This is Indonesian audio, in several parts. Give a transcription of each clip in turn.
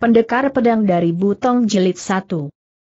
Pendekar Pedang dari Butong Jelit 1.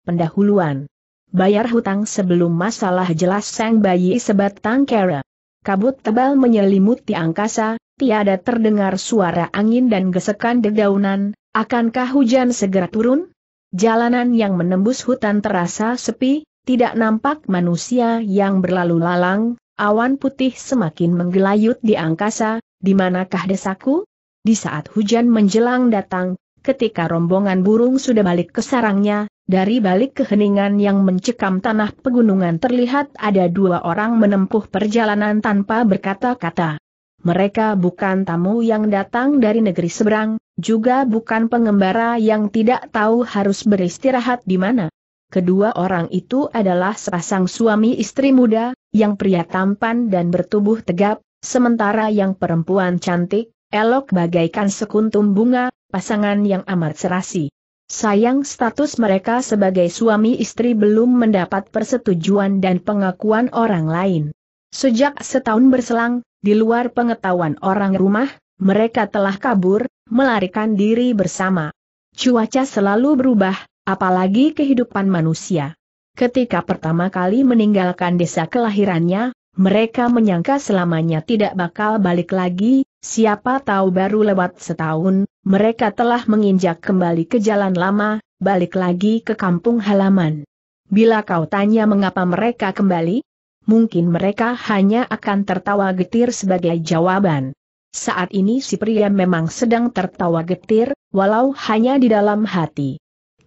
Pendahuluan. Bayar hutang sebelum masalah jelas sang bayi sebatang kera. Kabut tebal menyelimuti angkasa, tiada terdengar suara angin dan gesekan dedaunan, akankah hujan segera turun? Jalanan yang menembus hutan terasa sepi, tidak nampak manusia yang berlalu lalang, awan putih semakin menggelayut di angkasa, di manakah desaku? Di saat hujan menjelang datang, ketika rombongan burung sudah balik ke sarangnya, dari balik keheningan yang mencekam tanah pegunungan terlihat ada dua orang menempuh perjalanan tanpa berkata-kata. Mereka bukan tamu yang datang dari negeri seberang, juga bukan pengembara yang tidak tahu harus beristirahat di mana. Kedua orang itu adalah sepasang suami istri muda, yang pria tampan dan bertubuh tegap, sementara yang perempuan cantik, elok bagaikan sekuntum bunga, pasangan yang amat serasi. Sayang status mereka sebagai suami istri belum mendapat persetujuan dan pengakuan orang lain. Sejak setahun berselang, di luar pengetahuan orang rumah, mereka telah kabur, melarikan diri bersama. Cuaca selalu berubah, apalagi kehidupan manusia. Ketika pertama kali meninggalkan desa kelahirannya, mereka menyangka selamanya tidak bakal balik lagi, Siapa tahu baru lewat setahun, mereka telah menginjak kembali ke jalan lama, balik lagi ke kampung halaman. Bila kau tanya mengapa mereka kembali, mungkin mereka hanya akan tertawa getir sebagai jawaban. Saat ini si pria memang sedang tertawa getir, walau hanya di dalam hati.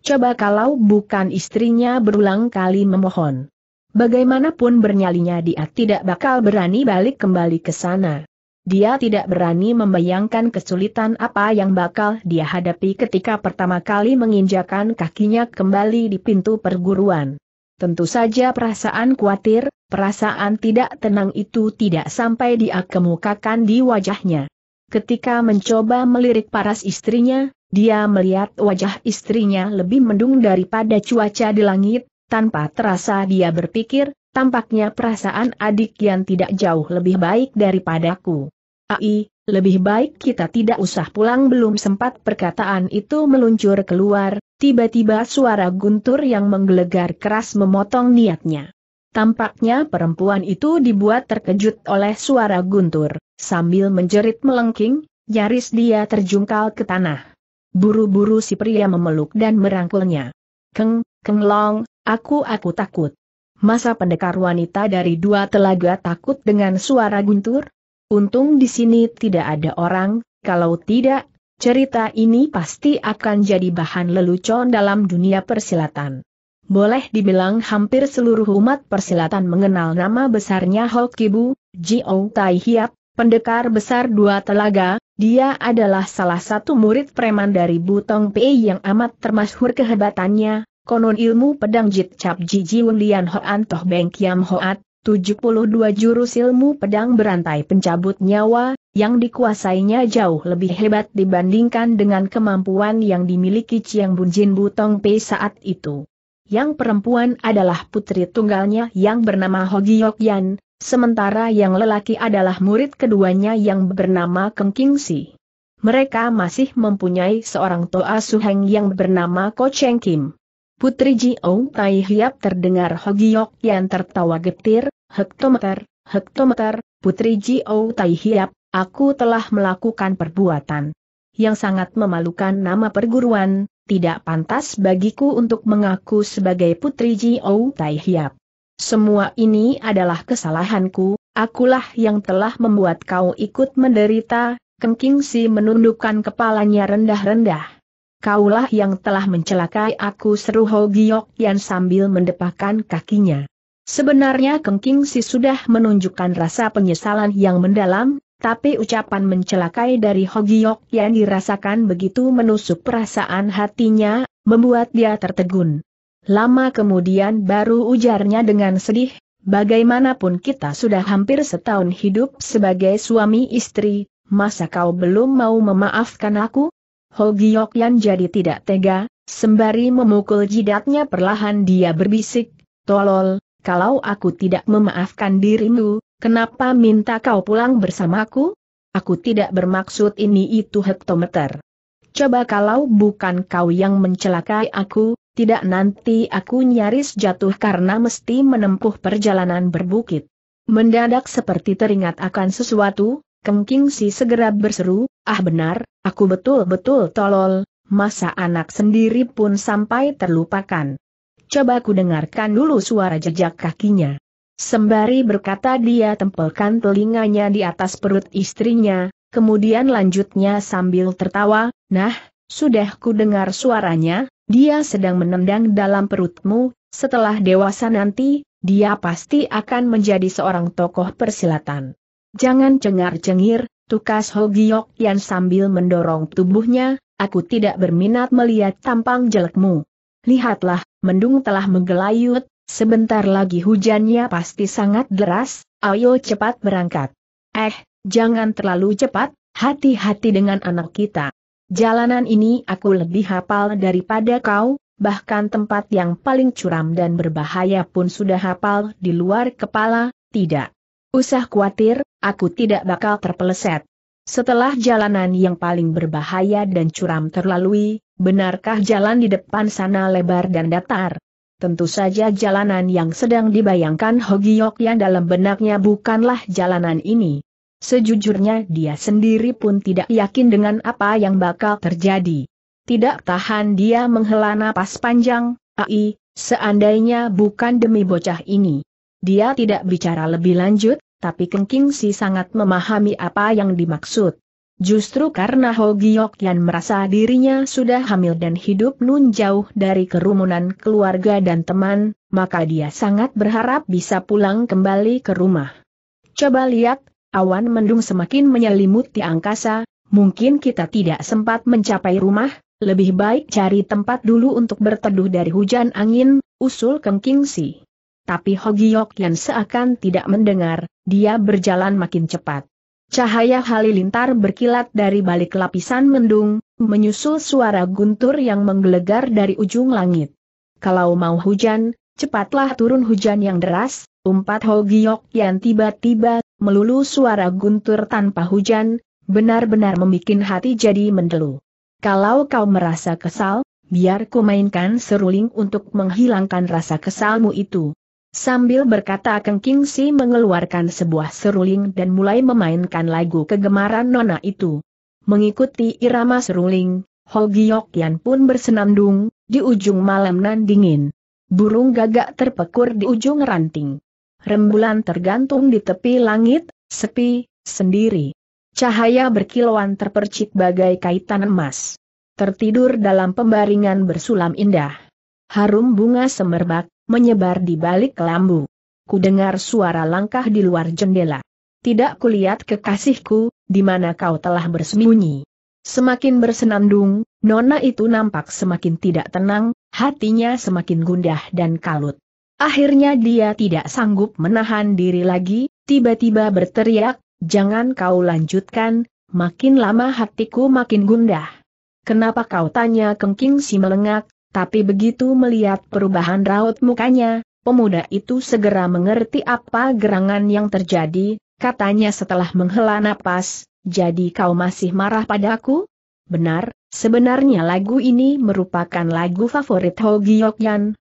Coba kalau bukan istrinya berulang kali memohon. Bagaimanapun bernyalinya dia tidak bakal berani balik kembali ke sana. Dia tidak berani membayangkan kesulitan apa yang bakal dia hadapi ketika pertama kali menginjakan kakinya kembali di pintu perguruan. Tentu saja perasaan khawatir, perasaan tidak tenang itu tidak sampai dia kemukakan di wajahnya. Ketika mencoba melirik paras istrinya, dia melihat wajah istrinya lebih mendung daripada cuaca di langit, tanpa terasa dia berpikir, tampaknya perasaan adik yang tidak jauh lebih baik daripadaku. Ai, lebih baik kita tidak usah pulang belum sempat perkataan itu meluncur keluar, tiba-tiba suara guntur yang menggelegar keras memotong niatnya. Tampaknya perempuan itu dibuat terkejut oleh suara guntur, sambil menjerit melengking, nyaris dia terjungkal ke tanah. Buru-buru si pria memeluk dan merangkulnya. Keng, Keng Long, aku aku takut. Masa pendekar wanita dari dua telaga takut dengan suara guntur? Untung di sini tidak ada orang, kalau tidak, cerita ini pasti akan jadi bahan lelucon dalam dunia persilatan. Boleh dibilang hampir seluruh umat persilatan mengenal nama besarnya Hokibu, Jio Tai Hiap, pendekar besar dua telaga, dia adalah salah satu murid preman dari Butong Pei yang amat termasyhur kehebatannya, konon ilmu pedang Jit Cap Ji Ji Lian Hoan Toh Beng Kiam Hoat, 72 jurus ilmu pedang berantai pencabut nyawa, yang dikuasainya jauh lebih hebat dibandingkan dengan kemampuan yang dimiliki Chiang Jin Butong Pei saat itu. Yang perempuan adalah putri tunggalnya yang bernama Hogiok Yan, sementara yang lelaki adalah murid keduanya yang bernama Keng Kingsi. Mereka masih mempunyai seorang Toa Suheng yang bernama Ko Cheng Kim. Putri Ji Ong Tai Hiap terdengar Hogiok Yan tertawa getir, Hektometer, hektometer, Putri Ou Tai Hiap, aku telah melakukan perbuatan yang sangat memalukan nama perguruan, tidak pantas bagiku untuk mengaku sebagai Putri Ou Tai Hiap. Semua ini adalah kesalahanku, akulah yang telah membuat kau ikut menderita, Kengking Si menundukkan kepalanya rendah-rendah. Kaulah yang telah mencelakai aku seru Ho Giok Yan sambil mendepakan kakinya. Sebenarnya Kengking Si sudah menunjukkan rasa penyesalan yang mendalam, tapi ucapan mencelakai dari Hogiok yang dirasakan begitu menusuk perasaan hatinya, membuat dia tertegun. Lama kemudian baru ujarnya dengan sedih, bagaimanapun kita sudah hampir setahun hidup sebagai suami istri, masa kau belum mau memaafkan aku? Hogiok yang jadi tidak tega, sembari memukul jidatnya perlahan dia berbisik, tolol, kalau aku tidak memaafkan dirimu, kenapa minta kau pulang bersamaku? Aku tidak bermaksud ini itu hektometer. Coba kalau bukan kau yang mencelakai aku, tidak nanti aku nyaris jatuh karena mesti menempuh perjalanan berbukit. Mendadak seperti teringat akan sesuatu, Kengking si segera berseru, ah benar, aku betul-betul tolol, masa anak sendiri pun sampai terlupakan coba ku dengarkan dulu suara jejak kakinya. Sembari berkata dia tempelkan telinganya di atas perut istrinya, kemudian lanjutnya sambil tertawa, nah, sudah ku dengar suaranya, dia sedang menendang dalam perutmu, setelah dewasa nanti, dia pasti akan menjadi seorang tokoh persilatan. Jangan cengar-cengir, tukas Hogiok yang sambil mendorong tubuhnya, aku tidak berminat melihat tampang jelekmu. Lihatlah, mendung telah menggelayut, sebentar lagi hujannya pasti sangat deras, ayo cepat berangkat. Eh, jangan terlalu cepat, hati-hati dengan anak kita. Jalanan ini aku lebih hafal daripada kau, bahkan tempat yang paling curam dan berbahaya pun sudah hafal di luar kepala, tidak. Usah khawatir, aku tidak bakal terpeleset. Setelah jalanan yang paling berbahaya dan curam terlalui, benarkah jalan di depan sana lebar dan datar? Tentu saja jalanan yang sedang dibayangkan Hogiok yang dalam benaknya bukanlah jalanan ini. Sejujurnya dia sendiri pun tidak yakin dengan apa yang bakal terjadi. Tidak tahan dia menghela napas panjang, ai, seandainya bukan demi bocah ini. Dia tidak bicara lebih lanjut, tapi Keng Si sangat memahami apa yang dimaksud. Justru karena Ho yang Yan merasa dirinya sudah hamil dan hidup nun jauh dari kerumunan keluarga dan teman, maka dia sangat berharap bisa pulang kembali ke rumah. Coba lihat, awan mendung semakin menyelimuti angkasa, mungkin kita tidak sempat mencapai rumah, lebih baik cari tempat dulu untuk berteduh dari hujan angin, usul Keng Si tapi Hogiok yang seakan tidak mendengar, dia berjalan makin cepat. Cahaya halilintar berkilat dari balik lapisan mendung, menyusul suara guntur yang menggelegar dari ujung langit. Kalau mau hujan, cepatlah turun hujan yang deras, umpat Hogiok yang tiba-tiba, melulu suara guntur tanpa hujan, benar-benar membuat hati jadi mendelu. Kalau kau merasa kesal, biar ku mainkan seruling untuk menghilangkan rasa kesalmu itu. Sambil berkata Keng Kingsi mengeluarkan sebuah seruling dan mulai memainkan lagu kegemaran nona itu. Mengikuti irama seruling, Ho Yan pun bersenandung, di ujung malam nan dingin. Burung gagak terpekur di ujung ranting. Rembulan tergantung di tepi langit, sepi, sendiri. Cahaya berkilauan terpercik bagai kaitan emas. Tertidur dalam pembaringan bersulam indah. Harum bunga semerbak, menyebar di balik kelambu. Ku dengar suara langkah di luar jendela. Tidak kulihat kekasihku, di mana kau telah bersembunyi. Semakin bersenandung, nona itu nampak semakin tidak tenang, hatinya semakin gundah dan kalut. Akhirnya dia tidak sanggup menahan diri lagi, tiba-tiba berteriak, jangan kau lanjutkan, makin lama hatiku makin gundah. Kenapa kau tanya Kengking si melengak, tapi begitu melihat perubahan raut mukanya, pemuda itu segera mengerti apa gerangan yang terjadi, katanya setelah menghela napas, jadi kau masih marah padaku? Benar, sebenarnya lagu ini merupakan lagu favorit Ho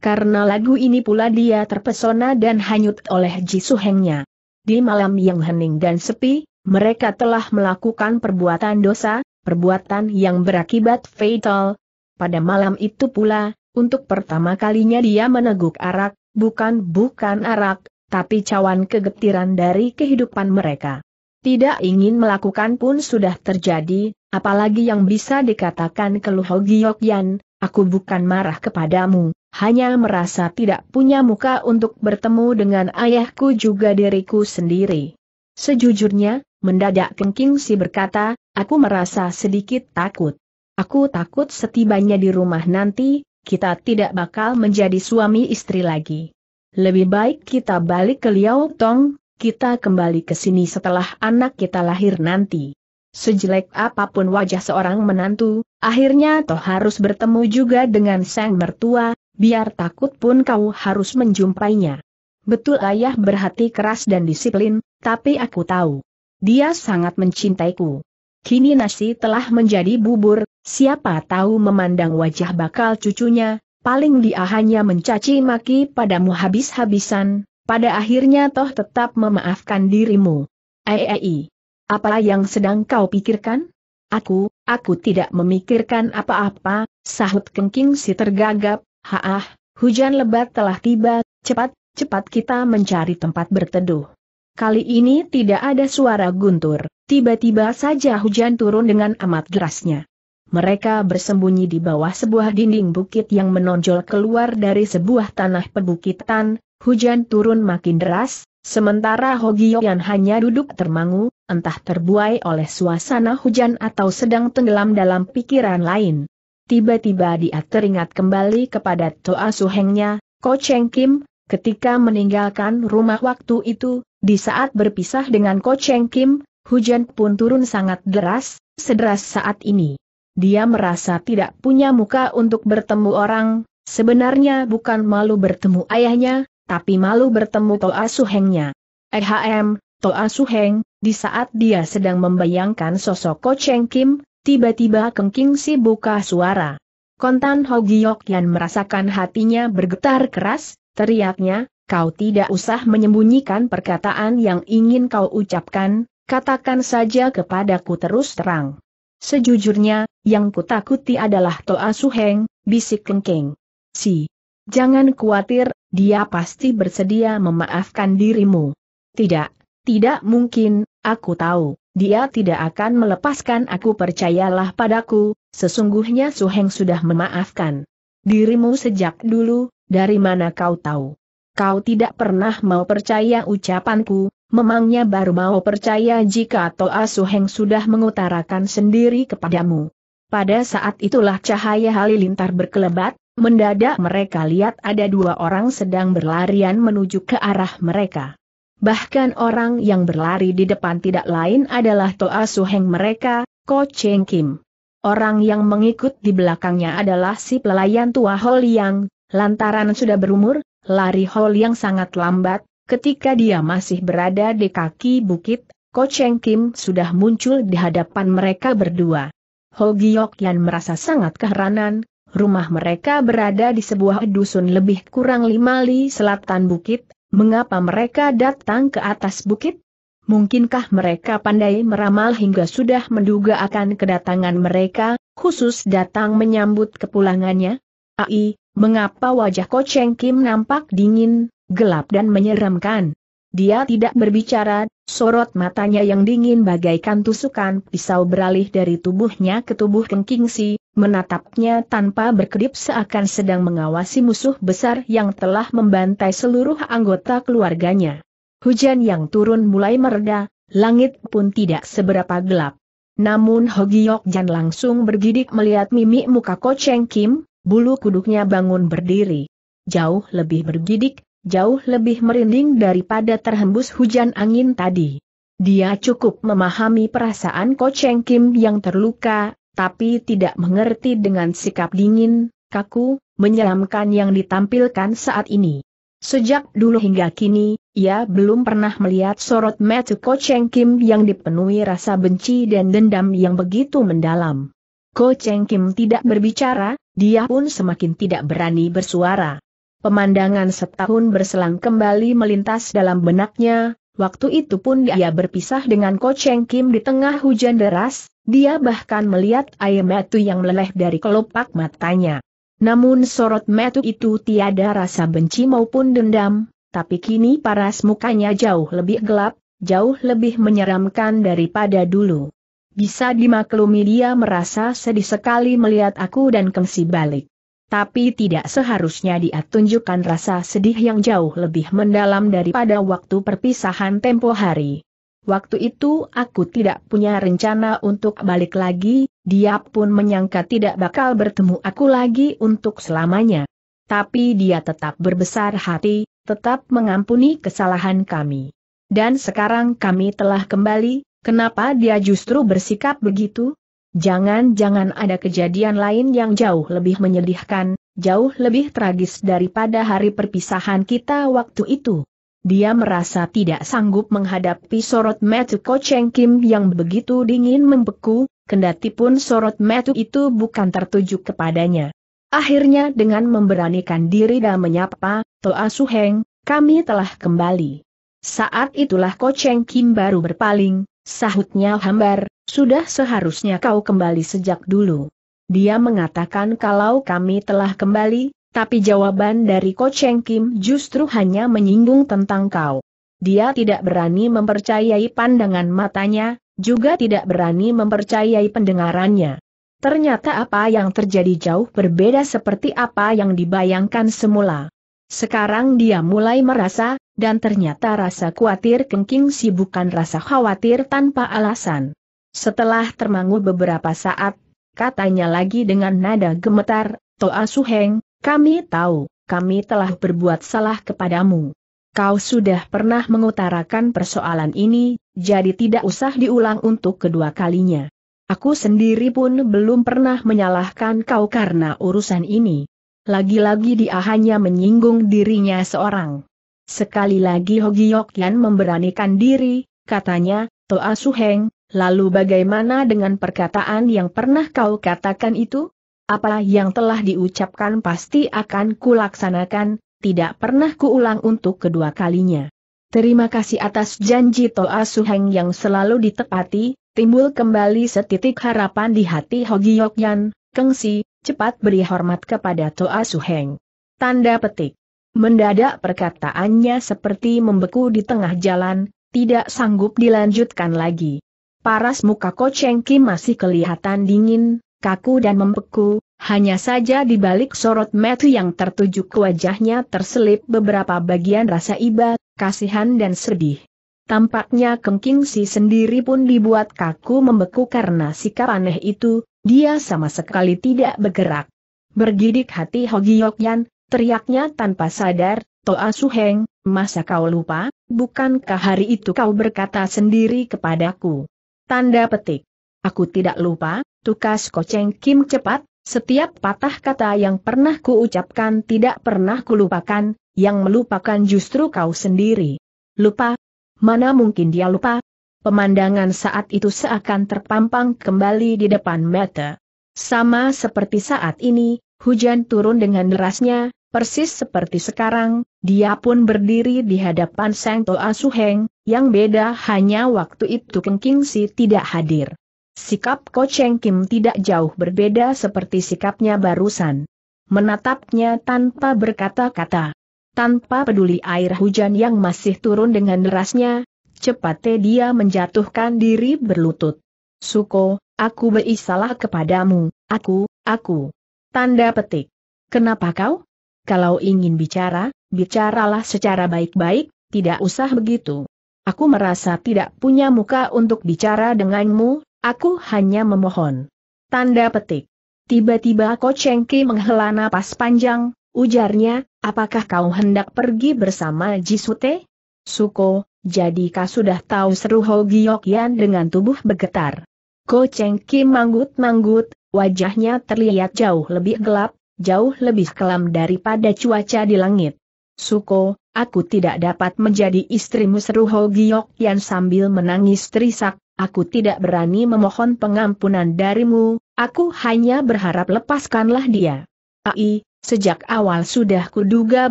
karena lagu ini pula dia terpesona dan hanyut oleh Ji Hengnya. Di malam yang hening dan sepi, mereka telah melakukan perbuatan dosa, perbuatan yang berakibat fatal, pada malam itu pula, untuk pertama kalinya dia meneguk arak, bukan-bukan arak, tapi cawan kegetiran dari kehidupan mereka. Tidak ingin melakukan pun sudah terjadi, apalagi yang bisa dikatakan keluh aku bukan marah kepadamu, hanya merasa tidak punya muka untuk bertemu dengan ayahku juga diriku sendiri. Sejujurnya, mendadak Kengking si berkata, aku merasa sedikit takut. Aku takut setibanya di rumah nanti, kita tidak bakal menjadi suami istri lagi. Lebih baik kita balik ke Liao Tong, kita kembali ke sini setelah anak kita lahir nanti. Sejelek apapun wajah seorang menantu, akhirnya toh harus bertemu juga dengan sang mertua, biar takut pun kau harus menjumpainya. Betul ayah berhati keras dan disiplin, tapi aku tahu. Dia sangat mencintaiku. Kini nasi telah menjadi bubur, siapa tahu memandang wajah bakal cucunya, paling dia hanya mencaci maki padamu habis-habisan, pada akhirnya toh tetap memaafkan dirimu. Eee, apa yang sedang kau pikirkan? Aku, aku tidak memikirkan apa-apa, sahut kengking si tergagap, haah, hujan lebat telah tiba, cepat, cepat kita mencari tempat berteduh. Kali ini tidak ada suara guntur, tiba-tiba saja hujan turun dengan amat derasnya. Mereka bersembunyi di bawah sebuah dinding bukit yang menonjol keluar dari sebuah tanah perbukitan, hujan turun makin deras, sementara yang hanya duduk termangu, entah terbuai oleh suasana hujan atau sedang tenggelam dalam pikiran lain. Tiba-tiba dia teringat kembali kepada Toa Suhengnya, Ko Cheng Kim, ketika meninggalkan rumah waktu itu, di saat berpisah dengan Ko Cheng Kim, hujan pun turun sangat deras, sederas saat ini. Dia merasa tidak punya muka untuk bertemu orang, sebenarnya bukan malu bertemu ayahnya, tapi malu bertemu Toa Suhengnya. Ehm, Toa Suheng, di saat dia sedang membayangkan sosok Ko Cheng Kim, tiba-tiba Kengking si buka suara. Kontan Ho Giyok yang merasakan hatinya bergetar keras, teriaknya, kau tidak usah menyembunyikan perkataan yang ingin kau ucapkan, katakan saja kepadaku terus terang. Sejujurnya, yang kutakuti adalah Toa Suheng, bisik kengkeng. Si. Jangan khawatir, dia pasti bersedia memaafkan dirimu. Tidak, tidak mungkin, aku tahu. Dia tidak akan melepaskan aku percayalah padaku, sesungguhnya Suheng sudah memaafkan dirimu sejak dulu, dari mana kau tahu? kau tidak pernah mau percaya ucapanku, memangnya baru mau percaya jika Toa Suheng sudah mengutarakan sendiri kepadamu. Pada saat itulah cahaya halilintar berkelebat, mendadak mereka lihat ada dua orang sedang berlarian menuju ke arah mereka. Bahkan orang yang berlari di depan tidak lain adalah Toa Suheng mereka, Ko Cheng Kim. Orang yang mengikut di belakangnya adalah si pelayan tua Holiang, lantaran sudah berumur, Lari Hol yang sangat lambat, ketika dia masih berada di kaki bukit, Ko Cheng Kim sudah muncul di hadapan mereka berdua. Ho Yan merasa sangat keheranan, rumah mereka berada di sebuah dusun lebih kurang lima li selatan bukit, mengapa mereka datang ke atas bukit? Mungkinkah mereka pandai meramal hingga sudah menduga akan kedatangan mereka, khusus datang menyambut kepulangannya? Ai, Mengapa wajah Ko Cheng Kim nampak dingin, gelap dan menyeramkan? Dia tidak berbicara, sorot matanya yang dingin bagaikan tusukan pisau beralih dari tubuhnya ke tubuh Keng Kingsi, menatapnya tanpa berkedip seakan sedang mengawasi musuh besar yang telah membantai seluruh anggota keluarganya. Hujan yang turun mulai mereda, langit pun tidak seberapa gelap. Namun Hogiok Jan langsung bergidik melihat mimik muka Ko Cheng Kim, Bulu kuduknya bangun berdiri. Jauh lebih bergidik, jauh lebih merinding daripada terhembus hujan angin tadi. Dia cukup memahami perasaan Ko Cheng Kim yang terluka, tapi tidak mengerti dengan sikap dingin, kaku, menyeramkan yang ditampilkan saat ini. Sejak dulu hingga kini, ia belum pernah melihat sorot mata Ko Cheng Kim yang dipenuhi rasa benci dan dendam yang begitu mendalam. Ko Cheng Kim tidak berbicara, dia pun semakin tidak berani bersuara. Pemandangan setahun berselang kembali melintas dalam benaknya, waktu itu pun dia berpisah dengan Ko Cheng Kim di tengah hujan deras, dia bahkan melihat air metu yang meleleh dari kelopak matanya. Namun sorot metu itu tiada rasa benci maupun dendam, tapi kini paras mukanya jauh lebih gelap, jauh lebih menyeramkan daripada dulu. Bisa dimaklumi dia merasa sedih sekali melihat aku dan kengsi balik. Tapi tidak seharusnya dia tunjukkan rasa sedih yang jauh lebih mendalam daripada waktu perpisahan tempo hari. Waktu itu aku tidak punya rencana untuk balik lagi, dia pun menyangka tidak bakal bertemu aku lagi untuk selamanya. Tapi dia tetap berbesar hati, tetap mengampuni kesalahan kami. Dan sekarang kami telah kembali, Kenapa dia justru bersikap begitu? Jangan-jangan ada kejadian lain yang jauh lebih menyedihkan, jauh lebih tragis daripada hari perpisahan kita waktu itu. Dia merasa tidak sanggup menghadapi sorot metu Kocheng Kim yang begitu dingin membeku, kendati pun sorot metu itu bukan tertuju kepadanya. Akhirnya dengan memberanikan diri dan menyapa, Toa Suheng, kami telah kembali. Saat itulah Kocheng Kim baru berpaling, Sahutnya hambar, sudah seharusnya kau kembali sejak dulu. Dia mengatakan kalau kami telah kembali, tapi jawaban dari Ko Cheng Kim justru hanya menyinggung tentang kau. Dia tidak berani mempercayai pandangan matanya, juga tidak berani mempercayai pendengarannya. Ternyata apa yang terjadi jauh berbeda seperti apa yang dibayangkan semula. Sekarang dia mulai merasa, dan ternyata rasa khawatir kengking si bukan rasa khawatir tanpa alasan. Setelah termangu beberapa saat, katanya lagi dengan nada gemetar, Toa Suheng, kami tahu, kami telah berbuat salah kepadamu. Kau sudah pernah mengutarakan persoalan ini, jadi tidak usah diulang untuk kedua kalinya. Aku sendiri pun belum pernah menyalahkan kau karena urusan ini. Lagi-lagi dia hanya menyinggung dirinya seorang. Sekali lagi Hogi Yan memberanikan diri, katanya, Toa Suheng, lalu bagaimana dengan perkataan yang pernah kau katakan itu? Apa yang telah diucapkan pasti akan kulaksanakan, tidak pernah kuulang untuk kedua kalinya. Terima kasih atas janji Toa Suheng yang selalu ditepati, timbul kembali setitik harapan di hati Hogi Yan, Kengsi, Cepat beri hormat kepada Toa Suheng. Tanda petik. Mendadak perkataannya seperti membeku di tengah jalan, tidak sanggup dilanjutkan lagi. Paras muka Cheng Ki masih kelihatan dingin, kaku dan membeku, hanya saja di balik sorot metu yang tertuju ke wajahnya terselip beberapa bagian rasa iba, kasihan dan sedih. Tampaknya Kengking Si sendiri pun dibuat kaku membeku karena sikap aneh itu, dia sama sekali tidak bergerak. Bergidik hati Hogiokyan, teriaknya tanpa sadar, Toa Suheng, masa kau lupa, bukankah hari itu kau berkata sendiri kepadaku? Tanda petik. Aku tidak lupa, tukas koceng Kim cepat, setiap patah kata yang pernah kuucapkan tidak pernah kulupakan, yang melupakan justru kau sendiri. Lupa? Mana mungkin dia lupa, pemandangan saat itu seakan terpampang kembali di depan mata. Sama seperti saat ini, hujan turun dengan derasnya, persis seperti sekarang, dia pun berdiri di hadapan Seng Toa Suheng, yang beda hanya waktu itu Keng Si tidak hadir. Sikap Ko Cheng Kim tidak jauh berbeda seperti sikapnya barusan. Menatapnya tanpa berkata-kata. Tanpa peduli air hujan yang masih turun dengan derasnya, cepatnya dia menjatuhkan diri berlutut. Suko, aku berisalah kepadamu, aku, aku. Tanda petik. Kenapa kau? Kalau ingin bicara, bicaralah secara baik-baik, tidak usah begitu. Aku merasa tidak punya muka untuk bicara denganmu, aku hanya memohon. Tanda petik. Tiba-tiba Ko Chengki menghela napas panjang, ujarnya, apakah kau hendak pergi bersama Jisute? Suko, jadi kau sudah tahu seru Ho Yan dengan tubuh bergetar. Ko Cheng Kim manggut-manggut, wajahnya terlihat jauh lebih gelap, jauh lebih kelam daripada cuaca di langit. Suko, aku tidak dapat menjadi istrimu seru Ho Yan sambil menangis terisak, aku tidak berani memohon pengampunan darimu, aku hanya berharap lepaskanlah dia. Ai, sejak awal sudah kuduga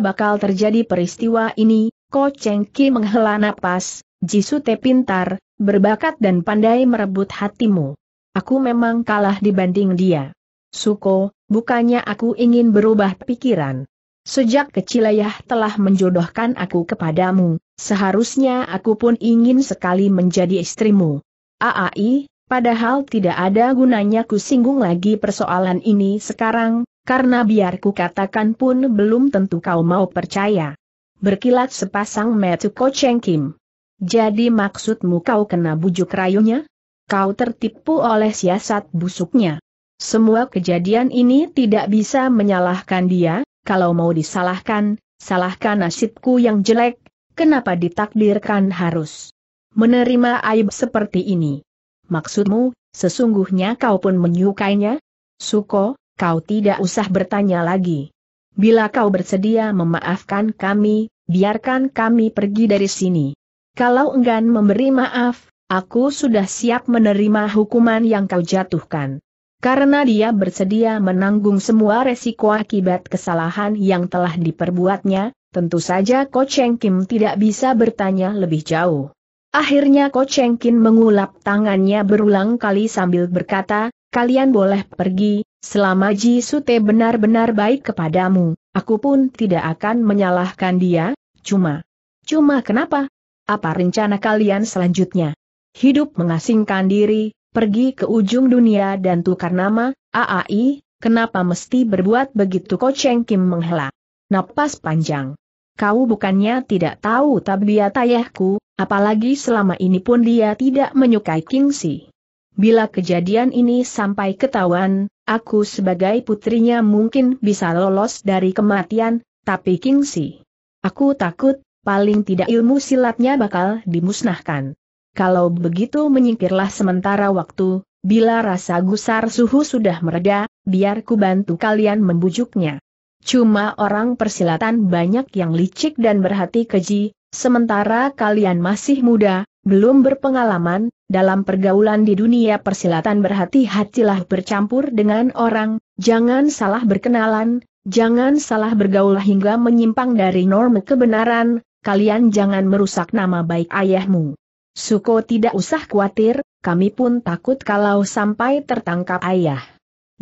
bakal terjadi peristiwa ini, Ko Cheng Ki menghela napas, Te pintar, berbakat dan pandai merebut hatimu. Aku memang kalah dibanding dia. Suko, bukannya aku ingin berubah pikiran. Sejak kecil ayah telah menjodohkan aku kepadamu, seharusnya aku pun ingin sekali menjadi istrimu. Aai, padahal tidak ada gunanya ku singgung lagi persoalan ini sekarang, karena biar ku katakan pun belum tentu kau mau percaya berkilat sepasang metu Koceng Kim. Jadi maksudmu kau kena bujuk rayunya? Kau tertipu oleh siasat busuknya. Semua kejadian ini tidak bisa menyalahkan dia, kalau mau disalahkan, salahkan nasibku yang jelek, kenapa ditakdirkan harus menerima aib seperti ini? Maksudmu, sesungguhnya kau pun menyukainya? Suko, kau tidak usah bertanya lagi. Bila kau bersedia memaafkan kami, biarkan kami pergi dari sini. Kalau enggan memberi maaf, aku sudah siap menerima hukuman yang kau jatuhkan. Karena dia bersedia menanggung semua resiko akibat kesalahan yang telah diperbuatnya, tentu saja Ko Cheng Kim tidak bisa bertanya lebih jauh. Akhirnya Ko Cheng Kim mengulap tangannya berulang kali sambil berkata, kalian boleh pergi, selama Ji Sute benar-benar baik kepadamu, aku pun tidak akan menyalahkan dia, cuma. Cuma kenapa? Apa rencana kalian selanjutnya? Hidup mengasingkan diri, pergi ke ujung dunia dan tukar nama, AAI, kenapa mesti berbuat begitu Koceng Kim menghela? Napas panjang. Kau bukannya tidak tahu tabiat ayahku, apalagi selama ini pun dia tidak menyukai Kingsi. Bila kejadian ini sampai ketahuan, aku sebagai putrinya mungkin bisa lolos dari kematian, tapi King Si. Aku takut, paling tidak ilmu silatnya bakal dimusnahkan. Kalau begitu menyingkirlah sementara waktu, bila rasa gusar suhu sudah mereda, biar ku bantu kalian membujuknya. Cuma orang persilatan banyak yang licik dan berhati keji, sementara kalian masih muda, belum berpengalaman, dalam pergaulan di dunia persilatan berhati-hatilah bercampur dengan orang, jangan salah berkenalan, jangan salah bergaul hingga menyimpang dari norma kebenaran, kalian jangan merusak nama baik ayahmu. Suko tidak usah khawatir, kami pun takut kalau sampai tertangkap ayah.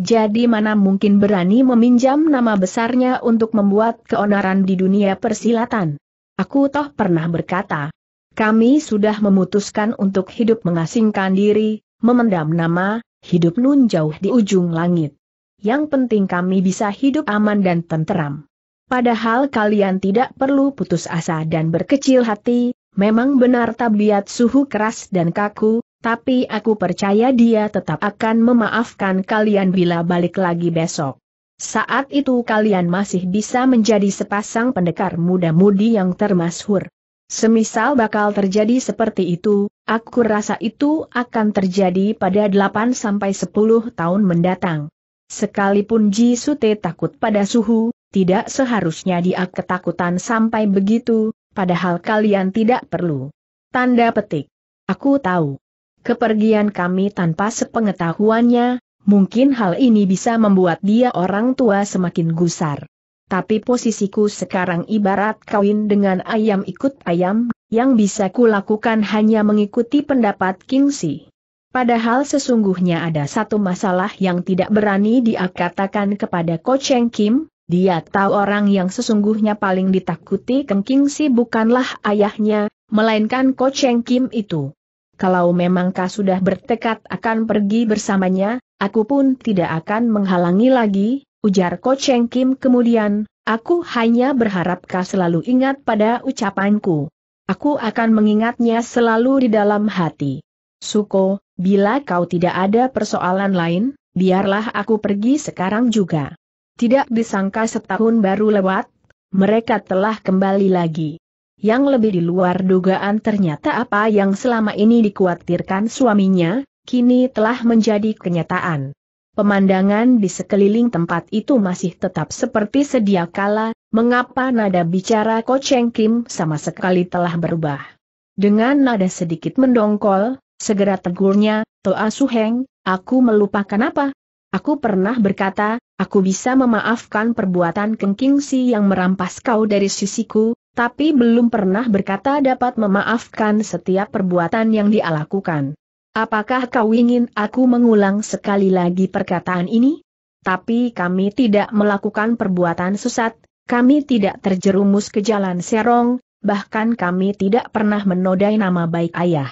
Jadi mana mungkin berani meminjam nama besarnya untuk membuat keonaran di dunia persilatan. Aku toh pernah berkata, kami sudah memutuskan untuk hidup mengasingkan diri, memendam nama, hidup nun jauh di ujung langit. Yang penting kami bisa hidup aman dan tenteram. Padahal kalian tidak perlu putus asa dan berkecil hati, memang benar tabiat suhu keras dan kaku, tapi aku percaya dia tetap akan memaafkan kalian bila balik lagi besok. Saat itu kalian masih bisa menjadi sepasang pendekar muda-mudi yang termasyhur. Semisal bakal terjadi seperti itu, aku rasa itu akan terjadi pada 8-10 tahun mendatang. Sekalipun Ji Sute takut pada suhu, tidak seharusnya dia ketakutan sampai begitu, padahal kalian tidak perlu. Tanda petik. Aku tahu. Kepergian kami tanpa sepengetahuannya, mungkin hal ini bisa membuat dia orang tua semakin gusar tapi posisiku sekarang ibarat kawin dengan ayam ikut ayam, yang bisa kulakukan hanya mengikuti pendapat Kingsi. Padahal sesungguhnya ada satu masalah yang tidak berani dia katakan kepada Ko Cheng Kim, dia tahu orang yang sesungguhnya paling ditakuti Keng Kingsi bukanlah ayahnya, melainkan Ko Cheng Kim itu. Kalau memang kau sudah bertekad akan pergi bersamanya, aku pun tidak akan menghalangi lagi, Ujar Ko Cheng Kim kemudian, aku hanya berharap kau selalu ingat pada ucapanku. Aku akan mengingatnya selalu di dalam hati. Suko, bila kau tidak ada persoalan lain, biarlah aku pergi sekarang juga. Tidak disangka setahun baru lewat, mereka telah kembali lagi. Yang lebih di luar dugaan ternyata apa yang selama ini dikhawatirkan suaminya, kini telah menjadi kenyataan. Pemandangan di sekeliling tempat itu masih tetap seperti sedia kala, mengapa nada bicara Ko Cheng Kim sama sekali telah berubah. Dengan nada sedikit mendongkol, segera tegurnya, Toa Su Heng, aku melupakan apa? Aku pernah berkata, aku bisa memaafkan perbuatan si yang merampas kau dari sisiku, tapi belum pernah berkata dapat memaafkan setiap perbuatan yang dia lakukan. Apakah kau ingin aku mengulang sekali lagi perkataan ini? Tapi kami tidak melakukan perbuatan sesat, kami tidak terjerumus ke jalan serong, bahkan kami tidak pernah menodai nama baik ayah.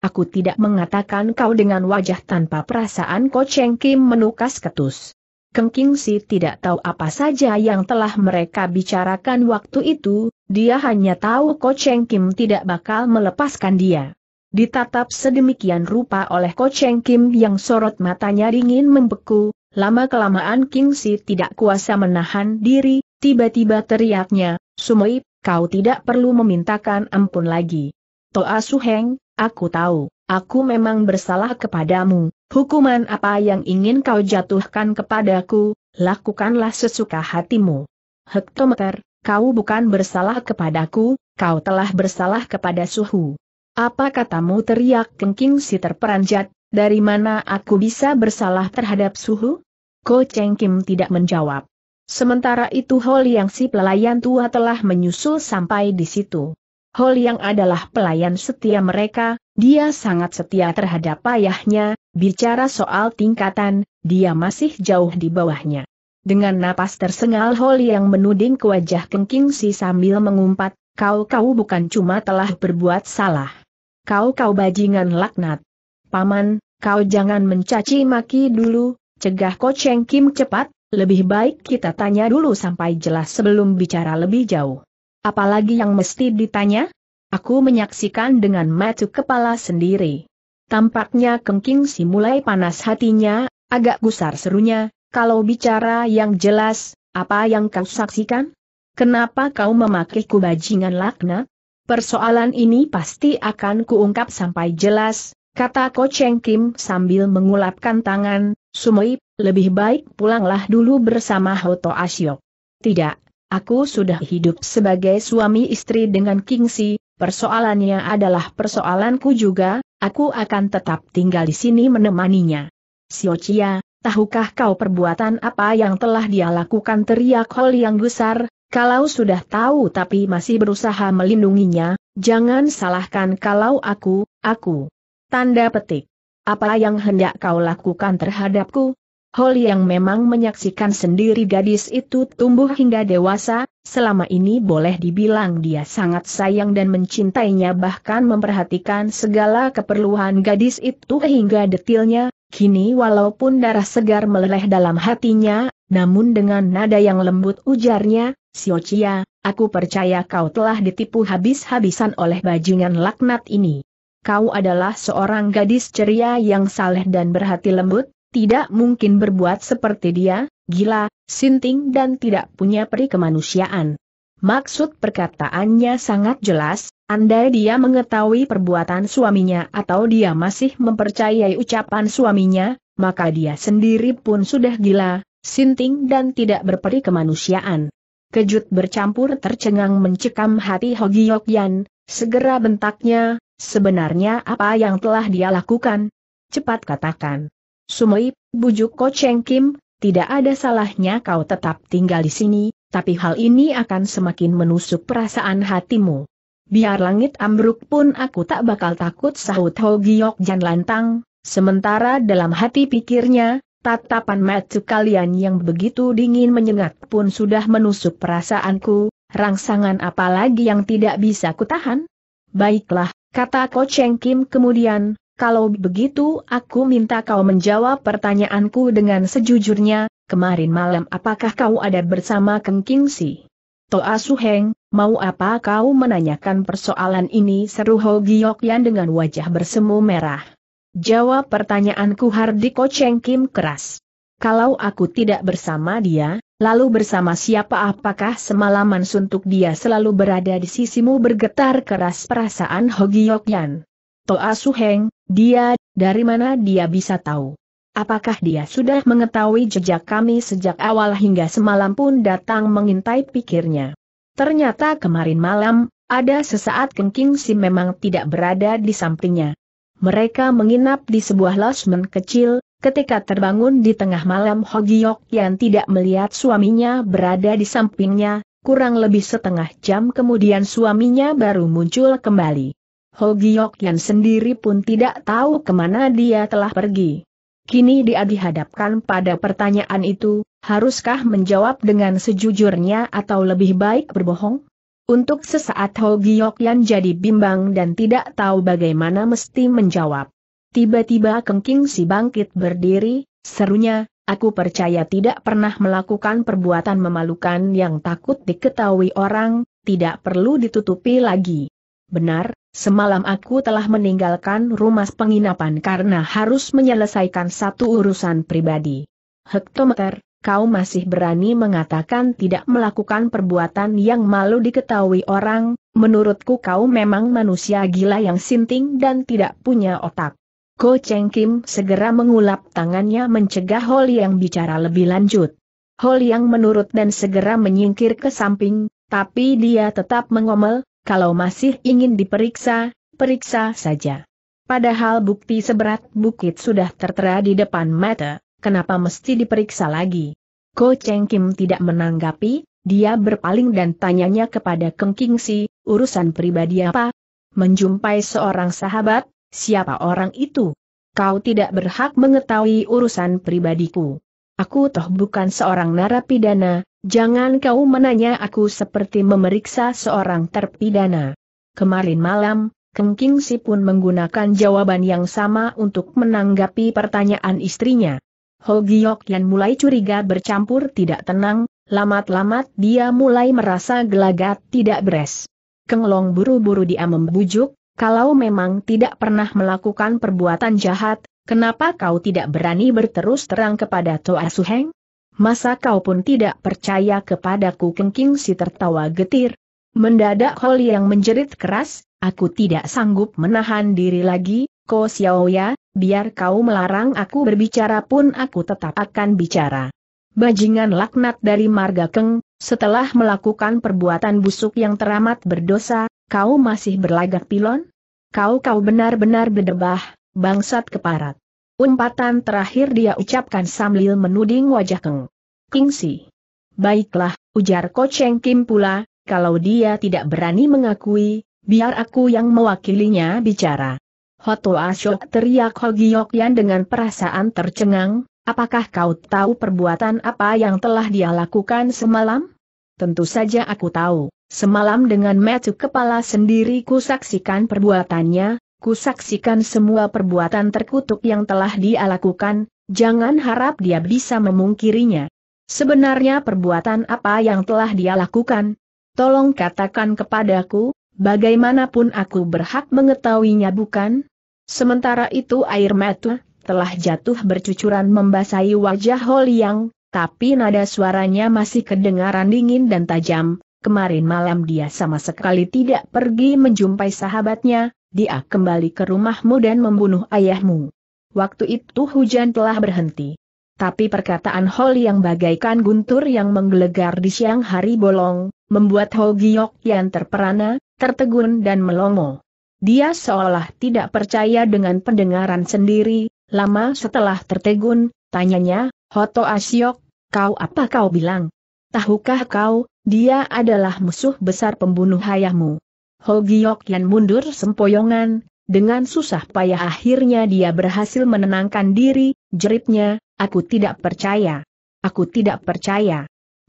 Aku tidak mengatakan kau dengan wajah tanpa perasaan Ko Cheng Kim menukas ketus. Keng King Si tidak tahu apa saja yang telah mereka bicarakan waktu itu, dia hanya tahu Ko Cheng Kim tidak bakal melepaskan dia. Ditatap sedemikian rupa oleh Ko Cheng Kim yang sorot matanya dingin membeku, lama-kelamaan King Si tidak kuasa menahan diri, tiba-tiba teriaknya, Sumoip, kau tidak perlu memintakan ampun lagi. Toa Su Heng, aku tahu, aku memang bersalah kepadamu, hukuman apa yang ingin kau jatuhkan kepadaku, lakukanlah sesuka hatimu. Hektometer, kau bukan bersalah kepadaku, kau telah bersalah kepada Suhu. Apa katamu teriak kengking si terperanjat, dari mana aku bisa bersalah terhadap suhu? Ko Cheng Kim tidak menjawab. Sementara itu Ho Liang si pelayan tua telah menyusul sampai di situ. Ho Liang adalah pelayan setia mereka, dia sangat setia terhadap ayahnya, bicara soal tingkatan, dia masih jauh di bawahnya. Dengan napas tersengal Ho Liang menuding ke wajah Kengking Si sambil mengumpat, kau-kau bukan cuma telah berbuat salah kau-kau bajingan laknat. Paman, kau jangan mencaci maki dulu, cegah koceng Kim cepat, lebih baik kita tanya dulu sampai jelas sebelum bicara lebih jauh. Apalagi yang mesti ditanya? Aku menyaksikan dengan mata kepala sendiri. Tampaknya Kengking si mulai panas hatinya, agak gusar serunya, kalau bicara yang jelas, apa yang kau saksikan? Kenapa kau memakai kubajingan laknat? Persoalan ini pasti akan kuungkap sampai jelas, kata Ko Cheng Kim sambil mengulapkan tangan, Sumoi, lebih baik pulanglah dulu bersama Hoto Asyok. Tidak, aku sudah hidup sebagai suami istri dengan King Si. persoalannya adalah persoalanku juga, aku akan tetap tinggal di sini menemaninya. Siocia, tahukah kau perbuatan apa yang telah dia lakukan teriak Hol yang besar. Kalau sudah tahu tapi masih berusaha melindunginya, jangan salahkan kalau aku, aku. Tanda petik. Apa yang hendak kau lakukan terhadapku? Holly yang memang menyaksikan sendiri gadis itu tumbuh hingga dewasa, selama ini boleh dibilang dia sangat sayang dan mencintainya bahkan memperhatikan segala keperluan gadis itu hingga detilnya, kini walaupun darah segar meleleh dalam hatinya, namun dengan nada yang lembut ujarnya, Siocia, aku percaya kau telah ditipu habis-habisan oleh bajingan laknat ini. Kau adalah seorang gadis ceria yang saleh dan berhati lembut, tidak mungkin berbuat seperti dia, gila, sinting dan tidak punya peri kemanusiaan. Maksud perkataannya sangat jelas, andai dia mengetahui perbuatan suaminya atau dia masih mempercayai ucapan suaminya, maka dia sendiri pun sudah gila, sinting dan tidak berperi kemanusiaan. Kejut bercampur tercengang mencekam hati Hogi Yan, segera bentaknya, sebenarnya apa yang telah dia lakukan? Cepat katakan. Sumoi, bujuk Ko Cheng Kim, tidak ada salahnya kau tetap tinggal di sini, tapi hal ini akan semakin menusuk perasaan hatimu. Biar langit ambruk pun aku tak bakal takut sahut Ho Giyok lantang, sementara dalam hati pikirnya, Tatapan mata kalian yang begitu dingin menyengat pun sudah menusuk perasaanku, rangsangan apalagi yang tidak bisa kutahan? Baiklah, kata Ko Cheng Kim kemudian, kalau begitu aku minta kau menjawab pertanyaanku dengan sejujurnya, kemarin malam apakah kau ada bersama Keng King Si? Toa Heng, mau apa kau menanyakan persoalan ini seru Ho Giok Yan dengan wajah bersemu merah. Jawab pertanyaanku Hardiko Cheng Kim keras. Kalau aku tidak bersama dia, lalu bersama siapa apakah semalaman suntuk dia selalu berada di sisimu bergetar keras perasaan Hogi Hogyokyan. Toa Suheng, dia, dari mana dia bisa tahu? Apakah dia sudah mengetahui jejak kami sejak awal hingga semalam pun datang mengintai pikirnya? Ternyata kemarin malam, ada sesaat Kengking Si memang tidak berada di sampingnya mereka menginap di sebuah losmen kecil, ketika terbangun di tengah malam Hogiok yang tidak melihat suaminya berada di sampingnya, kurang lebih setengah jam kemudian suaminya baru muncul kembali. Hogiok yang sendiri pun tidak tahu kemana dia telah pergi. Kini dia dihadapkan pada pertanyaan itu, haruskah menjawab dengan sejujurnya atau lebih baik berbohong? Untuk sesaat Ho Giok Yan jadi bimbang dan tidak tahu bagaimana mesti menjawab. Tiba-tiba Kengking si bangkit berdiri, serunya, aku percaya tidak pernah melakukan perbuatan memalukan yang takut diketahui orang, tidak perlu ditutupi lagi. Benar, semalam aku telah meninggalkan rumah penginapan karena harus menyelesaikan satu urusan pribadi. Hektometer, kau masih berani mengatakan tidak melakukan perbuatan yang malu diketahui orang, menurutku kau memang manusia gila yang sinting dan tidak punya otak. Ko Cheng Kim segera mengulap tangannya mencegah Hol yang bicara lebih lanjut. Hol yang menurut dan segera menyingkir ke samping, tapi dia tetap mengomel, kalau masih ingin diperiksa, periksa saja. Padahal bukti seberat bukit sudah tertera di depan mata kenapa mesti diperiksa lagi? Ko Cheng Kim tidak menanggapi, dia berpaling dan tanyanya kepada Keng King Si, urusan pribadi apa? Menjumpai seorang sahabat, siapa orang itu? Kau tidak berhak mengetahui urusan pribadiku. Aku toh bukan seorang narapidana, jangan kau menanya aku seperti memeriksa seorang terpidana. Kemarin malam, Keng King Si pun menggunakan jawaban yang sama untuk menanggapi pertanyaan istrinya. Ho yang mulai curiga bercampur tidak tenang, lamat-lamat dia mulai merasa gelagat tidak beres. Kenglong buru-buru dia membujuk, kalau memang tidak pernah melakukan perbuatan jahat, kenapa kau tidak berani berterus terang kepada Toa Suheng? Masa kau pun tidak percaya kepadaku Kengking si tertawa getir. Mendadak Holly yang menjerit keras, aku tidak sanggup menahan diri lagi, Ko Xiaoya, biar kau melarang aku berbicara pun aku tetap akan bicara. Bajingan laknat dari Marga Keng, setelah melakukan perbuatan busuk yang teramat berdosa, kau masih berlagak pilon? Kau-kau benar-benar berdebah, bangsat keparat. Umpatan terakhir dia ucapkan sambil menuding wajah Keng. Kingsi. Baiklah, ujar Ko Cheng Kim pula, kalau dia tidak berani mengakui, biar aku yang mewakilinya bicara. Hoto Asyok teriak Yan dengan perasaan tercengang, apakah kau tahu perbuatan apa yang telah dia lakukan semalam? Tentu saja aku tahu, semalam dengan metu kepala sendiri ku saksikan perbuatannya, ku saksikan semua perbuatan terkutuk yang telah dia lakukan, jangan harap dia bisa memungkirinya. Sebenarnya perbuatan apa yang telah dia lakukan? Tolong katakan kepadaku, bagaimanapun aku berhak mengetahuinya bukan? Sementara itu air mata telah jatuh bercucuran membasahi wajah Holly Yang, tapi nada suaranya masih kedengaran dingin dan tajam. Kemarin malam dia sama sekali tidak pergi menjumpai sahabatnya, dia kembali ke rumahmu dan membunuh ayahmu. Waktu itu hujan telah berhenti. Tapi perkataan Hol yang bagaikan guntur yang menggelegar di siang hari bolong, membuat Ho Giok yang terperana, tertegun dan melongo. Dia seolah tidak percaya dengan pendengaran sendiri, lama setelah tertegun, tanyanya, Hoto Asyok, kau apa kau bilang? Tahukah kau, dia adalah musuh besar pembunuh ayahmu. Hogiok yang mundur sempoyongan, dengan susah payah akhirnya dia berhasil menenangkan diri, jeritnya, aku tidak percaya. Aku tidak percaya.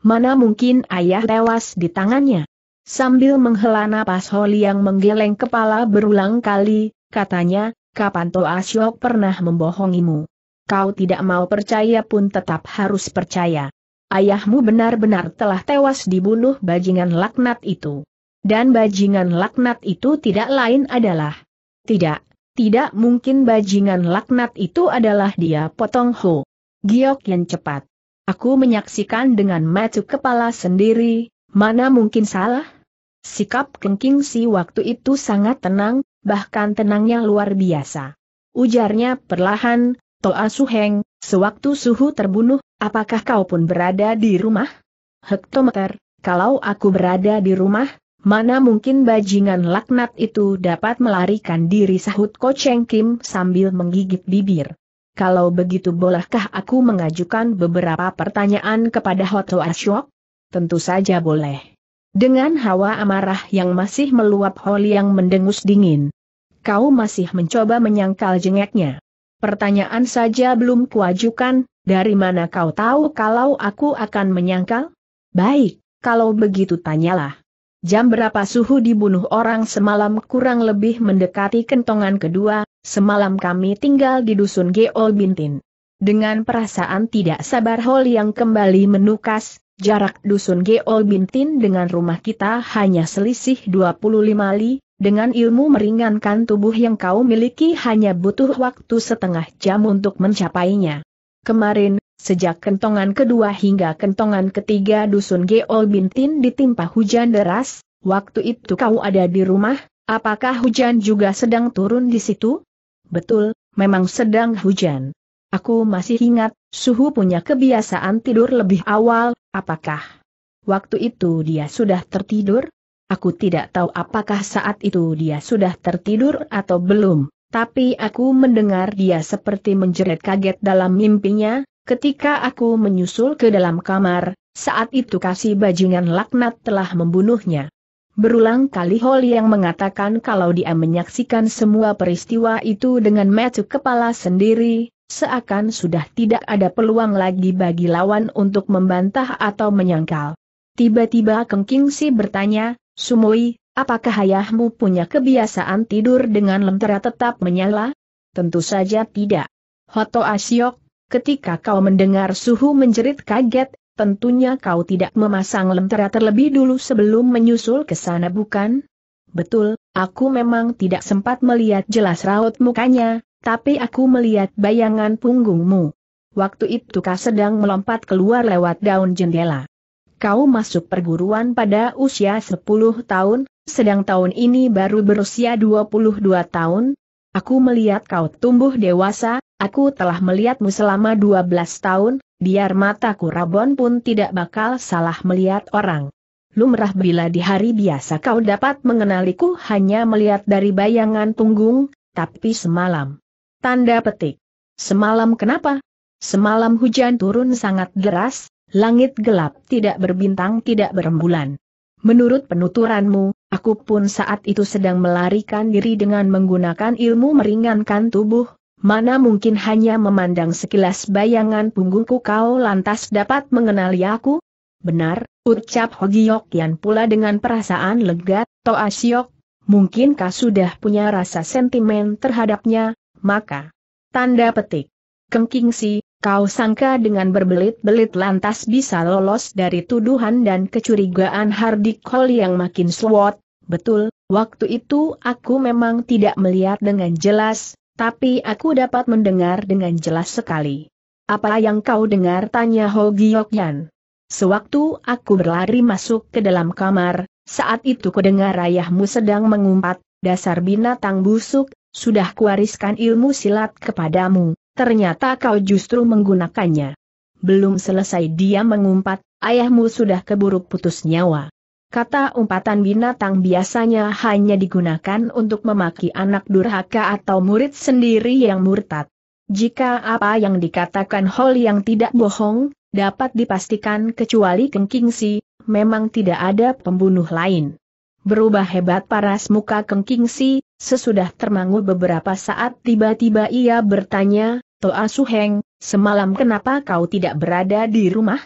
Mana mungkin ayah tewas di tangannya? Sambil menghela napas Holi yang menggeleng kepala berulang kali, katanya, kapan toh Asyok pernah membohongimu? Kau tidak mau percaya pun tetap harus percaya. Ayahmu benar-benar telah tewas dibunuh bajingan laknat itu. Dan bajingan laknat itu tidak lain adalah. Tidak, tidak mungkin bajingan laknat itu adalah dia potong ho. Giok yang cepat. Aku menyaksikan dengan mata kepala sendiri, mana mungkin salah? Sikap Kengking Si waktu itu sangat tenang, bahkan tenangnya luar biasa. Ujarnya perlahan, Toa Suheng, sewaktu suhu terbunuh, apakah kau pun berada di rumah? Hektometer, kalau aku berada di rumah, mana mungkin bajingan laknat itu dapat melarikan diri sahut Ko Cheng Kim sambil menggigit bibir. Kalau begitu bolehkah aku mengajukan beberapa pertanyaan kepada Hoto Ashok? Tentu saja boleh. Dengan hawa amarah yang masih meluap Holi yang mendengus dingin. Kau masih mencoba menyangkal jengeknya. Pertanyaan saja belum kuajukan, dari mana kau tahu kalau aku akan menyangkal? Baik, kalau begitu tanyalah. Jam berapa suhu dibunuh orang semalam kurang lebih mendekati kentongan kedua, semalam kami tinggal di dusun Geol Bintin. Dengan perasaan tidak sabar Hol yang kembali menukas, Jarak dusun Geol Bintin dengan rumah kita hanya selisih 25 li, dengan ilmu meringankan tubuh yang kau miliki hanya butuh waktu setengah jam untuk mencapainya. Kemarin, sejak kentongan kedua hingga kentongan ketiga dusun Geol Bintin ditimpa hujan deras, waktu itu kau ada di rumah, apakah hujan juga sedang turun di situ? Betul, memang sedang hujan. Aku masih ingat, suhu punya kebiasaan tidur lebih awal, Apakah waktu itu dia sudah tertidur? Aku tidak tahu apakah saat itu dia sudah tertidur atau belum, tapi aku mendengar dia seperti menjerit kaget dalam mimpinya, ketika aku menyusul ke dalam kamar, saat itu kasih bajingan laknat telah membunuhnya. Berulang kali Hol yang mengatakan kalau dia menyaksikan semua peristiwa itu dengan metu kepala sendiri, Seakan sudah tidak ada peluang lagi bagi lawan untuk membantah atau menyangkal. Tiba-tiba Keng Kingsi bertanya, Sumoi, apakah ayahmu punya kebiasaan tidur dengan lentera tetap menyala? Tentu saja tidak. Hoto Asyok, ketika kau mendengar suhu menjerit kaget, tentunya kau tidak memasang lentera terlebih dulu sebelum menyusul ke sana bukan? Betul, aku memang tidak sempat melihat jelas raut mukanya, tapi aku melihat bayangan punggungmu. Waktu itu kau sedang melompat keluar lewat daun jendela. Kau masuk perguruan pada usia 10 tahun, sedang tahun ini baru berusia 22 tahun. Aku melihat kau tumbuh dewasa, aku telah melihatmu selama 12 tahun, biar mataku rabon pun tidak bakal salah melihat orang. Lumrah bila di hari biasa kau dapat mengenaliku hanya melihat dari bayangan punggung, tapi semalam. Tanda petik. Semalam kenapa? Semalam hujan turun sangat deras, langit gelap tidak berbintang tidak berembulan. Menurut penuturanmu, aku pun saat itu sedang melarikan diri dengan menggunakan ilmu meringankan tubuh, mana mungkin hanya memandang sekilas bayangan punggungku kau lantas dapat mengenali aku? Benar, ucap yang pula dengan perasaan lega, Toa Siok, mungkinkah sudah punya rasa sentimen terhadapnya, maka. Tanda petik. si, kau sangka dengan berbelit-belit lantas bisa lolos dari tuduhan dan kecurigaan Hardik Hall yang makin suwot, betul, waktu itu aku memang tidak melihat dengan jelas, tapi aku dapat mendengar dengan jelas sekali. Apa yang kau dengar tanya Ho Yan. Sewaktu aku berlari masuk ke dalam kamar, saat itu kudengar ayahmu sedang mengumpat, dasar binatang busuk, sudah kuariskan ilmu silat kepadamu, ternyata kau justru menggunakannya. Belum selesai dia mengumpat, ayahmu sudah keburuk putus nyawa. Kata umpatan binatang biasanya hanya digunakan untuk memaki anak durhaka atau murid sendiri yang murtad. Jika apa yang dikatakan Hol yang tidak bohong, dapat dipastikan kecuali Kengkingsi, memang tidak ada pembunuh lain berubah hebat paras muka Kengking Si, sesudah termangu beberapa saat tiba-tiba ia bertanya, Toa Suheng, semalam kenapa kau tidak berada di rumah?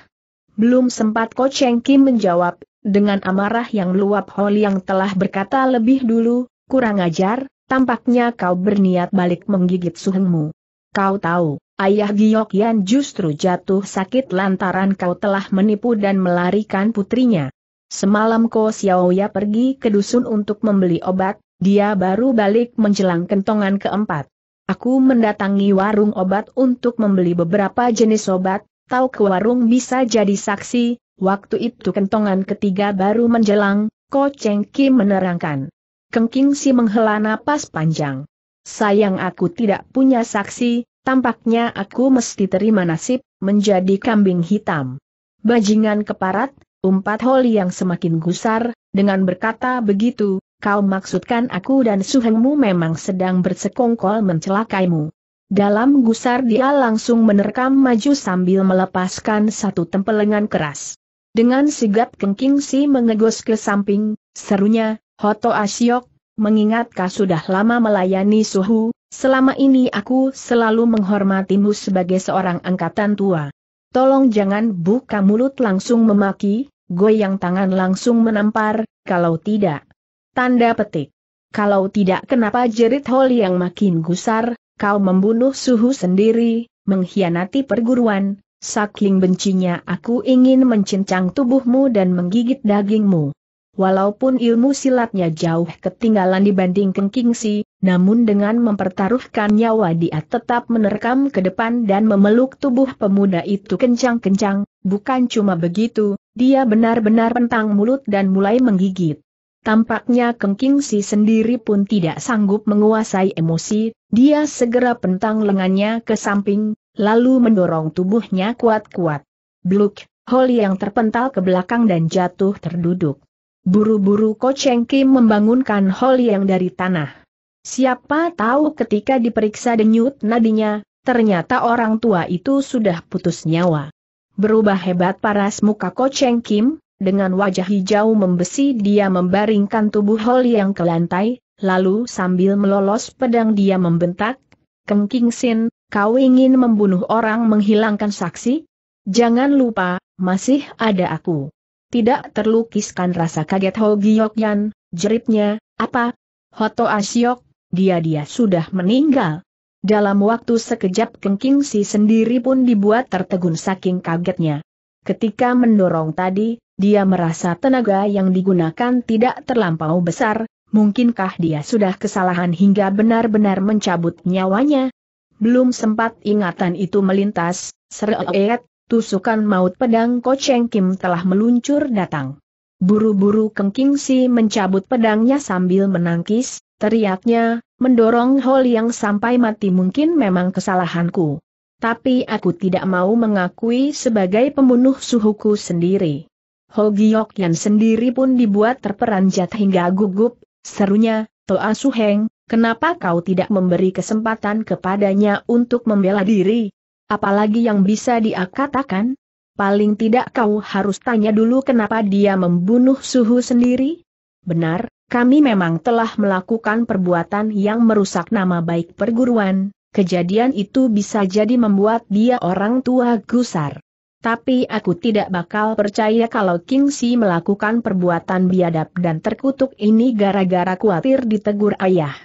Belum sempat Ko Cheng Kim menjawab, dengan amarah yang luap Hol yang telah berkata lebih dulu, kurang ajar, tampaknya kau berniat balik menggigit suhengmu. Kau tahu, ayah Giyok Yan justru jatuh sakit lantaran kau telah menipu dan melarikan putrinya. Semalam Ko Xiaoya pergi ke dusun untuk membeli obat, dia baru balik menjelang kentongan keempat. Aku mendatangi warung obat untuk membeli beberapa jenis obat, tahu ke warung bisa jadi saksi, waktu itu kentongan ketiga baru menjelang, Ko Cheng Ki menerangkan. Keng Si menghela napas panjang. Sayang aku tidak punya saksi, tampaknya aku mesti terima nasib, menjadi kambing hitam. Bajingan keparat, Umpat Holi yang semakin gusar, dengan berkata begitu, kau maksudkan aku dan suhengmu memang sedang bersekongkol mencelakaimu. Dalam gusar dia langsung menerkam maju sambil melepaskan satu tempelengan keras. Dengan sigap kengking si mengegos ke samping, serunya, Hoto Asyok, mengingat kau sudah lama melayani suhu, selama ini aku selalu menghormatimu sebagai seorang angkatan tua. Tolong jangan buka mulut langsung memaki, goyang tangan langsung menampar, kalau tidak. Tanda petik. Kalau tidak kenapa jerit Holly yang makin gusar, kau membunuh suhu sendiri, mengkhianati perguruan, saking bencinya aku ingin mencincang tubuhmu dan menggigit dagingmu. Walaupun ilmu silatnya jauh ketinggalan dibanding Kengkingsi, namun dengan mempertaruhkan nyawa dia tetap menerkam ke depan dan memeluk tubuh pemuda itu kencang-kencang, bukan cuma begitu, dia benar-benar pentang mulut dan mulai menggigit. Tampaknya Kengking Si sendiri pun tidak sanggup menguasai emosi, dia segera pentang lengannya ke samping, lalu mendorong tubuhnya kuat-kuat. Bluk, Holly yang terpental ke belakang dan jatuh terduduk. Buru-buru Ko Cheng Kim membangunkan Holly yang dari tanah. Siapa tahu ketika diperiksa denyut nadinya, ternyata orang tua itu sudah putus nyawa. Berubah hebat paras muka Cheng Kim, dengan wajah hijau membesi dia membaringkan tubuh Hol yang ke lantai, lalu sambil melolos pedang dia membentak, Keng King Sin, kau ingin membunuh orang menghilangkan saksi? Jangan lupa, masih ada aku. Tidak terlukiskan rasa kaget Ho Yan, jeritnya, apa? Hoto Asyok, dia-dia sudah meninggal. Dalam waktu sekejap Keng si sendiri pun dibuat tertegun saking kagetnya. Ketika mendorong tadi, dia merasa tenaga yang digunakan tidak terlampau besar, mungkinkah dia sudah kesalahan hingga benar-benar mencabut nyawanya? Belum sempat ingatan itu melintas, seret, tusukan maut pedang Ko Cheng Kim telah meluncur datang. Buru-buru Keng Si mencabut pedangnya sambil menangkis, Teriaknya, mendorong Hol yang sampai mati mungkin memang kesalahanku. Tapi aku tidak mau mengakui sebagai pembunuh suhuku sendiri. Hol Giok yang sendiri pun dibuat terperanjat hingga gugup, serunya, Toa Suheng, kenapa kau tidak memberi kesempatan kepadanya untuk membela diri? Apalagi yang bisa dia katakan? Paling tidak kau harus tanya dulu kenapa dia membunuh suhu sendiri? Benar, kami memang telah melakukan perbuatan yang merusak nama baik perguruan, kejadian itu bisa jadi membuat dia orang tua gusar. Tapi aku tidak bakal percaya kalau King Si melakukan perbuatan biadab dan terkutuk ini gara-gara khawatir ditegur ayah.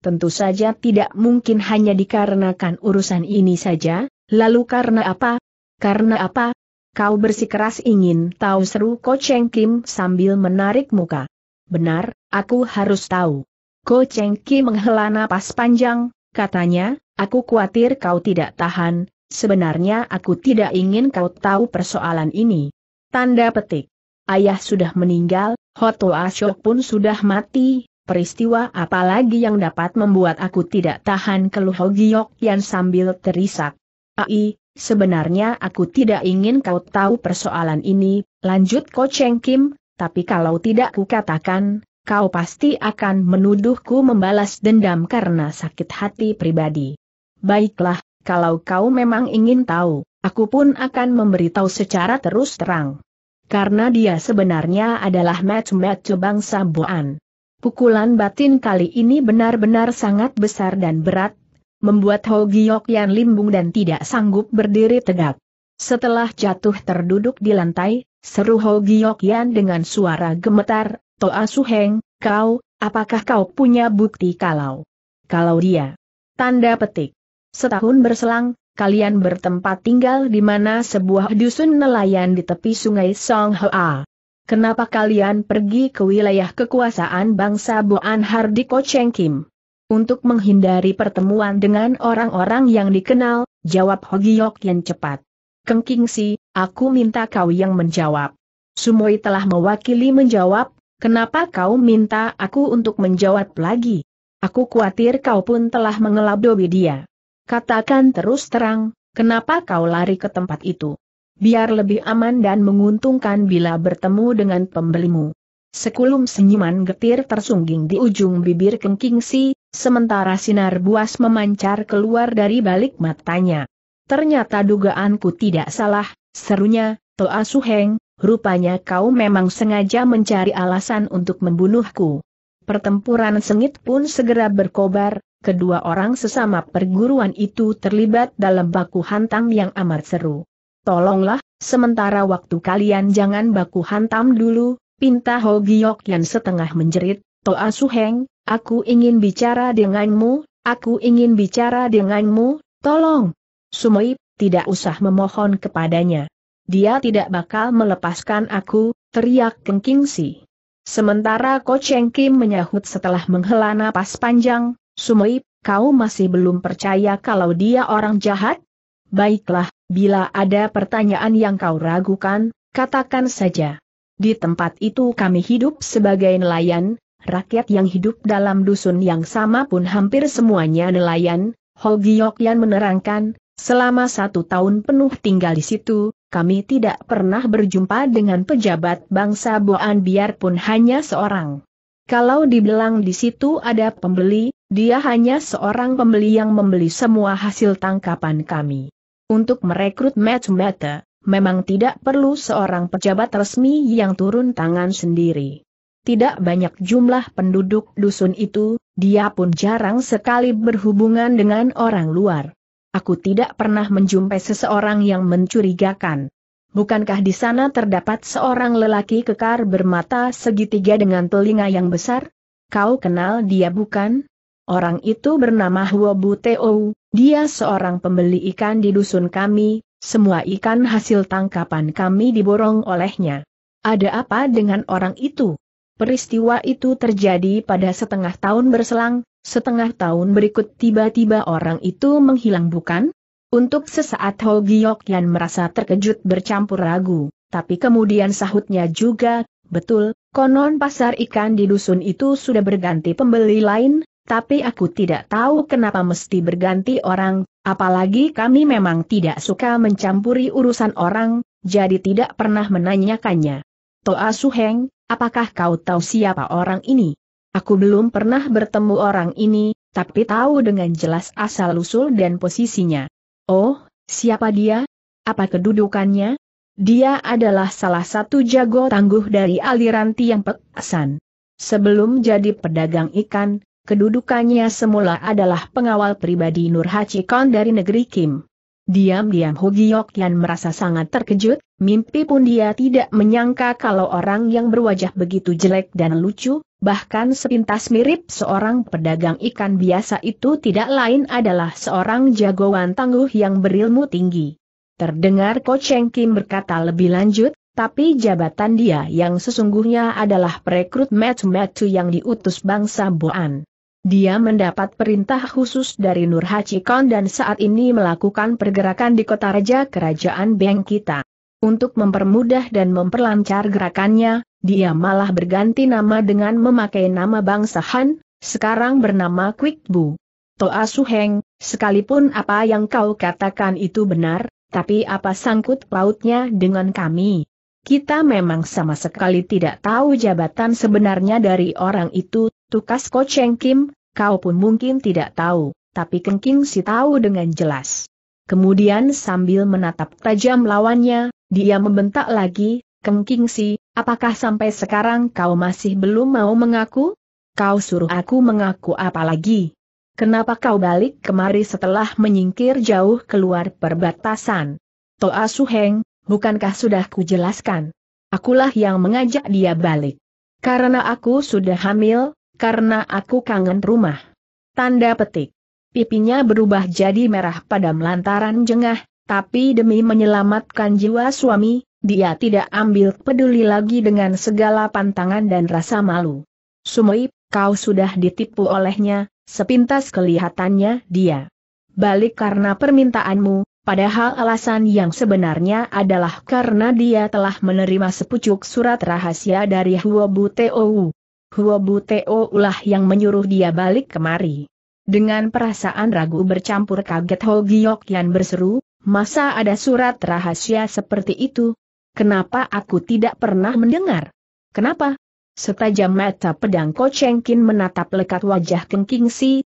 Tentu saja tidak mungkin hanya dikarenakan urusan ini saja, lalu karena apa? Karena apa? Kau bersikeras ingin tahu seru Ko Cheng Kim sambil menarik muka. Benar, aku harus tahu. Ko Cheng Ki menghela napas panjang, katanya, aku khawatir kau tidak tahan, sebenarnya aku tidak ingin kau tahu persoalan ini. Tanda petik. Ayah sudah meninggal, Hoto Ashok pun sudah mati, peristiwa apalagi yang dapat membuat aku tidak tahan keluh Giyok yang sambil terisak. Ai, sebenarnya aku tidak ingin kau tahu persoalan ini, lanjut Ko Cheng Kim, tapi kalau tidak kukatakan, kau pasti akan menuduhku membalas dendam karena sakit hati pribadi. Baiklah, kalau kau memang ingin tahu, aku pun akan memberitahu secara terus terang. Karena dia sebenarnya adalah match-match bangsa Boan. Pukulan batin kali ini benar-benar sangat besar dan berat, membuat Ho Giok Yan limbung dan tidak sanggup berdiri tegak. Setelah jatuh terduduk di lantai, seru Ho Yan dengan suara gemetar, Toa Su Heng, kau, apakah kau punya bukti kalau? Kalau dia. Tanda petik. Setahun berselang, kalian bertempat tinggal di mana sebuah dusun nelayan di tepi sungai Song Hoa. Kenapa kalian pergi ke wilayah kekuasaan bangsa Boan Hardiko Cheng Kim? Untuk menghindari pertemuan dengan orang-orang yang dikenal, jawab Giok yang cepat. Kengkingsi, aku minta kau yang menjawab. Sumoi telah mewakili menjawab, kenapa kau minta aku untuk menjawab lagi? Aku khawatir kau pun telah mengelabui dia. Katakan terus terang, kenapa kau lari ke tempat itu? Biar lebih aman dan menguntungkan bila bertemu dengan pembelimu. Sekulum senyuman getir tersungging di ujung bibir Kengkingsi, sementara sinar buas memancar keluar dari balik matanya. Ternyata dugaanku tidak salah, serunya, Toa Suheng, rupanya kau memang sengaja mencari alasan untuk membunuhku. Pertempuran sengit pun segera berkobar, kedua orang sesama perguruan itu terlibat dalam baku hantam yang amat seru. Tolonglah, sementara waktu kalian jangan baku hantam dulu, pinta Ho Giyok yang setengah menjerit, Toa Suheng, aku ingin bicara denganmu, aku ingin bicara denganmu, tolong, Sumoi, tidak usah memohon kepadanya. Dia tidak bakal melepaskan aku, teriak Keng Si. Sementara Ko Cheng Kim menyahut setelah menghela napas panjang, Sumoi, kau masih belum percaya kalau dia orang jahat? Baiklah, bila ada pertanyaan yang kau ragukan, katakan saja. Di tempat itu kami hidup sebagai nelayan, rakyat yang hidup dalam dusun yang sama pun hampir semuanya nelayan, Ho Yan menerangkan, Selama satu tahun penuh tinggal di situ, kami tidak pernah berjumpa dengan pejabat bangsa Boan biarpun hanya seorang. Kalau dibilang di situ ada pembeli, dia hanya seorang pembeli yang membeli semua hasil tangkapan kami. Untuk merekrut matchmaker, memang tidak perlu seorang pejabat resmi yang turun tangan sendiri. Tidak banyak jumlah penduduk dusun itu, dia pun jarang sekali berhubungan dengan orang luar. Aku tidak pernah menjumpai seseorang yang mencurigakan. Bukankah di sana terdapat seorang lelaki kekar bermata segitiga dengan telinga yang besar? Kau kenal dia bukan? Orang itu bernama Huo Teo, dia seorang pembeli ikan di dusun kami, semua ikan hasil tangkapan kami diborong olehnya. Ada apa dengan orang itu? Peristiwa itu terjadi pada setengah tahun berselang, Setengah tahun berikut tiba-tiba orang itu menghilang bukan? Untuk sesaat Ho yang merasa terkejut bercampur ragu, tapi kemudian sahutnya juga, betul, konon pasar ikan di dusun itu sudah berganti pembeli lain, tapi aku tidak tahu kenapa mesti berganti orang, apalagi kami memang tidak suka mencampuri urusan orang, jadi tidak pernah menanyakannya. Toa Suheng, apakah kau tahu siapa orang ini? Aku belum pernah bertemu orang ini, tapi tahu dengan jelas asal-usul dan posisinya. Oh, siapa dia? Apa kedudukannya? Dia adalah salah satu jago tangguh dari aliran Tiang Pekasan. Sebelum jadi pedagang ikan, kedudukannya semula adalah pengawal pribadi Nur Hachikon dari negeri Kim. Diam-diam Hugiok yang merasa sangat terkejut, Mimpi pun dia tidak menyangka kalau orang yang berwajah begitu jelek dan lucu, bahkan sepintas mirip seorang pedagang ikan biasa itu tidak lain adalah seorang jagoan tangguh yang berilmu tinggi. Terdengar Ko Cheng Kim berkata lebih lanjut, tapi jabatan dia yang sesungguhnya adalah perekrut metu-metu yang diutus bangsa Boan. Dia mendapat perintah khusus dari Nur Hachikon dan saat ini melakukan pergerakan di kota raja kerajaan Beng kita. Untuk mempermudah dan memperlancar gerakannya, dia malah berganti nama dengan memakai nama bangsa Han, sekarang bernama Quick Bu. Toa ah Heng, sekalipun apa yang kau katakan itu benar, tapi apa sangkut pautnya dengan kami? Kita memang sama sekali tidak tahu jabatan sebenarnya dari orang itu, tukas Ko Cheng Kim, kau pun mungkin tidak tahu, tapi Keng King si tahu dengan jelas. Kemudian sambil menatap tajam lawannya, dia membentak lagi, Keng Kingsi, apakah sampai sekarang kau masih belum mau mengaku? Kau suruh aku mengaku apa lagi? Kenapa kau balik kemari setelah menyingkir jauh keluar perbatasan? Toa Suheng, bukankah sudah kujelaskan? Akulah yang mengajak dia balik. Karena aku sudah hamil, karena aku kangen rumah. Tanda petik. Pipinya berubah jadi merah padam lantaran jengah, tapi demi menyelamatkan jiwa suami, dia tidak ambil peduli lagi dengan segala pantangan dan rasa malu. Sumoip, kau sudah ditipu olehnya, sepintas kelihatannya dia. Balik karena permintaanmu, padahal alasan yang sebenarnya adalah karena dia telah menerima sepucuk surat rahasia dari Huobu Tou. Huobu Teo ulah yang menyuruh dia balik kemari. Dengan perasaan ragu bercampur kaget Ho Giok Yan berseru, Masa ada surat rahasia seperti itu? Kenapa aku tidak pernah mendengar? Kenapa? Setajam mata pedang Kocengkin menatap lekat wajah Keng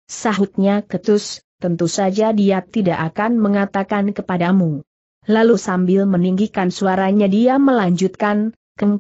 sahutnya ketus, tentu saja dia tidak akan mengatakan kepadamu. Lalu sambil meninggikan suaranya dia melanjutkan, Keng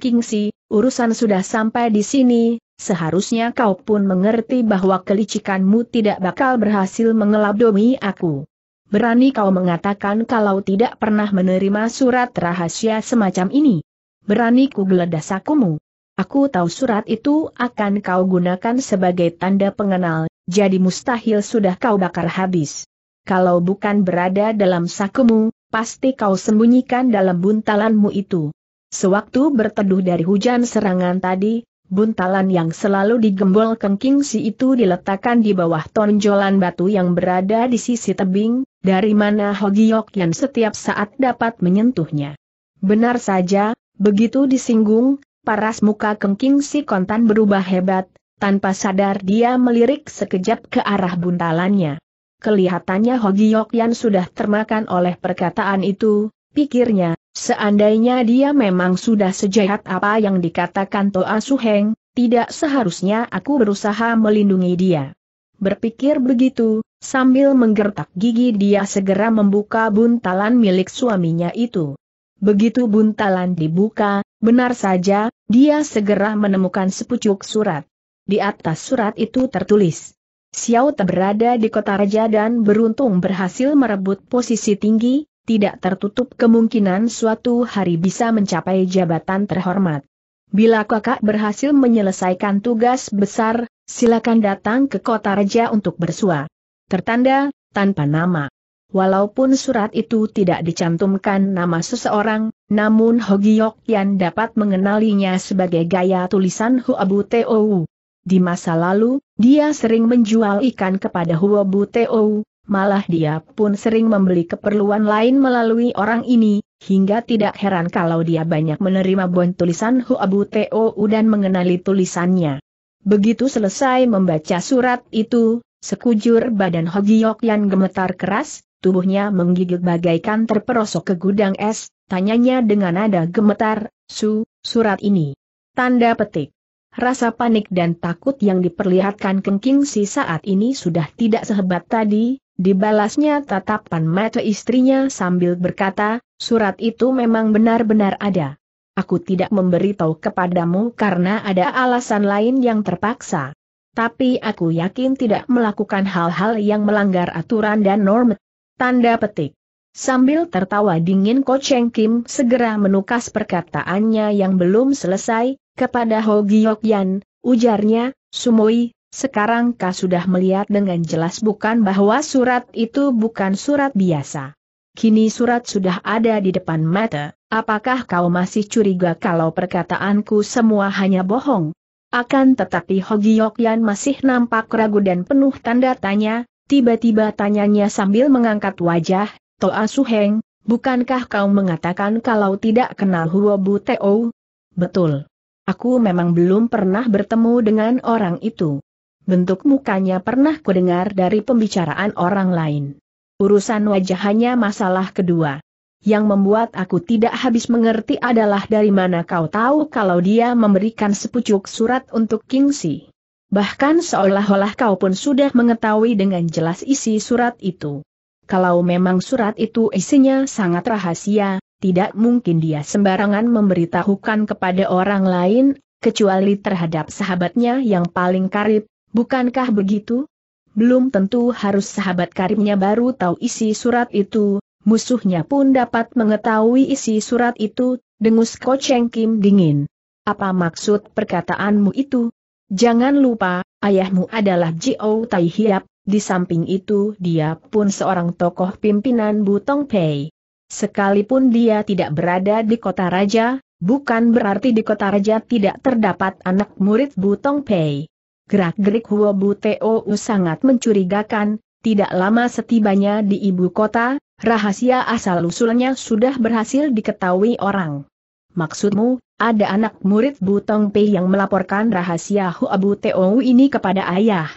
urusan sudah sampai di sini, seharusnya kau pun mengerti bahwa kelicikanmu tidak bakal berhasil mengelabdomi aku berani kau mengatakan kalau tidak pernah menerima surat rahasia semacam ini. Berani ku geledah sakumu. Aku tahu surat itu akan kau gunakan sebagai tanda pengenal, jadi mustahil sudah kau bakar habis. Kalau bukan berada dalam sakumu, pasti kau sembunyikan dalam buntalanmu itu. Sewaktu berteduh dari hujan serangan tadi, Buntalan yang selalu digembol kengking si itu diletakkan di bawah tonjolan batu yang berada di sisi tebing, dari mana Hogiok yang setiap saat dapat menyentuhnya. Benar saja, begitu disinggung, paras muka kengking si kontan berubah hebat, tanpa sadar dia melirik sekejap ke arah buntalannya. Kelihatannya Hogiok yang sudah termakan oleh perkataan itu, pikirnya, Seandainya dia memang sudah sejahat apa yang dikatakan Toa Suheng, tidak seharusnya aku berusaha melindungi dia. Berpikir begitu, sambil menggertak gigi dia segera membuka buntalan milik suaminya itu. Begitu buntalan dibuka, benar saja, dia segera menemukan sepucuk surat. Di atas surat itu tertulis. Xiao Te berada di kota raja dan beruntung berhasil merebut posisi tinggi, tidak tertutup kemungkinan suatu hari bisa mencapai jabatan terhormat. Bila kakak berhasil menyelesaikan tugas besar, silakan datang ke kota raja untuk bersua. Tertanda, tanpa nama. Walaupun surat itu tidak dicantumkan nama seseorang, namun Hogiok yang dapat mengenalinya sebagai gaya tulisan Huabu Teo. Di masa lalu, dia sering menjual ikan kepada Huabu Teo, malah dia pun sering membeli keperluan lain melalui orang ini, hingga tidak heran kalau dia banyak menerima bon tulisan Hu Abu Teo dan mengenali tulisannya. Begitu selesai membaca surat itu, sekujur badan Hogiok yang gemetar keras, tubuhnya menggigit bagaikan terperosok ke gudang es, tanyanya dengan nada gemetar, Su, surat ini. Tanda petik. Rasa panik dan takut yang diperlihatkan Kengking si saat ini sudah tidak sehebat tadi, Dibalasnya tatapan mata istrinya sambil berkata, surat itu memang benar-benar ada. Aku tidak memberitahu kepadamu karena ada alasan lain yang terpaksa. Tapi aku yakin tidak melakukan hal-hal yang melanggar aturan dan norma. Tanda petik. Sambil tertawa dingin Ko Cheng Kim segera menukas perkataannya yang belum selesai, kepada Ho Giok Yan, ujarnya, Sumoi, sekarang kau sudah melihat dengan jelas bukan bahwa surat itu bukan surat biasa. Kini surat sudah ada di depan mata, apakah kau masih curiga kalau perkataanku semua hanya bohong? Akan tetapi Hogi Yokyan masih nampak ragu dan penuh tanda tanya, tiba-tiba tanyanya sambil mengangkat wajah, Toa Suheng, bukankah kau mengatakan kalau tidak kenal Huo Teo? Betul. Aku memang belum pernah bertemu dengan orang itu bentuk mukanya pernah kudengar dari pembicaraan orang lain. Urusan wajahnya masalah kedua. Yang membuat aku tidak habis mengerti adalah dari mana kau tahu kalau dia memberikan sepucuk surat untuk King Si. Bahkan seolah-olah kau pun sudah mengetahui dengan jelas isi surat itu. Kalau memang surat itu isinya sangat rahasia, tidak mungkin dia sembarangan memberitahukan kepada orang lain, kecuali terhadap sahabatnya yang paling karib, Bukankah begitu? Belum tentu harus sahabat karibnya baru tahu isi surat itu, musuhnya pun dapat mengetahui isi surat itu, dengus Cheng Kim dingin. Apa maksud perkataanmu itu? Jangan lupa, ayahmu adalah Jio Tai Hiap, di samping itu dia pun seorang tokoh pimpinan Butong Pei. Sekalipun dia tidak berada di kota raja, bukan berarti di kota raja tidak terdapat anak murid Butong Pei. Gerak-gerik Huo Teo sangat mencurigakan, tidak lama setibanya di ibu kota, rahasia asal-usulnya sudah berhasil diketahui orang. Maksudmu, ada anak murid Butong Pei yang melaporkan rahasia Huo Teo ini kepada ayah.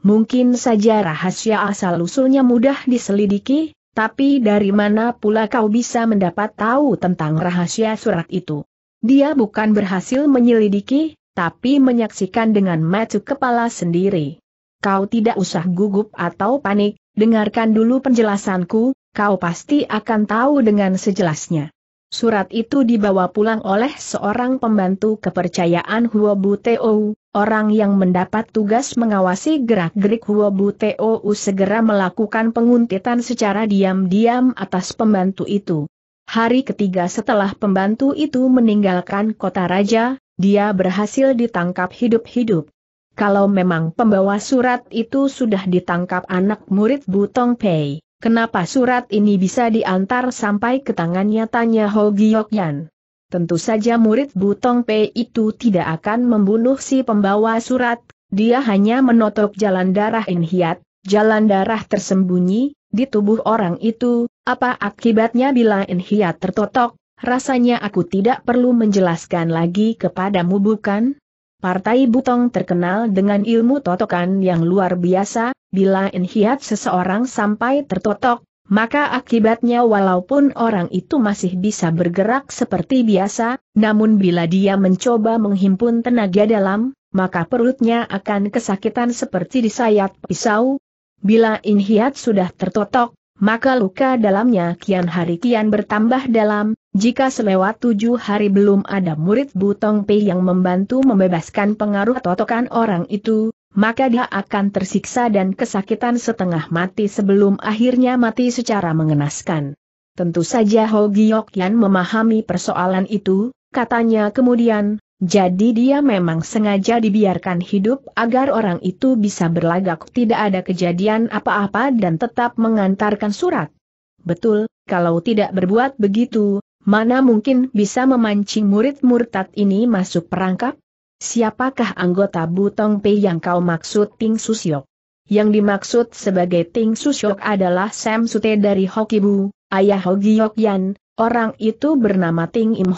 Mungkin saja rahasia asal-usulnya mudah diselidiki, tapi dari mana pula kau bisa mendapat tahu tentang rahasia surat itu? Dia bukan berhasil menyelidiki, tapi menyaksikan dengan mata kepala sendiri. Kau tidak usah gugup atau panik, dengarkan dulu penjelasanku, kau pasti akan tahu dengan sejelasnya. Surat itu dibawa pulang oleh seorang pembantu kepercayaan Huo Buteo, orang yang mendapat tugas mengawasi gerak-gerik Huo Buteo segera melakukan penguntitan secara diam-diam atas pembantu itu. Hari ketiga setelah pembantu itu meninggalkan kota raja, dia berhasil ditangkap hidup-hidup. Kalau memang pembawa surat itu sudah ditangkap anak murid Butong Pei, kenapa surat ini bisa diantar sampai ke tangannya tanya Ho Yan? Tentu saja murid Butong Pei itu tidak akan membunuh si pembawa surat, dia hanya menotok jalan darah Inhiat, jalan darah tersembunyi, di tubuh orang itu, apa akibatnya bila Inhiat tertotok, Rasanya aku tidak perlu menjelaskan lagi kepadamu bukan? Partai Butong terkenal dengan ilmu totokan yang luar biasa, bila inhiat seseorang sampai tertotok, maka akibatnya walaupun orang itu masih bisa bergerak seperti biasa, namun bila dia mencoba menghimpun tenaga dalam, maka perutnya akan kesakitan seperti disayat pisau. Bila inhiat sudah tertotok, maka luka dalamnya kian hari kian bertambah dalam, jika selewat tujuh hari belum ada murid Butong Pei yang membantu membebaskan pengaruh totokan orang itu, maka dia akan tersiksa dan kesakitan setengah mati sebelum akhirnya mati secara mengenaskan. Tentu saja Ho Giok Yan memahami persoalan itu, katanya kemudian, jadi dia memang sengaja dibiarkan hidup agar orang itu bisa berlagak tidak ada kejadian apa-apa dan tetap mengantarkan surat. Betul, kalau tidak berbuat begitu, mana mungkin bisa memancing murid murtad ini masuk perangkap? Siapakah anggota Butong Pei yang kau maksud Ting Susyok? Yang dimaksud sebagai Ting Susyok adalah Sam Sute dari Hokibu, ayah Hogi Yokyan, orang itu bernama Ting Im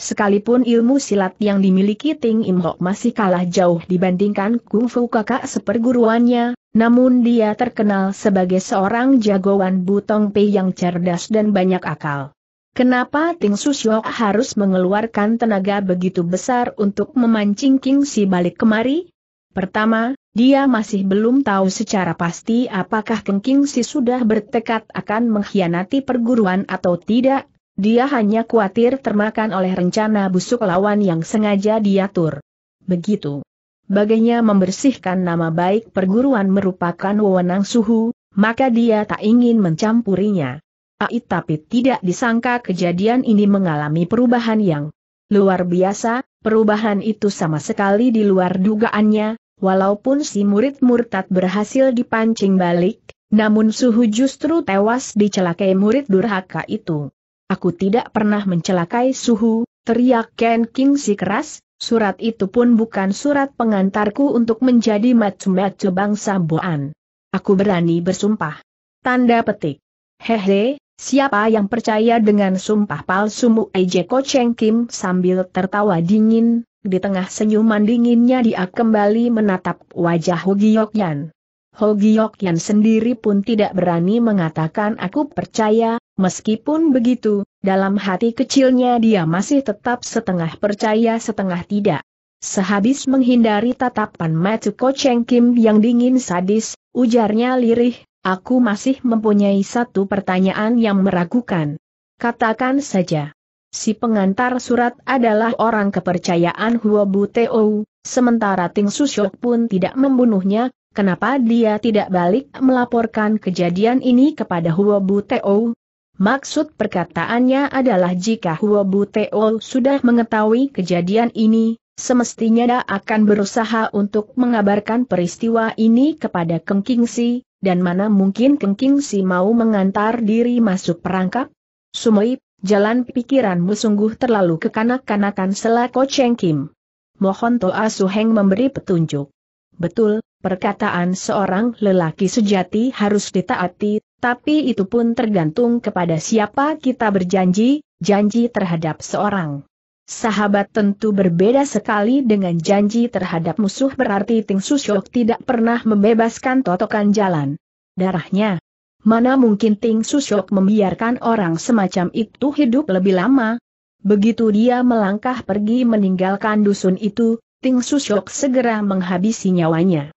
Sekalipun ilmu silat yang dimiliki Ting Im Hok masih kalah jauh dibandingkan Kung Fu kakak seperguruannya, namun dia terkenal sebagai seorang jagoan butong pei yang cerdas dan banyak akal. Kenapa Ting Susyok harus mengeluarkan tenaga begitu besar untuk memancing King Si balik kemari? Pertama, dia masih belum tahu secara pasti apakah King Si sudah bertekad akan mengkhianati perguruan atau tidak, dia hanya khawatir termakan oleh rencana busuk lawan yang sengaja diatur. Begitu. Baginya membersihkan nama baik perguruan merupakan wewenang suhu, maka dia tak ingin mencampurinya. Ai tapi tidak disangka kejadian ini mengalami perubahan yang luar biasa, perubahan itu sama sekali di luar dugaannya, walaupun si murid murtad berhasil dipancing balik, namun Suhu justru tewas dicelakai murid durhaka itu. Aku tidak pernah mencelakai suhu, teriak Ken King si keras, surat itu pun bukan surat pengantarku untuk menjadi macu-macu bangsa Boan. Aku berani bersumpah. Tanda petik. Hehe, siapa yang percaya dengan sumpah palsumu Ko Cheng Kim sambil tertawa dingin, di tengah senyuman dinginnya dia kembali menatap wajah Hogyokyan. Yan sendiri pun tidak berani mengatakan aku percaya, Meskipun begitu, dalam hati kecilnya dia masih tetap setengah percaya setengah tidak. Sehabis menghindari tatapan Ko Cheng Kim yang dingin sadis, ujarnya lirih, aku masih mempunyai satu pertanyaan yang meragukan. Katakan saja. Si pengantar surat adalah orang kepercayaan Huo Teo, sementara Ting Susyok pun tidak membunuhnya, kenapa dia tidak balik melaporkan kejadian ini kepada Huo Teo, Maksud perkataannya adalah jika Huo Buteo sudah mengetahui kejadian ini, semestinya dia akan berusaha untuk mengabarkan peristiwa ini kepada Keng Kingsi, dan mana mungkin Keng Kingsi mau mengantar diri masuk perangkap? Sumoip, jalan pikiranmu sungguh terlalu kekanak-kanakan selaku Cheng Kim. Mohon Toa Heng memberi petunjuk. Betul, Perkataan seorang lelaki sejati harus ditaati, tapi itu pun tergantung kepada siapa kita berjanji, janji terhadap seorang. Sahabat tentu berbeda sekali dengan janji terhadap musuh berarti Ting Susyok tidak pernah membebaskan totokan jalan. Darahnya. Mana mungkin Ting Susyok membiarkan orang semacam itu hidup lebih lama? Begitu dia melangkah pergi meninggalkan dusun itu, Ting Susyok segera menghabisi nyawanya.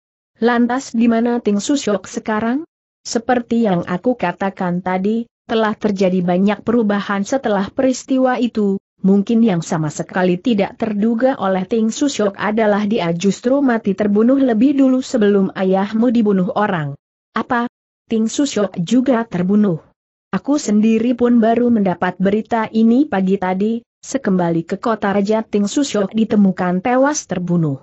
Lantas di mana Ting Susyok sekarang? Seperti yang aku katakan tadi, telah terjadi banyak perubahan setelah peristiwa itu, mungkin yang sama sekali tidak terduga oleh Ting Susyok adalah dia justru mati terbunuh lebih dulu sebelum ayahmu dibunuh orang. Apa? Ting Susyok juga terbunuh. Aku sendiri pun baru mendapat berita ini pagi tadi, sekembali ke kota Raja Ting Susyok ditemukan tewas terbunuh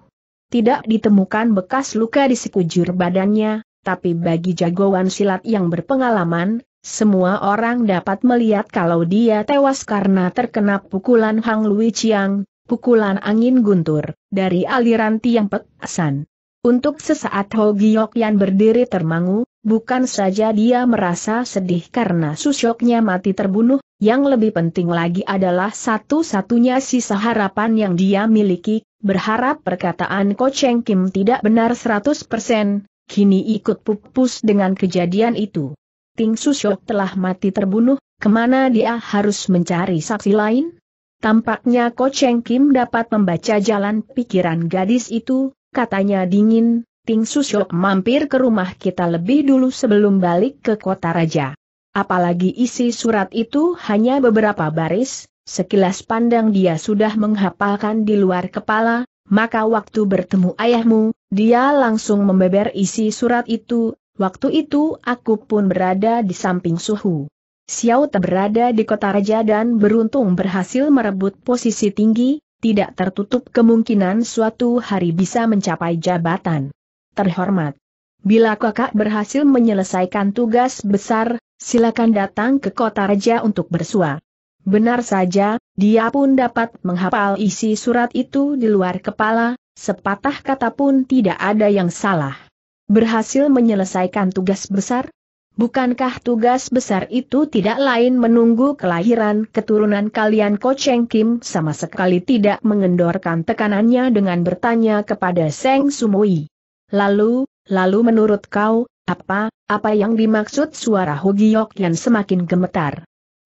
tidak ditemukan bekas luka di sekujur badannya, tapi bagi jagoan silat yang berpengalaman, semua orang dapat melihat kalau dia tewas karena terkena pukulan Hang Lui Chiang, pukulan angin guntur, dari aliran tiang peksan. Untuk sesaat Ho Giok yang berdiri termangu, bukan saja dia merasa sedih karena Susyoknya mati terbunuh, yang lebih penting lagi adalah satu-satunya sisa harapan yang dia miliki, berharap perkataan Ko Cheng Kim tidak benar 100%, kini ikut pupus dengan kejadian itu. Ting Susyok telah mati terbunuh, kemana dia harus mencari saksi lain? Tampaknya Ko Cheng Kim dapat membaca jalan pikiran gadis itu, katanya dingin, Ting Susyok mampir ke rumah kita lebih dulu sebelum balik ke kota raja. Apalagi isi surat itu hanya beberapa baris, Sekilas pandang dia sudah menghapalkan di luar kepala, maka waktu bertemu ayahmu, dia langsung membeber isi surat itu, waktu itu aku pun berada di samping suhu. Xiao Te berada di kota raja dan beruntung berhasil merebut posisi tinggi, tidak tertutup kemungkinan suatu hari bisa mencapai jabatan. Terhormat. Bila kakak berhasil menyelesaikan tugas besar, silakan datang ke kota raja untuk bersua. Benar saja, dia pun dapat menghafal isi surat itu di luar kepala, sepatah kata pun tidak ada yang salah. Berhasil menyelesaikan tugas besar? Bukankah tugas besar itu tidak lain menunggu kelahiran keturunan kalian Ko Cheng Kim sama sekali tidak mengendorkan tekanannya dengan bertanya kepada Seng Sumui. Lalu, lalu menurut kau, apa, apa yang dimaksud suara Hugiok yang semakin gemetar?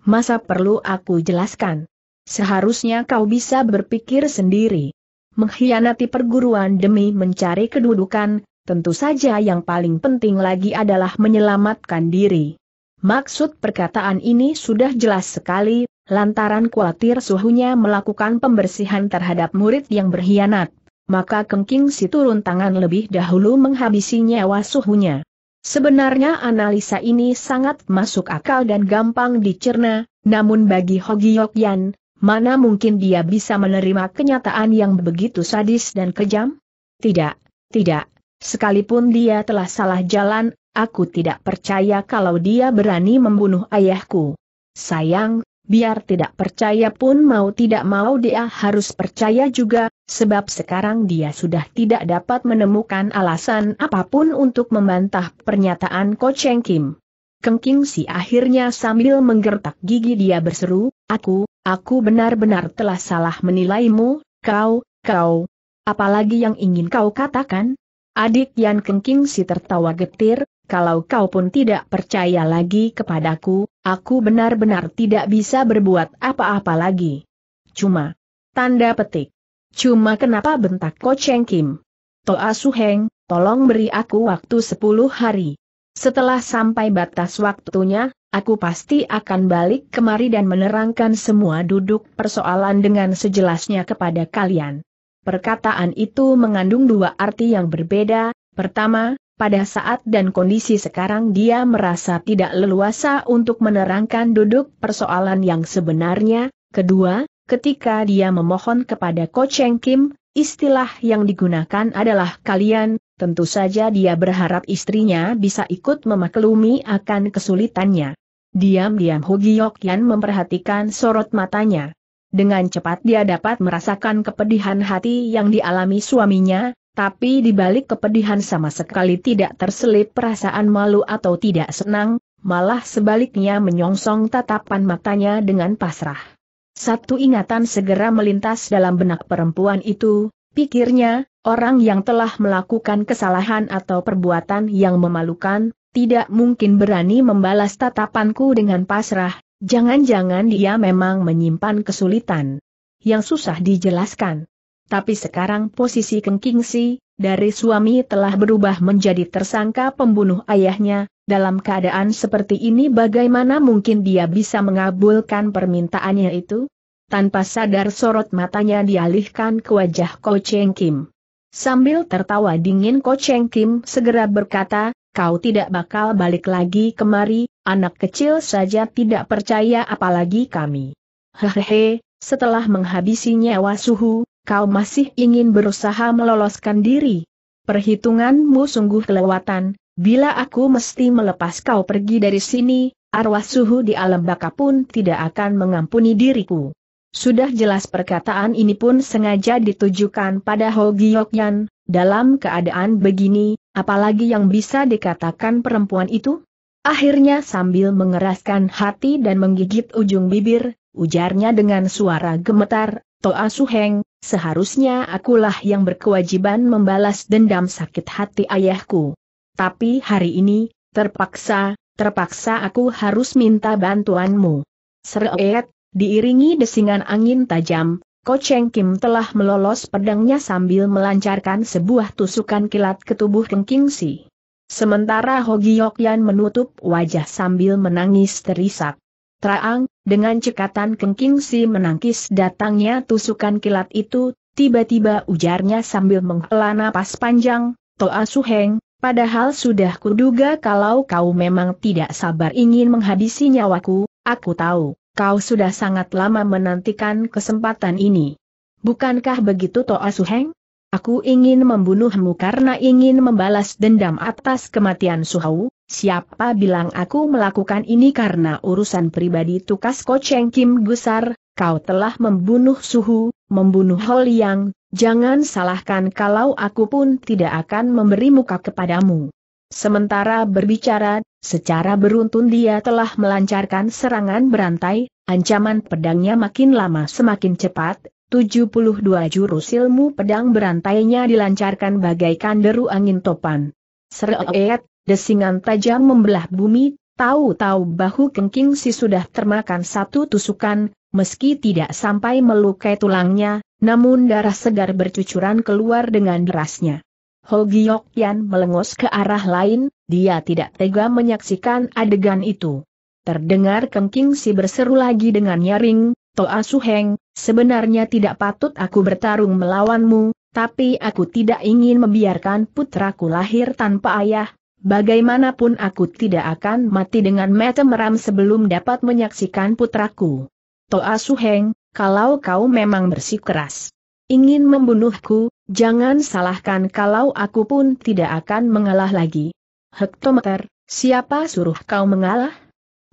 Masa perlu aku jelaskan? Seharusnya kau bisa berpikir sendiri. Mengkhianati perguruan demi mencari kedudukan, tentu saja yang paling penting lagi adalah menyelamatkan diri. Maksud perkataan ini sudah jelas sekali, lantaran khawatir suhunya melakukan pembersihan terhadap murid yang berkhianat, maka Kengking si turun tangan lebih dahulu menghabisinya nyawa Sebenarnya analisa ini sangat masuk akal dan gampang dicerna, namun bagi Hogi Yokyan, mana mungkin dia bisa menerima kenyataan yang begitu sadis dan kejam? Tidak, tidak. Sekalipun dia telah salah jalan, aku tidak percaya kalau dia berani membunuh ayahku. Sayang, biar tidak percaya pun mau tidak mau dia harus percaya juga, sebab sekarang dia sudah tidak dapat menemukan alasan apapun untuk membantah pernyataan Ko Cheng Kim. Kengking si akhirnya sambil menggertak gigi dia berseru, aku, aku benar-benar telah salah menilaimu, kau, kau. Apalagi yang ingin kau katakan? Adik Yan Kengking si tertawa getir, kalau kau pun tidak percaya lagi kepadaku, aku benar-benar tidak bisa berbuat apa-apa lagi. Cuma. Tanda petik. Cuma kenapa bentak Ko Cheng Kim? Toa Heng, tolong beri aku waktu 10 hari. Setelah sampai batas waktunya, aku pasti akan balik kemari dan menerangkan semua duduk persoalan dengan sejelasnya kepada kalian. Perkataan itu mengandung dua arti yang berbeda, pertama, pada saat dan kondisi sekarang dia merasa tidak leluasa untuk menerangkan duduk persoalan yang sebenarnya. Kedua, ketika dia memohon kepada Ko Cheng Kim, istilah yang digunakan adalah kalian, tentu saja dia berharap istrinya bisa ikut memaklumi akan kesulitannya. Diam-diam Hugi Yokyan memperhatikan sorot matanya. Dengan cepat dia dapat merasakan kepedihan hati yang dialami suaminya, tapi di balik kepedihan sama sekali tidak terselip perasaan malu atau tidak senang, malah sebaliknya menyongsong tatapan matanya dengan pasrah. Satu ingatan segera melintas dalam benak perempuan itu, pikirnya, orang yang telah melakukan kesalahan atau perbuatan yang memalukan, tidak mungkin berani membalas tatapanku dengan pasrah, jangan-jangan dia memang menyimpan kesulitan yang susah dijelaskan. Tapi sekarang posisi Keng Si, dari suami telah berubah menjadi tersangka pembunuh ayahnya, dalam keadaan seperti ini bagaimana mungkin dia bisa mengabulkan permintaannya itu? Tanpa sadar sorot matanya dialihkan ke wajah Ko Cheng Kim. Sambil tertawa dingin Ko Cheng Kim segera berkata, kau tidak bakal balik lagi kemari, anak kecil saja tidak percaya apalagi kami. Hehehe, setelah menghabisi nyawa suhu, kau masih ingin berusaha meloloskan diri. Perhitunganmu sungguh kelewatan, bila aku mesti melepas kau pergi dari sini, arwah suhu di alam baka pun tidak akan mengampuni diriku. Sudah jelas perkataan ini pun sengaja ditujukan pada Ho Giyokyan, dalam keadaan begini, apalagi yang bisa dikatakan perempuan itu? Akhirnya sambil mengeraskan hati dan menggigit ujung bibir, ujarnya dengan suara gemetar, Toa Suheng, seharusnya akulah yang berkewajiban membalas dendam sakit hati ayahku. Tapi hari ini, terpaksa, terpaksa aku harus minta bantuanmu. Seret, diiringi desingan angin tajam, Ko Cheng Kim telah melolos pedangnya sambil melancarkan sebuah tusukan kilat ke tubuh Keng Si. Sementara Hogi Yokyan menutup wajah sambil menangis terisak. Traang, dengan cekatan Kengking Si menangkis datangnya tusukan kilat itu, tiba-tiba ujarnya sambil menghela napas panjang, Toa Suheng, padahal sudah kuduga kalau kau memang tidak sabar ingin menghabisi nyawaku, aku tahu, kau sudah sangat lama menantikan kesempatan ini. Bukankah begitu Toa Suheng? Aku ingin membunuhmu karena ingin membalas dendam atas kematian Suhau, Siapa bilang aku melakukan ini karena urusan pribadi tukas Cheng Kim Gusar, kau telah membunuh Suhu, membunuh Liang, jangan salahkan kalau aku pun tidak akan memberi muka kepadamu. Sementara berbicara, secara beruntun dia telah melancarkan serangan berantai, ancaman pedangnya makin lama semakin cepat, 72 jurus ilmu pedang berantainya dilancarkan bagaikan deru angin topan. Seret, Desingan tajam membelah bumi, tahu-tahu bahu kengking si sudah termakan satu tusukan, meski tidak sampai melukai tulangnya, namun darah segar bercucuran keluar dengan derasnya. Holgiok Yan melengos ke arah lain, dia tidak tega menyaksikan adegan itu. Terdengar kengking si berseru lagi dengan nyaring, Toa Suheng, sebenarnya tidak patut aku bertarung melawanmu, tapi aku tidak ingin membiarkan putraku lahir tanpa ayah, Bagaimanapun aku tidak akan mati dengan mata meram sebelum dapat menyaksikan putraku. Toa Suheng, kalau kau memang bersikeras ingin membunuhku, jangan salahkan kalau aku pun tidak akan mengalah lagi. Hektometer, siapa suruh kau mengalah?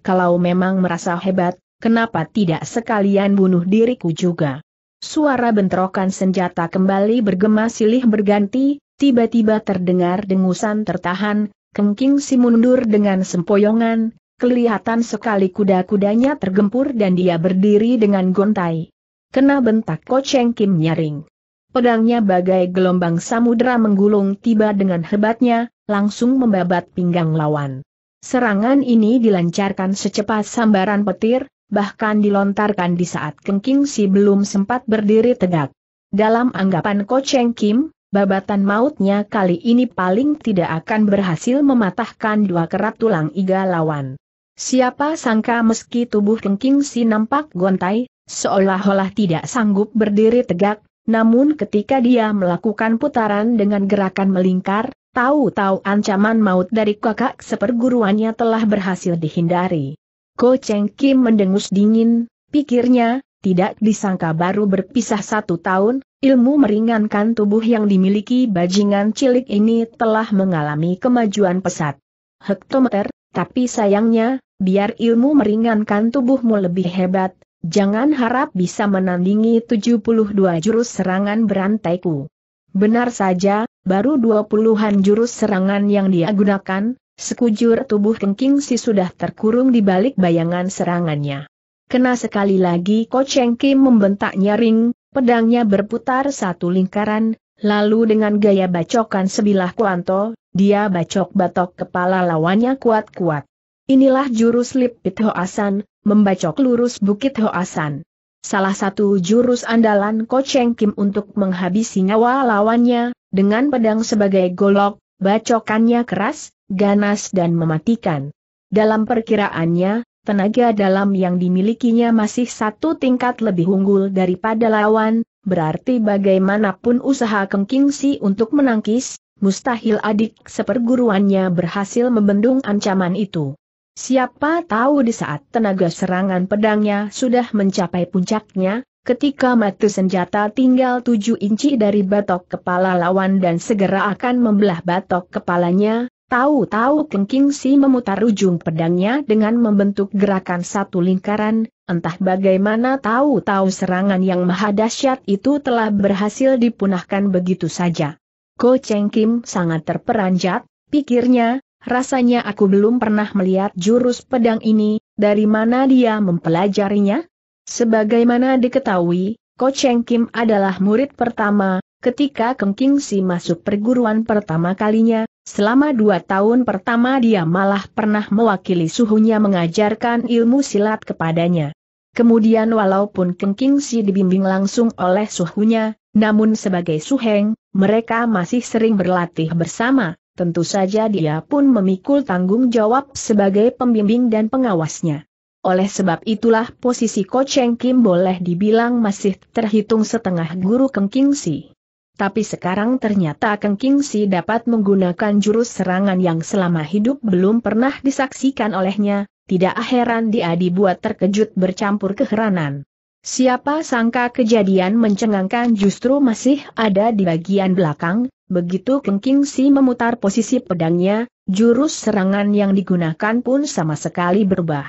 Kalau memang merasa hebat, kenapa tidak sekalian bunuh diriku juga? Suara bentrokan senjata kembali bergema silih berganti, tiba-tiba terdengar dengusan tertahan, Kengking si mundur dengan sempoyongan, kelihatan sekali kuda-kudanya tergempur dan dia berdiri dengan gontai. Kena bentak Koceng Kim nyaring. Pedangnya bagai gelombang samudera menggulung tiba dengan hebatnya, langsung membabat pinggang lawan. Serangan ini dilancarkan secepat sambaran petir, bahkan dilontarkan di saat Kengking Si belum sempat berdiri tegak. Dalam anggapan Ko Cheng Kim, babatan mautnya kali ini paling tidak akan berhasil mematahkan dua kerat tulang iga lawan. Siapa sangka meski tubuh Kengking si nampak gontai, seolah-olah tidak sanggup berdiri tegak, namun ketika dia melakukan putaran dengan gerakan melingkar, tahu-tahu ancaman maut dari kakak seperguruannya telah berhasil dihindari. Ko Cheng Kim mendengus dingin, pikirnya, tidak disangka baru berpisah satu tahun, Ilmu meringankan tubuh yang dimiliki bajingan cilik ini telah mengalami kemajuan pesat. Hektometer, tapi sayangnya, biar ilmu meringankan tubuhmu lebih hebat, jangan harap bisa menandingi 72 jurus serangan berantaiku. Benar saja, baru 20-an jurus serangan yang dia gunakan, sekujur tubuh Kengking Si sudah terkurung di balik bayangan serangannya. Kena sekali lagi Ko Cheng Kim membentak nyaring, Pedangnya berputar satu lingkaran, lalu dengan gaya bacokan sebilah kuanto, dia bacok-batok kepala lawannya kuat-kuat. Inilah jurus Lipit Hoasan, membacok lurus Bukit Hoasan. Salah satu jurus andalan Ko Cheng Kim untuk menghabisi nyawa lawannya, dengan pedang sebagai golok, bacokannya keras, ganas dan mematikan. Dalam perkiraannya, tenaga dalam yang dimilikinya masih satu tingkat lebih unggul daripada lawan, berarti bagaimanapun usaha King Si untuk menangkis, mustahil adik seperguruannya berhasil membendung ancaman itu. Siapa tahu di saat tenaga serangan pedangnya sudah mencapai puncaknya, ketika mati senjata tinggal tujuh inci dari batok kepala lawan dan segera akan membelah batok kepalanya, Tahu-tahu Kengking Si memutar ujung pedangnya dengan membentuk gerakan satu lingkaran, entah bagaimana tahu-tahu serangan yang maha dahsyat itu telah berhasil dipunahkan begitu saja. Ko Cheng Kim sangat terperanjat, pikirnya, rasanya aku belum pernah melihat jurus pedang ini, dari mana dia mempelajarinya? Sebagaimana diketahui, Ko Cheng Kim adalah murid pertama, ketika Keng King Si masuk perguruan pertama kalinya, Selama dua tahun pertama dia malah pernah mewakili suhunya mengajarkan ilmu silat kepadanya. Kemudian walaupun Keng Si dibimbing langsung oleh suhunya, namun sebagai suheng, mereka masih sering berlatih bersama, tentu saja dia pun memikul tanggung jawab sebagai pembimbing dan pengawasnya. Oleh sebab itulah posisi Ko Cheng Kim boleh dibilang masih terhitung setengah guru Keng Si. Tapi sekarang ternyata Kang King Si dapat menggunakan jurus serangan yang selama hidup belum pernah disaksikan olehnya, tidak heran dia dibuat terkejut bercampur keheranan. Siapa sangka kejadian mencengangkan justru masih ada di bagian belakang, begitu Kang King Si memutar posisi pedangnya, jurus serangan yang digunakan pun sama sekali berubah.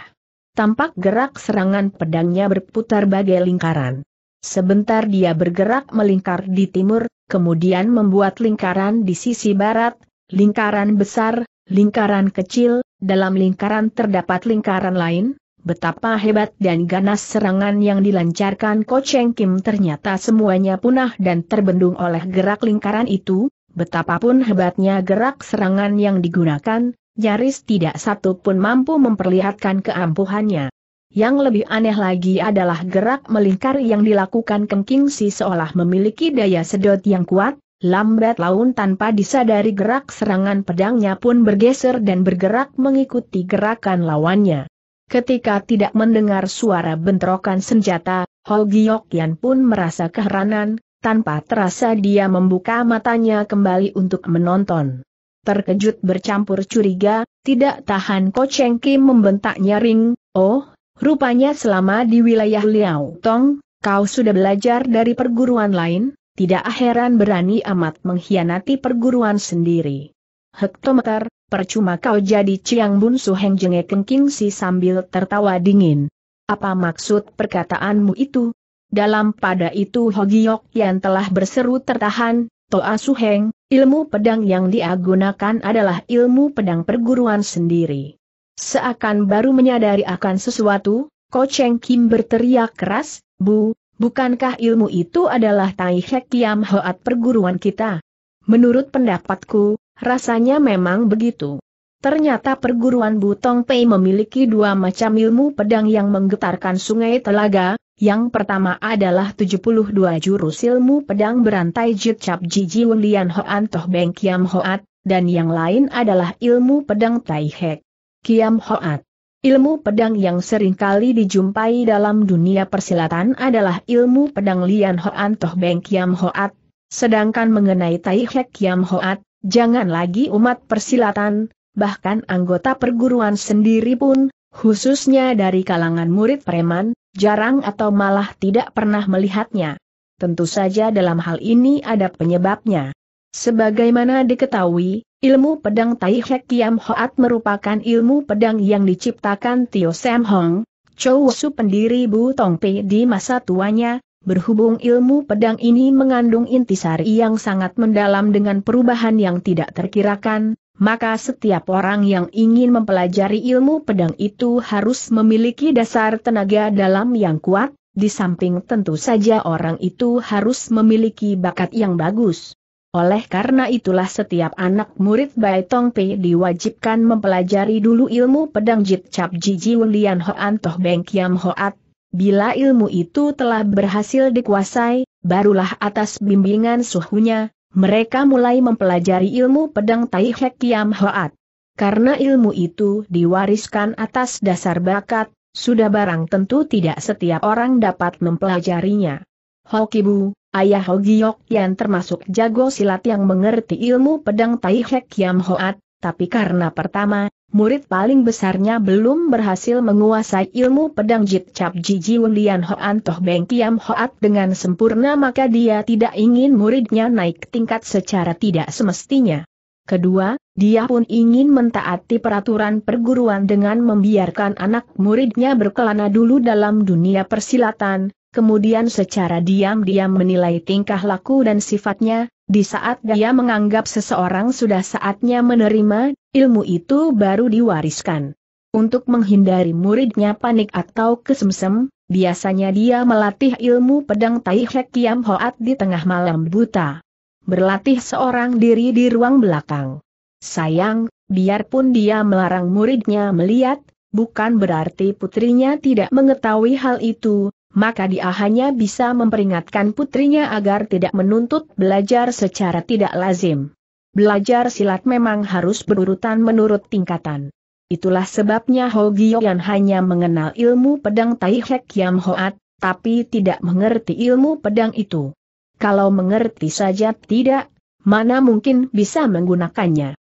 Tampak gerak serangan pedangnya berputar bagai lingkaran. Sebentar dia bergerak melingkar di timur, kemudian membuat lingkaran di sisi barat, lingkaran besar, lingkaran kecil, dalam lingkaran terdapat lingkaran lain, Betapa hebat dan ganas serangan yang dilancarkan Ko Cheng Kim ternyata semuanya punah dan terbendung oleh gerak lingkaran itu, betapapun hebatnya gerak serangan yang digunakan, nyaris tidak satu pun mampu memperlihatkan keampuhannya. Yang lebih aneh lagi adalah gerak melingkar yang dilakukan Kengking Si seolah memiliki daya sedot yang kuat, lambat laun tanpa disadari gerak serangan pedangnya pun bergeser dan bergerak mengikuti gerakan lawannya. Ketika tidak mendengar suara bentrokan senjata, Ho Yan pun merasa keheranan, tanpa terasa dia membuka matanya kembali untuk menonton. Terkejut bercampur curiga, tidak tahan Ko Cheng Kim membentak nyaring, oh, Rupanya selama di wilayah Liao Tong, kau sudah belajar dari perguruan lain, tidak heran berani amat mengkhianati perguruan sendiri. Hektometer, percuma kau jadi Ciang Bun Suheng jengek kengking si sambil tertawa dingin. Apa maksud perkataanmu itu? Dalam pada itu Hogiok yang telah berseru tertahan, Toa Suheng, ilmu pedang yang diagunakan adalah ilmu pedang perguruan sendiri. Seakan baru menyadari akan sesuatu, Ko Cheng Kim berteriak keras, Bu, bukankah ilmu itu adalah Tai Hek Kiam Hoat perguruan kita? Menurut pendapatku, rasanya memang begitu. Ternyata perguruan Butong Pei memiliki dua macam ilmu pedang yang menggetarkan sungai telaga, yang pertama adalah 72 jurus ilmu pedang berantai Jit Cap Jiji Lian Hoan Toh Beng Kiam Hoat, dan yang lain adalah ilmu pedang Tai Hek. Kiam Hoat. Ilmu pedang yang sering kali dijumpai dalam dunia persilatan adalah ilmu pedang Lian Hoan Toh Beng Kiam Hoat, sedangkan mengenai Tai Hek Kiam Hoat, jangan lagi umat persilatan, bahkan anggota perguruan sendiri pun, khususnya dari kalangan murid preman, jarang atau malah tidak pernah melihatnya. Tentu saja dalam hal ini ada penyebabnya. Sebagaimana diketahui, ilmu pedang Tai Hek Kiam Hoat merupakan ilmu pedang yang diciptakan Tio Sam Hong, Chou Su pendiri Bu Tong Pei di masa tuanya, berhubung ilmu pedang ini mengandung intisari yang sangat mendalam dengan perubahan yang tidak terkirakan, maka setiap orang yang ingin mempelajari ilmu pedang itu harus memiliki dasar tenaga dalam yang kuat, di samping tentu saja orang itu harus memiliki bakat yang bagus. Oleh karena itulah setiap anak murid Bai Tong Pei diwajibkan mempelajari dulu ilmu pedang Jit Cap Jiji Wendian Hoan Toh Beng Kiam Hoat. Bila ilmu itu telah berhasil dikuasai, barulah atas bimbingan suhunya, mereka mulai mempelajari ilmu pedang Tai Hek Kiam Hoat. Karena ilmu itu diwariskan atas dasar bakat, sudah barang tentu tidak setiap orang dapat mempelajarinya. Hokibu, ayah Hogiok yang termasuk jago silat yang mengerti ilmu pedang Tai Hek Yam Hoat, tapi karena pertama, murid paling besarnya belum berhasil menguasai ilmu pedang Jit Cap Jiji Lian Hoan Toh Beng Kiam Hoat dengan sempurna maka dia tidak ingin muridnya naik tingkat secara tidak semestinya. Kedua, dia pun ingin mentaati peraturan perguruan dengan membiarkan anak muridnya berkelana dulu dalam dunia persilatan, kemudian secara diam-diam menilai tingkah laku dan sifatnya, di saat dia menganggap seseorang sudah saatnya menerima, ilmu itu baru diwariskan. Untuk menghindari muridnya panik atau kesemsem, biasanya dia melatih ilmu pedang Tai Hek Kiam Hoat di tengah malam buta. Berlatih seorang diri di ruang belakang. Sayang, biarpun dia melarang muridnya melihat, bukan berarti putrinya tidak mengetahui hal itu, maka dia hanya bisa memperingatkan putrinya agar tidak menuntut belajar secara tidak lazim. Belajar silat memang harus berurutan menurut tingkatan. Itulah sebabnya Ho Gioyan hanya mengenal ilmu pedang Tai Hek Yam Hoat, tapi tidak mengerti ilmu pedang itu. Kalau mengerti saja tidak, mana mungkin bisa menggunakannya.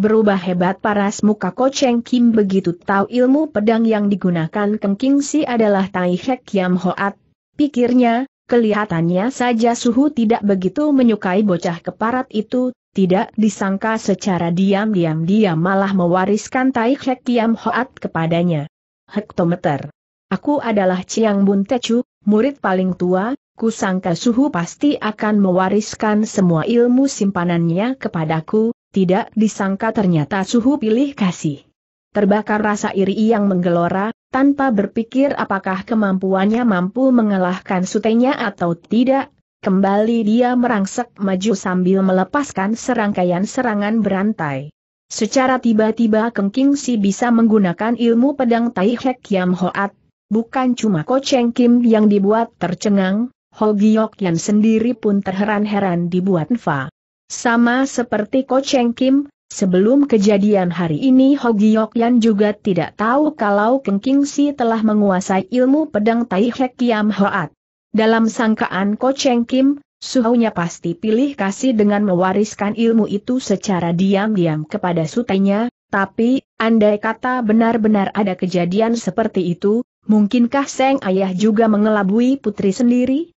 Berubah hebat paras muka Koceng Kim begitu tahu ilmu pedang yang digunakan Keng Si adalah Tai Hek Yam Hoat. Pikirnya, kelihatannya saja suhu tidak begitu menyukai bocah keparat itu, tidak disangka secara diam-diam dia malah mewariskan Tai Hek Yam Hoat kepadanya. Hektometer. Aku adalah Chiang Bun Techu, murid paling tua, kusangka suhu pasti akan mewariskan semua ilmu simpanannya kepadaku, tidak disangka ternyata suhu pilih kasih. Terbakar rasa iri yang menggelora, tanpa berpikir apakah kemampuannya mampu mengalahkan sutenya atau tidak, kembali dia merangsek maju sambil melepaskan serangkaian serangan berantai. Secara tiba-tiba Keng King Si bisa menggunakan ilmu pedang Tai Hek Yam Hoat, bukan cuma Ko Cheng Kim yang dibuat tercengang, Ho Giok Yan sendiri pun terheran-heran dibuat Nfa. Sama seperti Ko Cheng Kim, sebelum kejadian hari ini Hogi Yokyan juga tidak tahu kalau Keng King Si telah menguasai ilmu pedang Tai Hek Kiam Hoat. Dalam sangkaan Ko Cheng Kim, Suhunya pasti pilih kasih dengan mewariskan ilmu itu secara diam-diam kepada sutenya, tapi, andai kata benar-benar ada kejadian seperti itu, mungkinkah Seng Ayah juga mengelabui putri sendiri?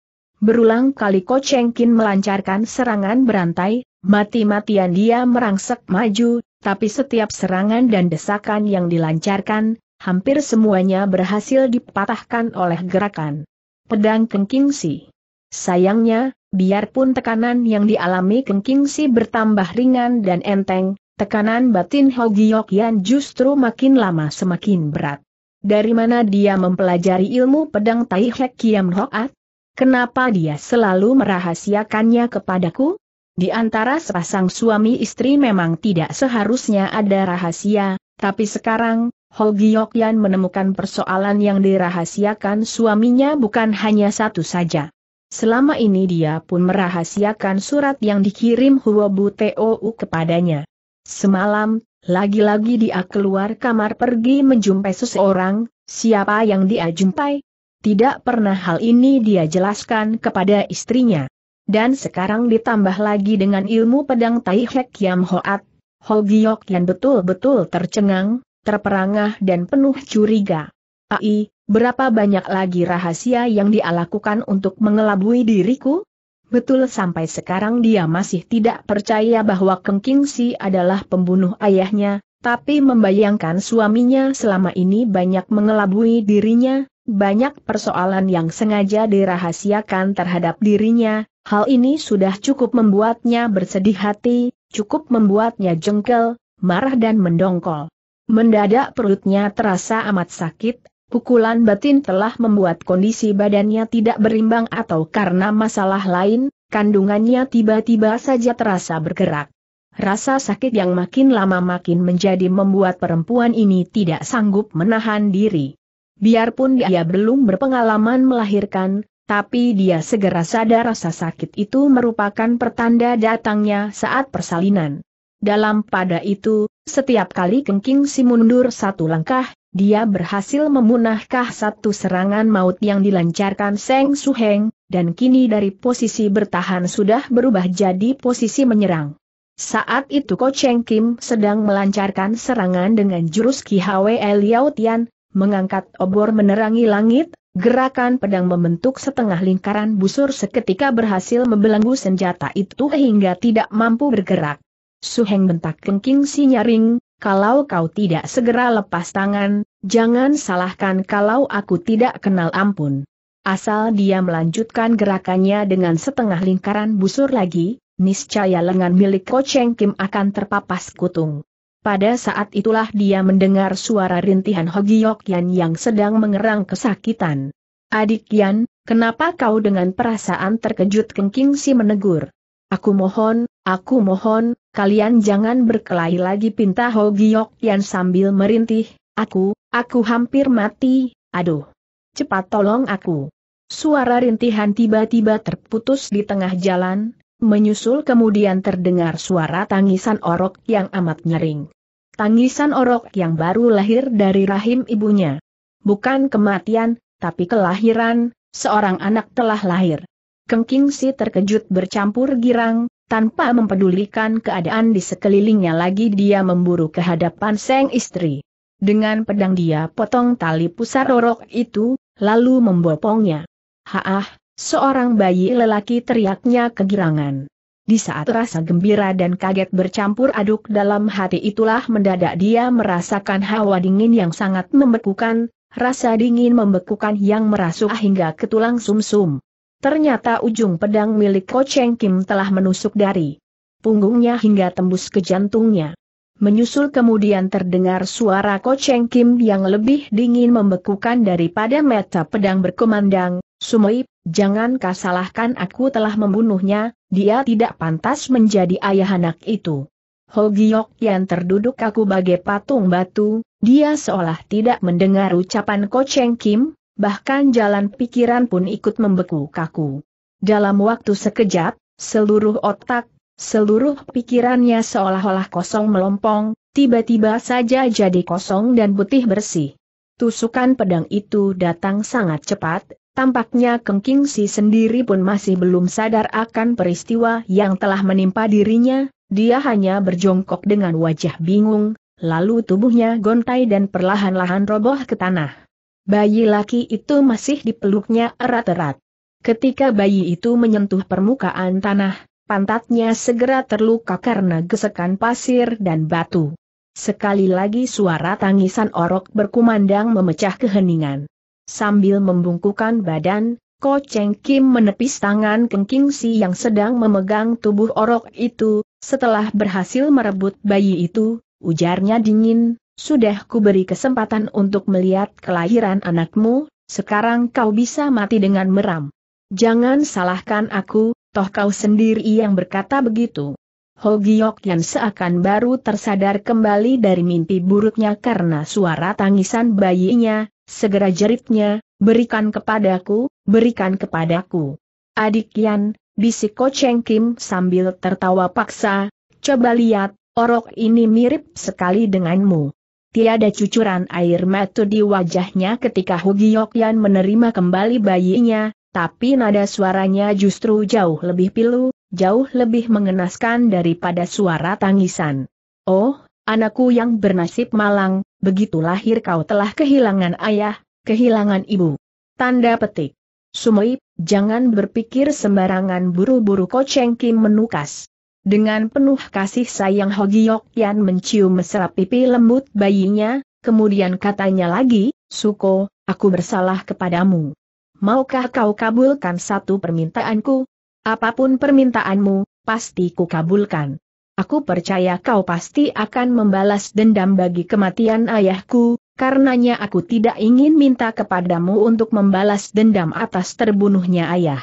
Berulang kali Ko Cheng Kin melancarkan serangan berantai, mati-matian dia merangsek maju, tapi setiap serangan dan desakan yang dilancarkan, hampir semuanya berhasil dipatahkan oleh gerakan pedang Keng Si. Sayangnya, biarpun tekanan yang dialami Keng Si bertambah ringan dan enteng, tekanan batin Hogiok Yan justru makin lama semakin berat. Dari mana dia mempelajari ilmu pedang Tai Hek Kiam Hoat? Kenapa dia selalu merahasiakannya kepadaku? Di antara sepasang suami istri memang tidak seharusnya ada rahasia, tapi sekarang, Holgi menemukan persoalan yang dirahasiakan suaminya bukan hanya satu saja. Selama ini dia pun merahasiakan surat yang dikirim Huobu Tou kepadanya. Semalam, lagi-lagi dia keluar kamar pergi menjumpai seseorang, siapa yang dia jumpai, tidak pernah hal ini dia jelaskan kepada istrinya. Dan sekarang ditambah lagi dengan ilmu pedang Tai Hek Yam Hoat, Ho Giok yang betul-betul tercengang, terperangah dan penuh curiga. Ai, berapa banyak lagi rahasia yang dia lakukan untuk mengelabui diriku? Betul sampai sekarang dia masih tidak percaya bahwa Keng King Si adalah pembunuh ayahnya, tapi membayangkan suaminya selama ini banyak mengelabui dirinya, banyak persoalan yang sengaja dirahasiakan terhadap dirinya, hal ini sudah cukup membuatnya bersedih hati, cukup membuatnya jengkel, marah dan mendongkol. Mendadak perutnya terasa amat sakit, pukulan batin telah membuat kondisi badannya tidak berimbang atau karena masalah lain, kandungannya tiba-tiba saja terasa bergerak. Rasa sakit yang makin lama makin menjadi membuat perempuan ini tidak sanggup menahan diri. Biarpun dia belum berpengalaman melahirkan, tapi dia segera sadar rasa sakit itu merupakan pertanda datangnya saat persalinan. Dalam pada itu, setiap kali Kengking si mundur satu langkah, dia berhasil memunahkah satu serangan maut yang dilancarkan Seng Suheng, dan kini dari posisi bertahan sudah berubah jadi posisi menyerang. Saat itu Ko Cheng Kim sedang melancarkan serangan dengan jurus Ki Hwe Liao Tian, Mengangkat obor menerangi langit, gerakan pedang membentuk setengah lingkaran busur seketika berhasil membelenggu senjata itu hingga tidak mampu bergerak. Suheng bentak kengking si nyaring, kalau kau tidak segera lepas tangan, jangan salahkan kalau aku tidak kenal ampun. Asal dia melanjutkan gerakannya dengan setengah lingkaran busur lagi, niscaya lengan milik Ko Cheng Kim akan terpapas kutung. Pada saat itulah dia mendengar suara rintihan Hogiok Yan yang sedang mengerang kesakitan. Adik Yan, kenapa kau dengan perasaan terkejut Kengking si menegur? Aku mohon, aku mohon, kalian jangan berkelahi lagi pinta Hogiok Yan sambil merintih, aku, aku hampir mati, aduh. Cepat tolong aku. Suara rintihan tiba-tiba terputus di tengah jalan, Menyusul kemudian terdengar suara tangisan orok yang amat nyering, Tangisan orok yang baru lahir dari rahim ibunya. Bukan kematian, tapi kelahiran, seorang anak telah lahir. Kengking si terkejut bercampur girang, tanpa mempedulikan keadaan di sekelilingnya lagi dia memburu ke hadapan sang istri. Dengan pedang dia potong tali pusar orok itu, lalu membopongnya. Haah, Seorang bayi lelaki teriaknya kegirangan. Di saat rasa gembira dan kaget bercampur aduk dalam hati itulah mendadak dia merasakan hawa dingin yang sangat membekukan, rasa dingin membekukan yang merasuk hingga ke tulang sumsum. -sum. Ternyata ujung pedang milik Ko Cheng Kim telah menusuk dari punggungnya hingga tembus ke jantungnya. Menyusul kemudian terdengar suara Koceng Kim yang lebih dingin membekukan daripada meta pedang berkumandang, Sumoi, jangan kau aku telah membunuhnya, dia tidak pantas menjadi ayah anak itu. Hogiok yang terduduk kaku bagai patung batu, dia seolah tidak mendengar ucapan Koceng Kim, bahkan jalan pikiran pun ikut membeku kaku. Dalam waktu sekejap, seluruh otak, Seluruh pikirannya seolah-olah kosong melompong, tiba-tiba saja jadi kosong dan putih bersih. Tusukan pedang itu datang sangat cepat, tampaknya Kengking Si sendiri pun masih belum sadar akan peristiwa yang telah menimpa dirinya, dia hanya berjongkok dengan wajah bingung, lalu tubuhnya gontai dan perlahan-lahan roboh ke tanah. Bayi laki itu masih dipeluknya erat-erat. Ketika bayi itu menyentuh permukaan tanah, pantatnya segera terluka karena gesekan pasir dan batu. Sekali lagi suara tangisan orok berkumandang memecah keheningan. Sambil membungkukan badan, Ko Cheng Kim menepis tangan Keng King Si yang sedang memegang tubuh orok itu, setelah berhasil merebut bayi itu, ujarnya dingin, sudah kuberi kesempatan untuk melihat kelahiran anakmu, sekarang kau bisa mati dengan meram. Jangan salahkan aku, toh kau sendiri yang berkata begitu. Hogiok Yan seakan baru tersadar kembali dari mimpi buruknya karena suara tangisan bayinya, segera jeritnya, berikan kepadaku, berikan kepadaku. Adik Yan, bisik Ko Cheng Kim sambil tertawa paksa, coba lihat, orok ini mirip sekali denganmu. Tiada cucuran air mata di wajahnya ketika Hogiok Yan menerima kembali bayinya, tapi nada suaranya justru jauh lebih pilu, jauh lebih mengenaskan daripada suara tangisan. Oh, anakku yang bernasib malang, begitu lahir kau telah kehilangan ayah, kehilangan ibu. Tanda petik. Sumoib, jangan berpikir sembarangan buru-buru Koceng Kim menukas. Dengan penuh kasih sayang Hogi Yan mencium mesra pipi lembut bayinya, kemudian katanya lagi, Suko, aku bersalah kepadamu maukah kau kabulkan satu permintaanku? Apapun permintaanmu, pasti kabulkan. Aku percaya kau pasti akan membalas dendam bagi kematian ayahku, karenanya aku tidak ingin minta kepadamu untuk membalas dendam atas terbunuhnya ayah.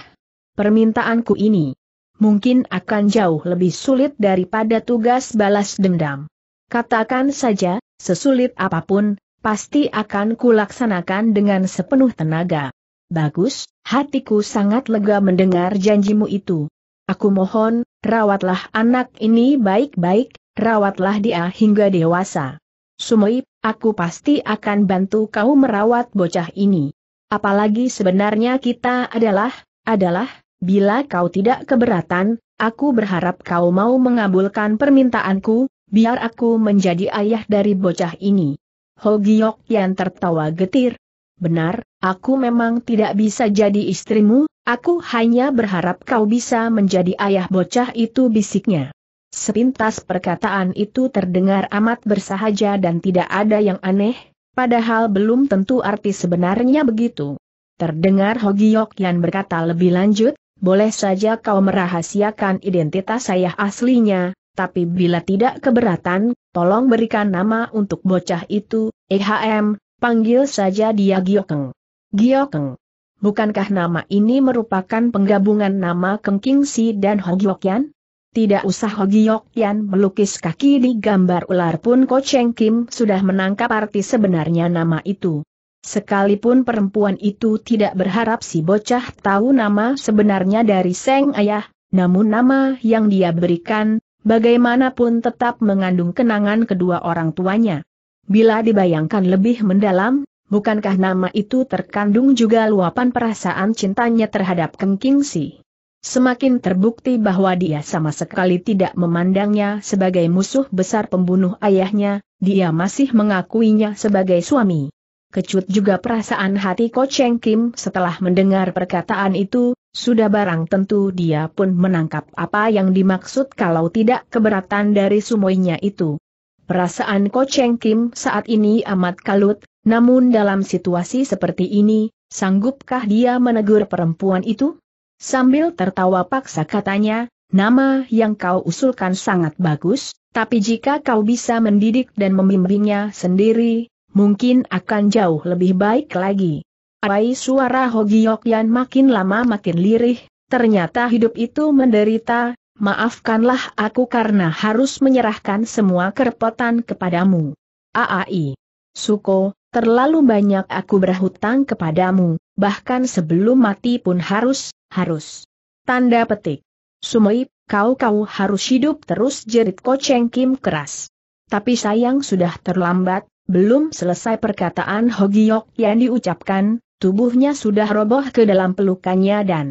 Permintaanku ini mungkin akan jauh lebih sulit daripada tugas balas dendam. Katakan saja, sesulit apapun, pasti akan kulaksanakan dengan sepenuh tenaga. Bagus, hatiku sangat lega mendengar janjimu itu. Aku mohon, rawatlah anak ini baik-baik, rawatlah dia hingga dewasa. Sumoib, aku pasti akan bantu kau merawat bocah ini. Apalagi sebenarnya kita adalah, adalah, bila kau tidak keberatan, aku berharap kau mau mengabulkan permintaanku, biar aku menjadi ayah dari bocah ini. Hogiok yang tertawa getir. Benar, Aku memang tidak bisa jadi istrimu, aku hanya berharap kau bisa menjadi ayah bocah itu bisiknya. Sepintas perkataan itu terdengar amat bersahaja dan tidak ada yang aneh, padahal belum tentu arti sebenarnya begitu. Terdengar Hogiok yang berkata lebih lanjut, boleh saja kau merahasiakan identitas saya aslinya, tapi bila tidak keberatan, tolong berikan nama untuk bocah itu, EHM, panggil saja dia Giokeng. Giokeng. Bukankah nama ini merupakan penggabungan nama Keng Kingsi dan Hogyokyan? Tidak usah Hogyokyan melukis kaki di gambar ular pun Ko Cheng Kim sudah menangkap arti sebenarnya nama itu. Sekalipun perempuan itu tidak berharap si bocah tahu nama sebenarnya dari Seng Ayah, namun nama yang dia berikan, bagaimanapun tetap mengandung kenangan kedua orang tuanya. Bila dibayangkan lebih mendalam, Bukankah nama itu terkandung juga luapan perasaan cintanya terhadap Keng Kingsi? Semakin terbukti bahwa dia sama sekali tidak memandangnya sebagai musuh besar pembunuh ayahnya, dia masih mengakuinya sebagai suami. Kecut juga perasaan hati Ko Cheng Kim setelah mendengar perkataan itu, sudah barang tentu dia pun menangkap apa yang dimaksud kalau tidak keberatan dari sumoinya itu. Perasaan Ko Cheng Kim saat ini amat kalut, namun dalam situasi seperti ini, sanggupkah dia menegur perempuan itu? Sambil tertawa paksa katanya, nama yang kau usulkan sangat bagus, tapi jika kau bisa mendidik dan membimbingnya sendiri, mungkin akan jauh lebih baik lagi. Ai suara yang makin lama makin lirih, ternyata hidup itu menderita, maafkanlah aku karena harus menyerahkan semua kerepotan kepadamu. Aai. Suko, Terlalu banyak aku berhutang kepadamu, bahkan sebelum mati pun harus, harus. Tanda petik. Sumoip, kau-kau harus hidup terus jerit Koceng Kim keras. Tapi sayang sudah terlambat, belum selesai perkataan Hogiok yang diucapkan, tubuhnya sudah roboh ke dalam pelukannya dan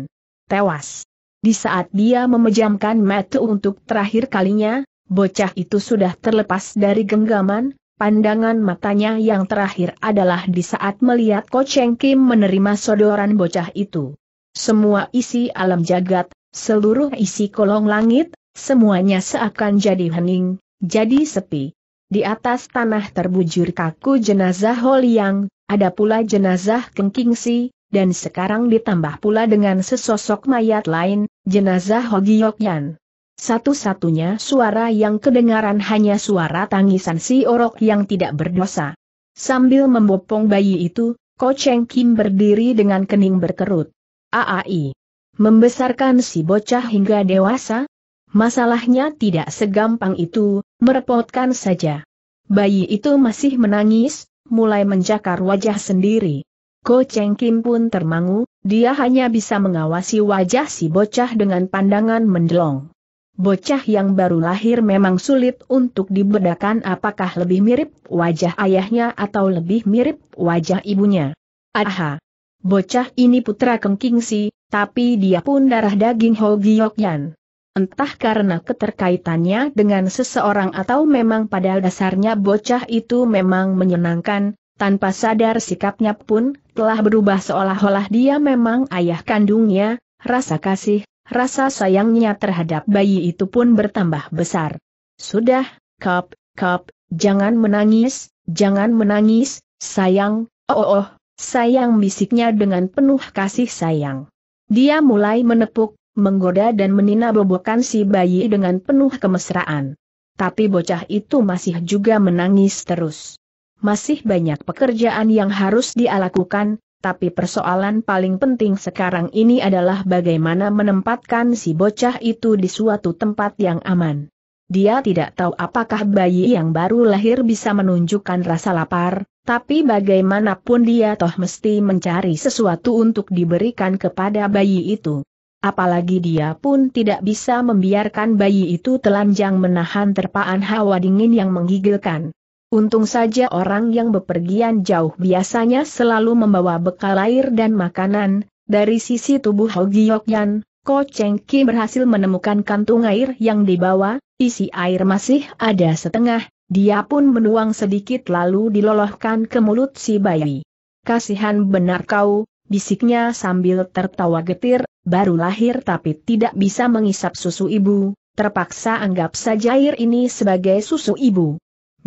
tewas. Di saat dia memejamkan mata untuk terakhir kalinya, bocah itu sudah terlepas dari genggaman, Pandangan matanya yang terakhir adalah di saat melihat Ko Cheng Kim menerima sodoran bocah itu. Semua isi alam jagat, seluruh isi kolong langit, semuanya seakan jadi hening, jadi sepi. Di atas tanah terbujur kaku jenazah Liang, ada pula jenazah Keng Si, dan sekarang ditambah pula dengan sesosok mayat lain, jenazah Hogyok Yan. Satu-satunya suara yang kedengaran hanya suara tangisan si orok yang tidak berdosa. Sambil membopong bayi itu, Ko Cheng Kim berdiri dengan kening berkerut. Aai. Membesarkan si bocah hingga dewasa? Masalahnya tidak segampang itu, merepotkan saja. Bayi itu masih menangis, mulai mencakar wajah sendiri. Ko Cheng Kim pun termangu, dia hanya bisa mengawasi wajah si bocah dengan pandangan mendelong. Bocah yang baru lahir memang sulit untuk dibedakan apakah lebih mirip wajah ayahnya atau lebih mirip wajah ibunya. Aha! Bocah ini putra kengking si, tapi dia pun darah daging Ho Yan. Entah karena keterkaitannya dengan seseorang atau memang pada dasarnya bocah itu memang menyenangkan, tanpa sadar sikapnya pun telah berubah seolah-olah dia memang ayah kandungnya, rasa kasih, Rasa sayangnya terhadap bayi itu pun bertambah besar. Sudah, Kap, Kap, jangan menangis, jangan menangis, sayang, oh oh, oh sayang bisiknya dengan penuh kasih sayang. Dia mulai menepuk, menggoda dan menina meninabobokan si bayi dengan penuh kemesraan. Tapi bocah itu masih juga menangis terus. Masih banyak pekerjaan yang harus dia lakukan, tapi persoalan paling penting sekarang ini adalah bagaimana menempatkan si bocah itu di suatu tempat yang aman. Dia tidak tahu apakah bayi yang baru lahir bisa menunjukkan rasa lapar, tapi bagaimanapun dia toh mesti mencari sesuatu untuk diberikan kepada bayi itu. Apalagi dia pun tidak bisa membiarkan bayi itu telanjang menahan terpaan hawa dingin yang menggigilkan. Untung saja orang yang bepergian jauh biasanya selalu membawa bekal air dan makanan, dari sisi tubuh Hogyokyan, Ko Cheng berhasil menemukan kantung air yang dibawa, isi air masih ada setengah, dia pun menuang sedikit lalu dilolohkan ke mulut si bayi. Kasihan benar kau, bisiknya sambil tertawa getir, baru lahir tapi tidak bisa mengisap susu ibu, terpaksa anggap saja air ini sebagai susu ibu.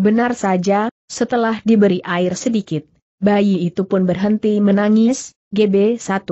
Benar saja, setelah diberi air sedikit, bayi itu pun berhenti menangis, GB1.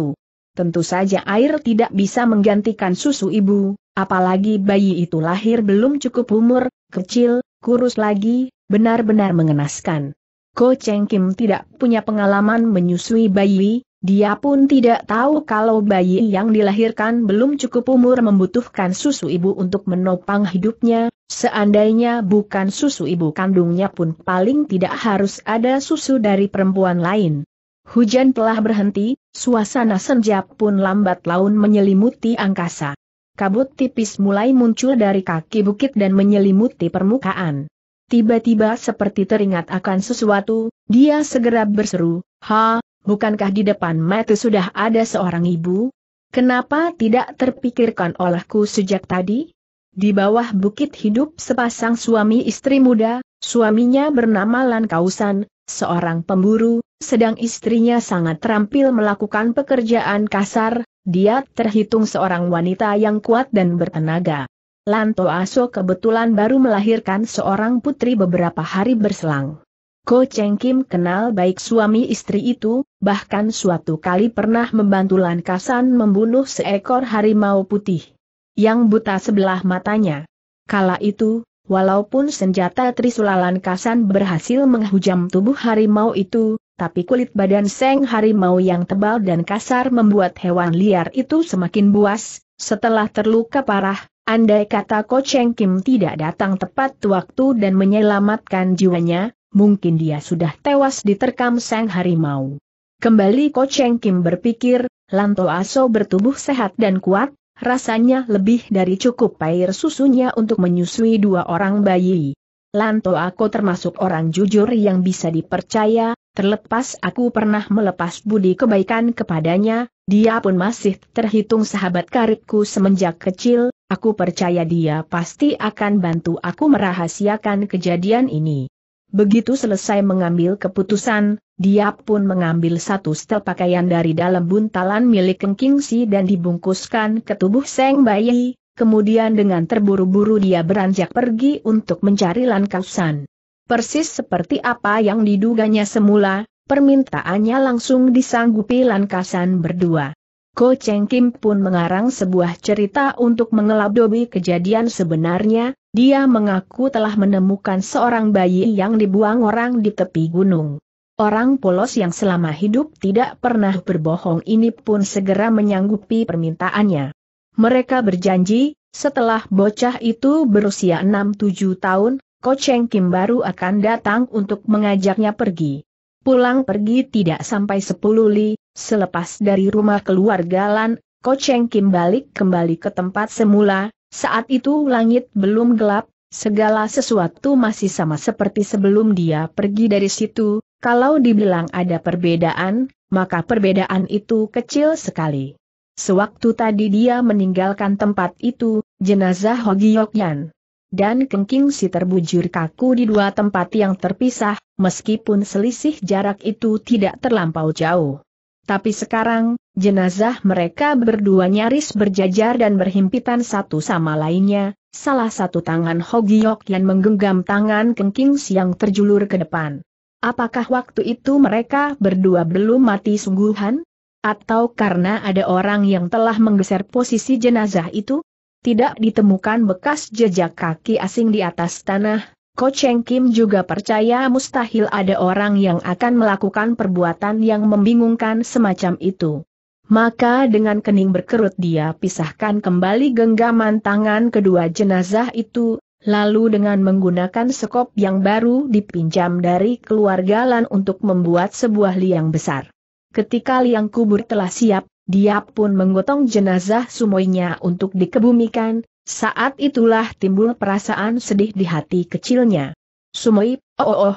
Tentu saja air tidak bisa menggantikan susu ibu, apalagi bayi itu lahir belum cukup umur, kecil, kurus lagi, benar-benar mengenaskan. Ko Cheng Kim tidak punya pengalaman menyusui bayi, dia pun tidak tahu kalau bayi yang dilahirkan belum cukup umur membutuhkan susu ibu untuk menopang hidupnya, seandainya bukan susu ibu kandungnya pun paling tidak harus ada susu dari perempuan lain. Hujan telah berhenti, suasana senja pun lambat laun menyelimuti angkasa. Kabut tipis mulai muncul dari kaki bukit dan menyelimuti permukaan. Tiba-tiba seperti teringat akan sesuatu, dia segera berseru, Ha, bukankah di depan mata sudah ada seorang ibu? Kenapa tidak terpikirkan olehku sejak tadi? Di bawah bukit hidup sepasang suami istri muda, suaminya bernama Lan Kausan, seorang pemburu, sedang istrinya sangat terampil melakukan pekerjaan kasar, dia terhitung seorang wanita yang kuat dan bertenaga. Lanto Aso kebetulan baru melahirkan seorang putri beberapa hari berselang. Ko Cheng Kim kenal baik suami istri itu, bahkan suatu kali pernah membantu Lan Kasan membunuh seekor harimau putih. Yang buta sebelah matanya. Kala itu, walaupun senjata Trisula Lan Kasan berhasil menghujam tubuh harimau itu, tapi kulit badan Seng harimau yang tebal dan kasar membuat hewan liar itu semakin buas, setelah terluka parah, andai kata Ko Cheng Kim tidak datang tepat waktu dan menyelamatkan jiwanya, mungkin dia sudah tewas diterkam sang harimau. Kembali Ko Cheng Kim berpikir, Lanto Aso bertubuh sehat dan kuat, rasanya lebih dari cukup air susunya untuk menyusui dua orang bayi. Lanto aku termasuk orang jujur yang bisa dipercaya, terlepas aku pernah melepas budi kebaikan kepadanya, dia pun masih terhitung sahabat karibku semenjak kecil, aku percaya dia pasti akan bantu aku merahasiakan kejadian ini. Begitu selesai mengambil keputusan, dia pun mengambil satu setel pakaian dari dalam buntalan milik Kengking Si dan dibungkuskan ke tubuh Seng Bayi, kemudian dengan terburu-buru dia beranjak pergi untuk mencari Lan Kausan. Persis seperti apa yang diduganya semula, permintaannya langsung disanggupi Lan Kausan berdua. Ko Cheng Kim pun mengarang sebuah cerita untuk mengelabui kejadian sebenarnya, dia mengaku telah menemukan seorang bayi yang dibuang orang di tepi gunung. Orang polos yang selama hidup tidak pernah berbohong ini pun segera menyanggupi permintaannya. Mereka berjanji, setelah bocah itu berusia 6-7 tahun, Ko Cheng Kim baru akan datang untuk mengajaknya pergi pulang pergi tidak sampai sepuluh li, selepas dari rumah keluarga Lan, Cheng Kim balik kembali ke tempat semula, saat itu langit belum gelap, segala sesuatu masih sama seperti sebelum dia pergi dari situ, kalau dibilang ada perbedaan, maka perbedaan itu kecil sekali. Sewaktu tadi dia meninggalkan tempat itu, jenazah Hogi Yokyan dan Kengking si terbujur kaku di dua tempat yang terpisah, meskipun selisih jarak itu tidak terlampau jauh. Tapi sekarang, jenazah mereka berdua nyaris berjajar dan berhimpitan satu sama lainnya, salah satu tangan Hogiok yang menggenggam tangan Kengkings siang terjulur ke depan. Apakah waktu itu mereka berdua belum mati sungguhan? Atau karena ada orang yang telah menggeser posisi jenazah itu? Tidak ditemukan bekas jejak kaki asing di atas tanah, Ko Cheng Kim juga percaya mustahil ada orang yang akan melakukan perbuatan yang membingungkan semacam itu. Maka dengan kening berkerut dia pisahkan kembali genggaman tangan kedua jenazah itu, lalu dengan menggunakan sekop yang baru dipinjam dari keluarga Lan untuk membuat sebuah liang besar. Ketika liang kubur telah siap, dia pun menggotong jenazah sumoinya untuk dikebumikan, saat itulah timbul perasaan sedih di hati kecilnya. Sumoi, oh oh, oh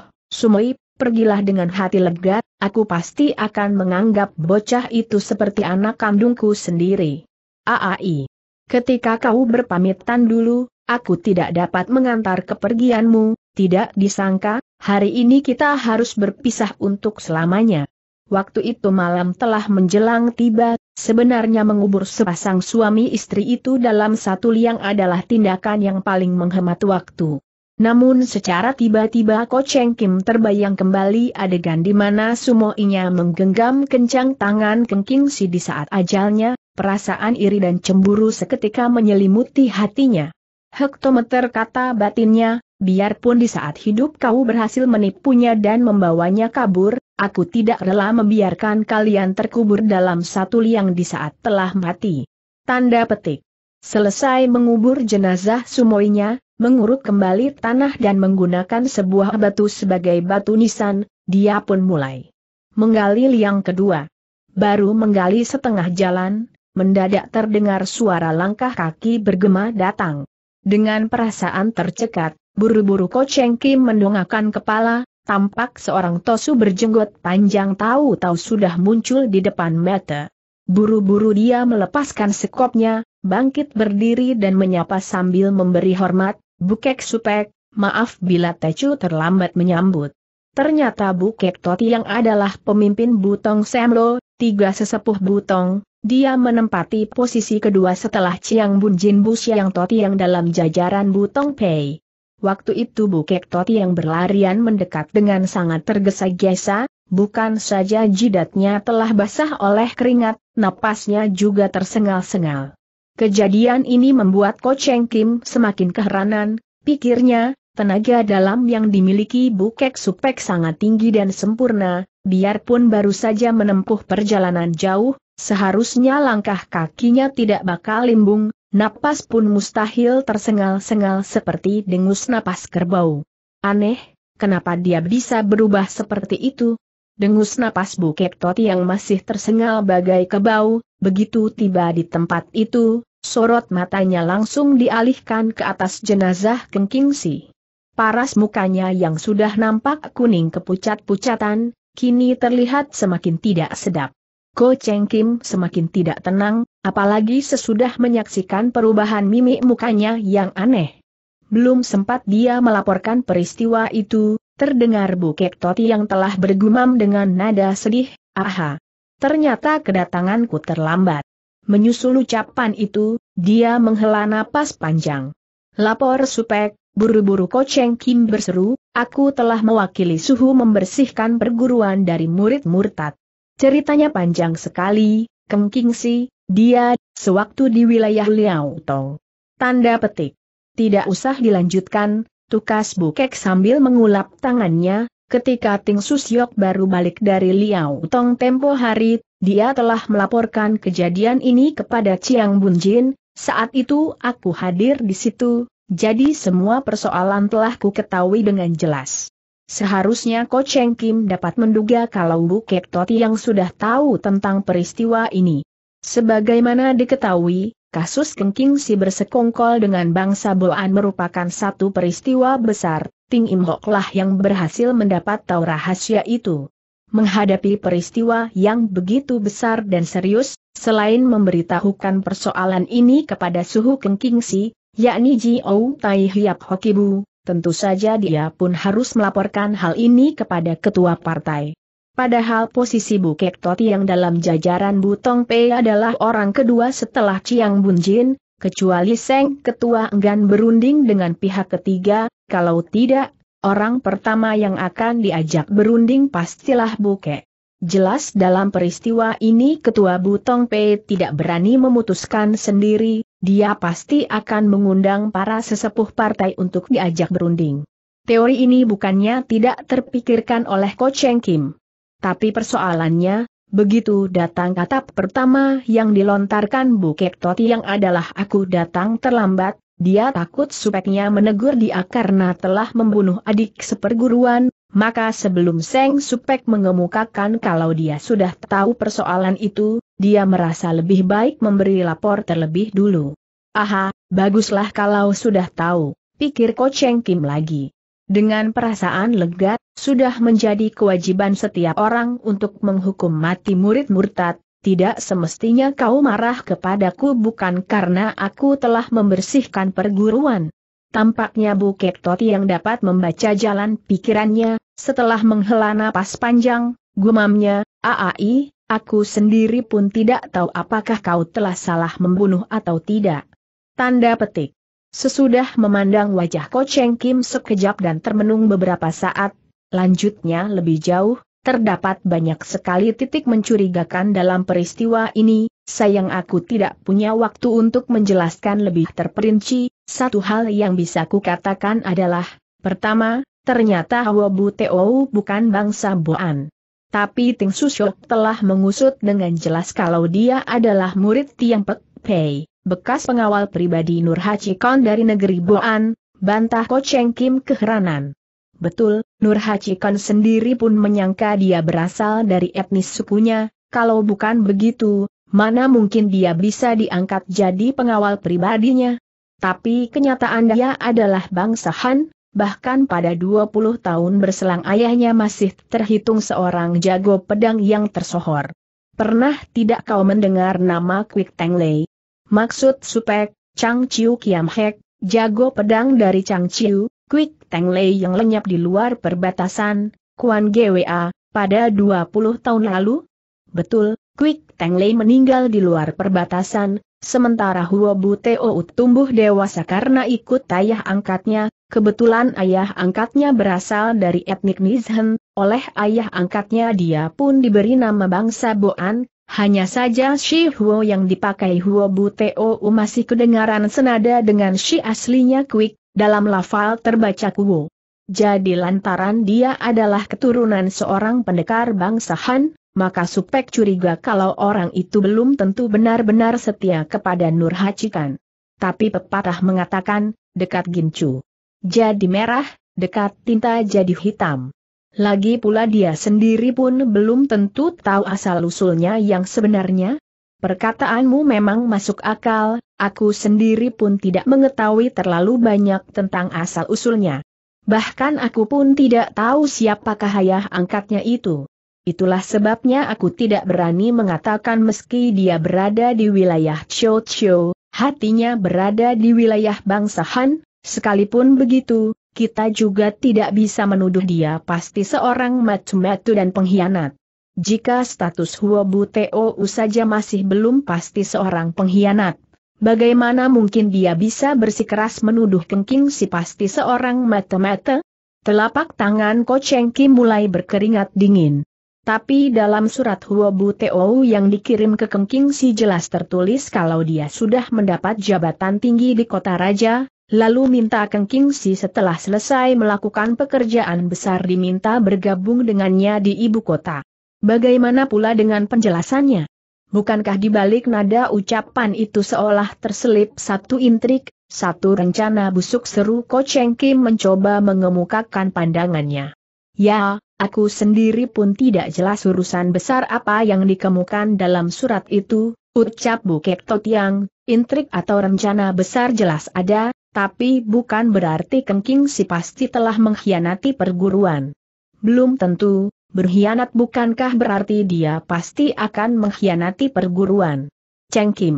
pergilah dengan hati lega, aku pasti akan menganggap bocah itu seperti anak kandungku sendiri. Aai. Ketika kau berpamitan dulu, aku tidak dapat mengantar kepergianmu, tidak disangka, hari ini kita harus berpisah untuk selamanya. Waktu itu malam telah menjelang tiba, Sebenarnya mengubur sepasang suami istri itu dalam satu liang adalah tindakan yang paling menghemat waktu. Namun secara tiba-tiba Ko Cheng Kim terbayang kembali adegan di mana Sumo sumoinya menggenggam kencang tangan Keng King Si di saat ajalnya, perasaan iri dan cemburu seketika menyelimuti hatinya. Hektometer kata batinnya, biarpun di saat hidup kau berhasil menipunya dan membawanya kabur, Aku tidak rela membiarkan kalian terkubur dalam satu liang di saat telah mati. Tanda petik. Selesai mengubur jenazah sumoinya, menguruk kembali tanah dan menggunakan sebuah batu sebagai batu nisan, dia pun mulai menggali liang kedua. Baru menggali setengah jalan, mendadak terdengar suara langkah kaki bergema datang. Dengan perasaan tercekat, buru-buru Ko Cheng Kim mendongakkan kepala, tampak seorang Tosu berjenggot panjang tahu-tahu sudah muncul di depan mata. Buru-buru dia melepaskan sekopnya, bangkit berdiri dan menyapa sambil memberi hormat, Bukek Supek, maaf bila Tecu terlambat menyambut. Ternyata Bukek Toti yang adalah pemimpin Butong Semlo, tiga sesepuh Butong, dia menempati posisi kedua setelah Chiang Bunjin Bu Siang Toti yang dalam jajaran Butong Pei. Waktu itu Bu Toti yang berlarian mendekat dengan sangat tergesa-gesa, bukan saja jidatnya telah basah oleh keringat, napasnya juga tersengal-sengal. Kejadian ini membuat Ko Cheng Kim semakin keheranan, pikirnya, tenaga dalam yang dimiliki Bu Kek Supek sangat tinggi dan sempurna, biarpun baru saja menempuh perjalanan jauh, seharusnya langkah kakinya tidak bakal limbung, Napas pun mustahil tersengal-sengal seperti dengus napas kerbau. Aneh, kenapa dia bisa berubah seperti itu? Dengus napas Bukek tot yang masih tersengal bagai kebau, begitu tiba di tempat itu, sorot matanya langsung dialihkan ke atas jenazah Kengkingsi. Paras mukanya yang sudah nampak kuning kepucat-pucatan, kini terlihat semakin tidak sedap. Ko Cheng Kim semakin tidak tenang, apalagi sesudah menyaksikan perubahan mimik mukanya yang aneh. Belum sempat dia melaporkan peristiwa itu, terdengar Bukek Toti yang telah bergumam dengan nada sedih, aha. Ternyata kedatanganku terlambat. Menyusul ucapan itu, dia menghela napas panjang. Lapor supek, buru-buru Ko Cheng Kim berseru, aku telah mewakili suhu membersihkan perguruan dari murid murtad. Ceritanya panjang sekali, Keng Kingsi, dia, sewaktu di wilayah Liao Tong. Tanda petik. Tidak usah dilanjutkan, tukas bukek sambil mengulap tangannya, ketika Ting Susyok baru balik dari Liao Tong tempo hari, dia telah melaporkan kejadian ini kepada Chiang Bunjin, saat itu aku hadir di situ, jadi semua persoalan telah ku ketahui dengan jelas. Seharusnya Ko Cheng Kim dapat menduga kalau Bukit Toti yang sudah tahu tentang peristiwa ini. Sebagaimana diketahui, kasus Kengking si bersekongkol dengan bangsa Boan merupakan satu peristiwa besar, Ting Im Hok lah yang berhasil mendapat tahu rahasia itu. Menghadapi peristiwa yang begitu besar dan serius, selain memberitahukan persoalan ini kepada suhu Kengking si, yakni Ji Ou Tai Hiap Hokibu, tentu saja dia pun harus melaporkan hal ini kepada ketua partai. Padahal posisi Bukek Toti yang dalam jajaran Butong Pei adalah orang kedua setelah Chiang Bunjin, kecuali Seng Ketua enggan berunding dengan pihak ketiga, kalau tidak, orang pertama yang akan diajak berunding pastilah Kek. Jelas dalam peristiwa ini Ketua Butong Pei tidak berani memutuskan sendiri, dia pasti akan mengundang para sesepuh partai untuk diajak berunding. Teori ini bukannya tidak terpikirkan oleh Ko Cheng Kim. Tapi persoalannya, begitu datang kata pertama yang dilontarkan Bu Kek Toti yang adalah aku datang terlambat, dia takut supeknya menegur dia karena telah membunuh adik seperguruan, maka sebelum Seng Supek mengemukakan kalau dia sudah tahu persoalan itu, dia merasa lebih baik memberi lapor terlebih dulu. Aha, baguslah kalau sudah tahu, pikir Koceng Kim lagi. Dengan perasaan lega, sudah menjadi kewajiban setiap orang untuk menghukum mati murid murtad, tidak semestinya kau marah kepadaku bukan karena aku telah membersihkan perguruan. Tampaknya bu Toti yang dapat membaca jalan pikirannya, setelah menghela napas panjang, gumamnya, Aai, aku sendiri pun tidak tahu apakah kau telah salah membunuh atau tidak. Tanda petik. Sesudah memandang wajah Ko Cheng Kim sekejap dan termenung beberapa saat, lanjutnya lebih jauh, Terdapat banyak sekali titik mencurigakan dalam peristiwa ini, sayang aku tidak punya waktu untuk menjelaskan lebih terperinci, satu hal yang bisa kukatakan adalah, pertama, ternyata Wobu Teo bukan bangsa Boan. Tapi Ting Susyok telah mengusut dengan jelas kalau dia adalah murid Tiang Pek Pei, bekas pengawal pribadi Nur Hachikon dari negeri Boan, bantah Ko Cheng Kim keheranan. Betul, Nur Hachikan sendiri pun menyangka dia berasal dari etnis sukunya, kalau bukan begitu, mana mungkin dia bisa diangkat jadi pengawal pribadinya. Tapi kenyataan dia adalah bangsa Han, bahkan pada 20 tahun berselang ayahnya masih terhitung seorang jago pedang yang tersohor. Pernah tidak kau mendengar nama Quick Tang Lei? Maksud Supek, Chang Chiu Kiam Hek, jago pedang dari Chang Chiu, Quick Teng Lei yang lenyap di luar perbatasan, Kuan GWA, pada 20 tahun lalu? Betul, Quick Teng Lei meninggal di luar perbatasan, sementara Huo Bu Teo tumbuh dewasa karena ikut ayah angkatnya, kebetulan ayah angkatnya berasal dari etnik Nizhen, oleh ayah angkatnya dia pun diberi nama bangsa Boan, hanya saja Shi Huo yang dipakai Huo Bu Teo masih kedengaran senada dengan Shi aslinya Quick dalam lafal terbaca kuwo. Jadi lantaran dia adalah keturunan seorang pendekar bangsa Han, maka Supek curiga kalau orang itu belum tentu benar-benar setia kepada Nur Hachikan. Tapi pepatah mengatakan, dekat gincu. Jadi merah, dekat tinta jadi hitam. Lagi pula dia sendiri pun belum tentu tahu asal-usulnya yang sebenarnya, Perkataanmu memang masuk akal, aku sendiri pun tidak mengetahui terlalu banyak tentang asal-usulnya. Bahkan aku pun tidak tahu siapakah ayah angkatnya itu. Itulah sebabnya aku tidak berani mengatakan meski dia berada di wilayah Chou Chou, hatinya berada di wilayah bangsa Han, sekalipun begitu, kita juga tidak bisa menuduh dia pasti seorang matu-matu dan pengkhianat. Jika status Huo Teo saja masih belum pasti seorang pengkhianat, bagaimana mungkin dia bisa bersikeras menuduh Kengking si pasti seorang mata-mata? Telapak tangan Ko Cheng Kocengki mulai berkeringat dingin. Tapi dalam surat Huobu Teo yang dikirim ke Kengking si jelas tertulis kalau dia sudah mendapat jabatan tinggi di kota raja, lalu minta Kengking si setelah selesai melakukan pekerjaan besar diminta bergabung dengannya di ibu kota. Bagaimana pula dengan penjelasannya? Bukankah di balik nada ucapan itu seolah terselip satu intrik, satu rencana busuk seru Ko Cheng Kim mencoba mengemukakan pandangannya. Ya, aku sendiri pun tidak jelas urusan besar apa yang dikemukan dalam surat itu, ucap Bu Bukit Totiang, intrik atau rencana besar jelas ada, tapi bukan berarti Kengking si pasti telah mengkhianati perguruan. Belum tentu, berkhianat bukankah berarti dia pasti akan mengkhianati perguruan. Cheng Kim.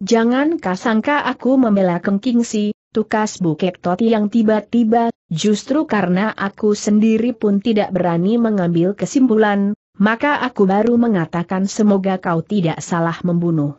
Jangan kasangka aku membela Keng Si, tukas buket Toti yang tiba-tiba, justru karena aku sendiri pun tidak berani mengambil kesimpulan, maka aku baru mengatakan semoga kau tidak salah membunuh.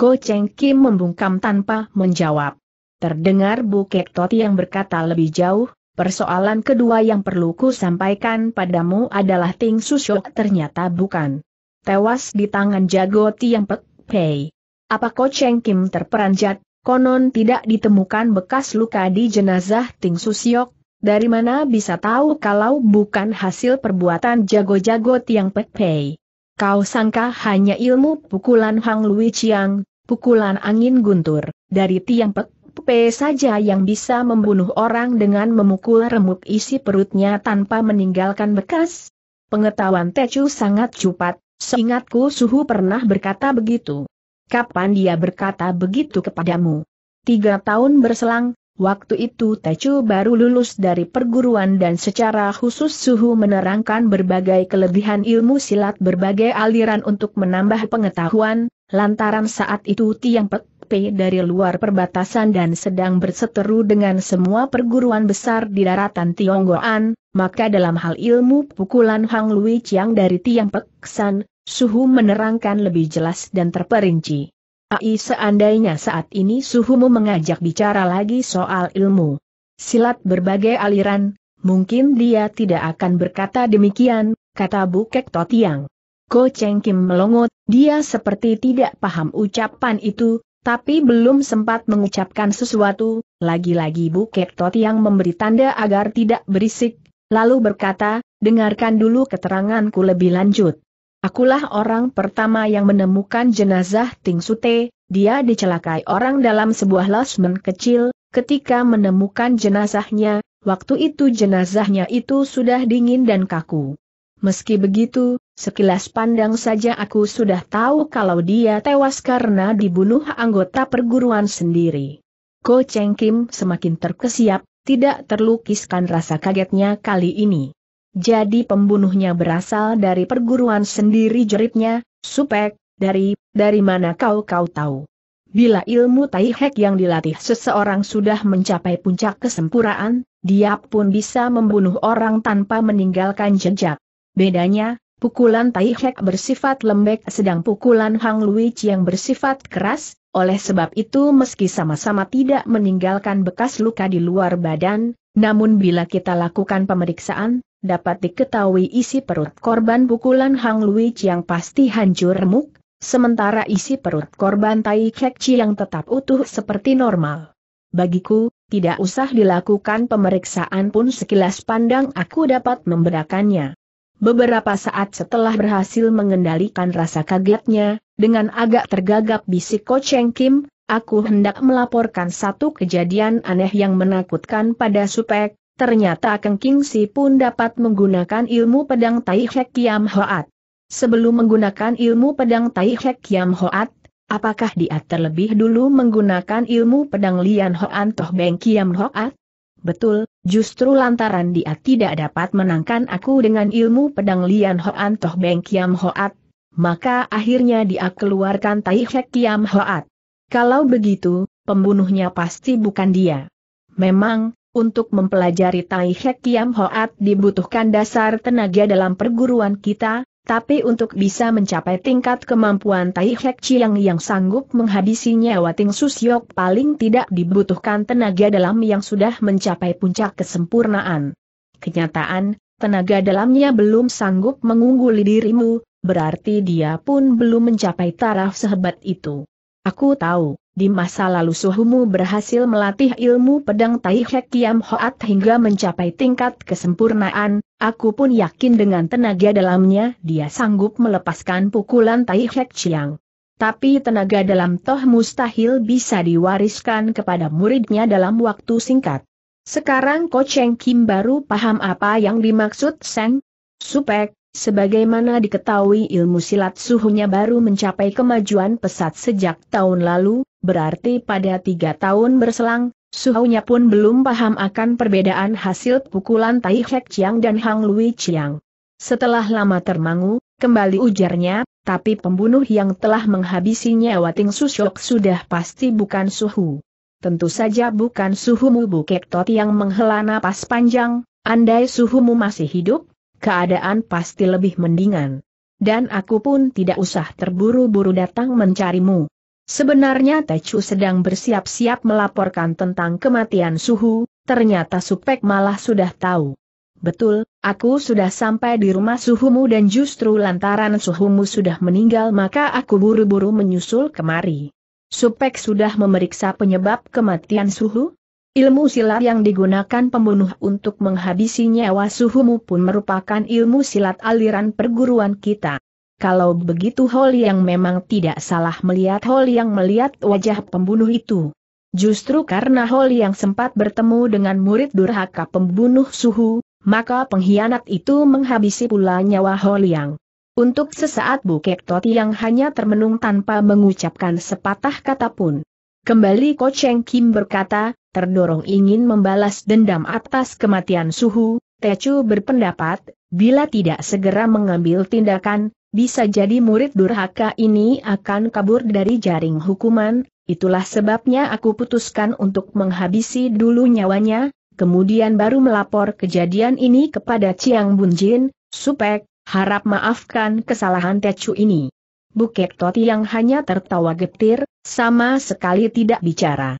Ko Cheng Kim membungkam tanpa menjawab. Terdengar buket Toti yang berkata lebih jauh, Persoalan kedua yang perlu ku sampaikan padamu adalah Ting Sushok ternyata bukan. Tewas di tangan Jago Tiang Pek Pei. Apa kau Cheng Kim terperanjat, konon tidak ditemukan bekas luka di jenazah Ting Susyok, Dari mana bisa tahu kalau bukan hasil perbuatan jago-jago Tiang Pek Pei? Kau sangka hanya ilmu pukulan Hang Lui Chiang, pukulan angin guntur, dari Tiang Pek P saja yang bisa membunuh orang dengan memukul remuk isi perutnya tanpa meninggalkan bekas? Pengetahuan Techu sangat cepat, seingatku Suhu pernah berkata begitu. Kapan dia berkata begitu kepadamu? Tiga tahun berselang, waktu itu Techu baru lulus dari perguruan dan secara khusus Suhu menerangkan berbagai kelebihan ilmu silat berbagai aliran untuk menambah pengetahuan, lantaran saat itu Tiang Pek Pei dari luar perbatasan dan sedang berseteru dengan semua perguruan besar di daratan Tionggoan, maka dalam hal ilmu pukulan Hang Lui Chiang dari Tiang Peksan, Suhu menerangkan lebih jelas dan terperinci. Ai seandainya saat ini suhumu mengajak bicara lagi soal ilmu silat berbagai aliran, mungkin dia tidak akan berkata demikian, kata Bukek Totiang. Ko Cheng Kim melongot, dia seperti tidak paham ucapan itu, tapi belum sempat mengucapkan sesuatu, lagi-lagi Bukektot yang memberi tanda agar tidak berisik, lalu berkata, dengarkan dulu keteranganku lebih lanjut. Akulah orang pertama yang menemukan jenazah Ting Sute, dia dicelakai orang dalam sebuah lasmen kecil, ketika menemukan jenazahnya, waktu itu jenazahnya itu sudah dingin dan kaku. Meski begitu, sekilas pandang saja aku sudah tahu kalau dia tewas karena dibunuh anggota perguruan sendiri. Ko Cheng Kim semakin terkesiap, tidak terlukiskan rasa kagetnya kali ini. Jadi pembunuhnya berasal dari perguruan sendiri jeritnya, supek, dari, dari mana kau-kau tahu. Bila ilmu tai hek yang dilatih seseorang sudah mencapai puncak kesempurnaan, dia pun bisa membunuh orang tanpa meninggalkan jejak. Bedanya, pukulan Tai Hek bersifat lembek sedang pukulan Hang Lui yang bersifat keras, oleh sebab itu meski sama-sama tidak meninggalkan bekas luka di luar badan, namun bila kita lakukan pemeriksaan, dapat diketahui isi perut korban pukulan Hang Lui yang pasti hancur remuk, sementara isi perut korban Tai Hek yang tetap utuh seperti normal. Bagiku, tidak usah dilakukan pemeriksaan pun sekilas pandang aku dapat memberakannya. Beberapa saat setelah berhasil mengendalikan rasa kagetnya, dengan agak tergagap bisik Ko Cheng Kim, aku hendak melaporkan satu kejadian aneh yang menakutkan pada Supek, ternyata Keng King Si pun dapat menggunakan ilmu pedang Tai Hek Kiam Hoat. Sebelum menggunakan ilmu pedang Tai Hek Kiam Hoat, apakah dia terlebih dulu menggunakan ilmu pedang Lian Hoan Toh Beng Kiam Hoat? Betul, Justru lantaran dia tidak dapat menangkan aku dengan ilmu pedang Lian Hoan Toh Beng Kiam Hoat, maka akhirnya dia keluarkan Tai Hek Kiam Hoat. Kalau begitu, pembunuhnya pasti bukan dia. Memang, untuk mempelajari Tai Hek Kiam Hoat dibutuhkan dasar tenaga dalam perguruan kita, tapi untuk bisa mencapai tingkat kemampuan Tai Hek Chiang yang sanggup menghabisi nyawa Ting Susyok paling tidak dibutuhkan tenaga dalam yang sudah mencapai puncak kesempurnaan. Kenyataan, tenaga dalamnya belum sanggup mengungguli dirimu, berarti dia pun belum mencapai taraf sehebat itu. Aku tahu, di masa lalu suhumu berhasil melatih ilmu pedang Tai Hek Kiam Hoat hingga mencapai tingkat kesempurnaan, aku pun yakin dengan tenaga dalamnya dia sanggup melepaskan pukulan Tai Hek Chiang. Tapi tenaga dalam toh mustahil bisa diwariskan kepada muridnya dalam waktu singkat. Sekarang Ko Cheng Kim baru paham apa yang dimaksud Seng Supek, Sebagaimana diketahui ilmu silat suhunya baru mencapai kemajuan pesat sejak tahun lalu, berarti pada tiga tahun berselang, suhunya pun belum paham akan perbedaan hasil pukulan Tai Hek Chiang dan Hang Lui Chiang. Setelah lama termangu, kembali ujarnya, tapi pembunuh yang telah menghabisinya nyawa Ting Susyok sudah pasti bukan suhu. Tentu saja bukan suhumu Bukek Tot yang menghela napas panjang, andai suhumu masih hidup, keadaan pasti lebih mendingan. Dan aku pun tidak usah terburu-buru datang mencarimu. Sebenarnya Tecu sedang bersiap-siap melaporkan tentang kematian Suhu, ternyata Supek malah sudah tahu. Betul, aku sudah sampai di rumah suhumu dan justru lantaran suhumu sudah meninggal maka aku buru-buru menyusul kemari. Supek sudah memeriksa penyebab kematian suhu? Ilmu silat yang digunakan pembunuh untuk menghabisi nyawa suhumu pun merupakan ilmu silat aliran perguruan kita. Kalau begitu Hol yang memang tidak salah melihat Hol yang melihat wajah pembunuh itu. Justru karena Hol yang sempat bertemu dengan murid durhaka pembunuh suhu, maka pengkhianat itu menghabisi pula nyawa Hol yang. Untuk sesaat Bu Toti yang hanya termenung tanpa mengucapkan sepatah kata pun. Kembali Ko Cheng Kim berkata, terdorong ingin membalas dendam atas kematian Suhu, Tecu berpendapat, bila tidak segera mengambil tindakan, bisa jadi murid durhaka ini akan kabur dari jaring hukuman, itulah sebabnya aku putuskan untuk menghabisi dulu nyawanya, kemudian baru melapor kejadian ini kepada Chiang Bunjin, Supek, harap maafkan kesalahan Tecu ini. Bukek Toti yang hanya tertawa getir, sama sekali tidak bicara.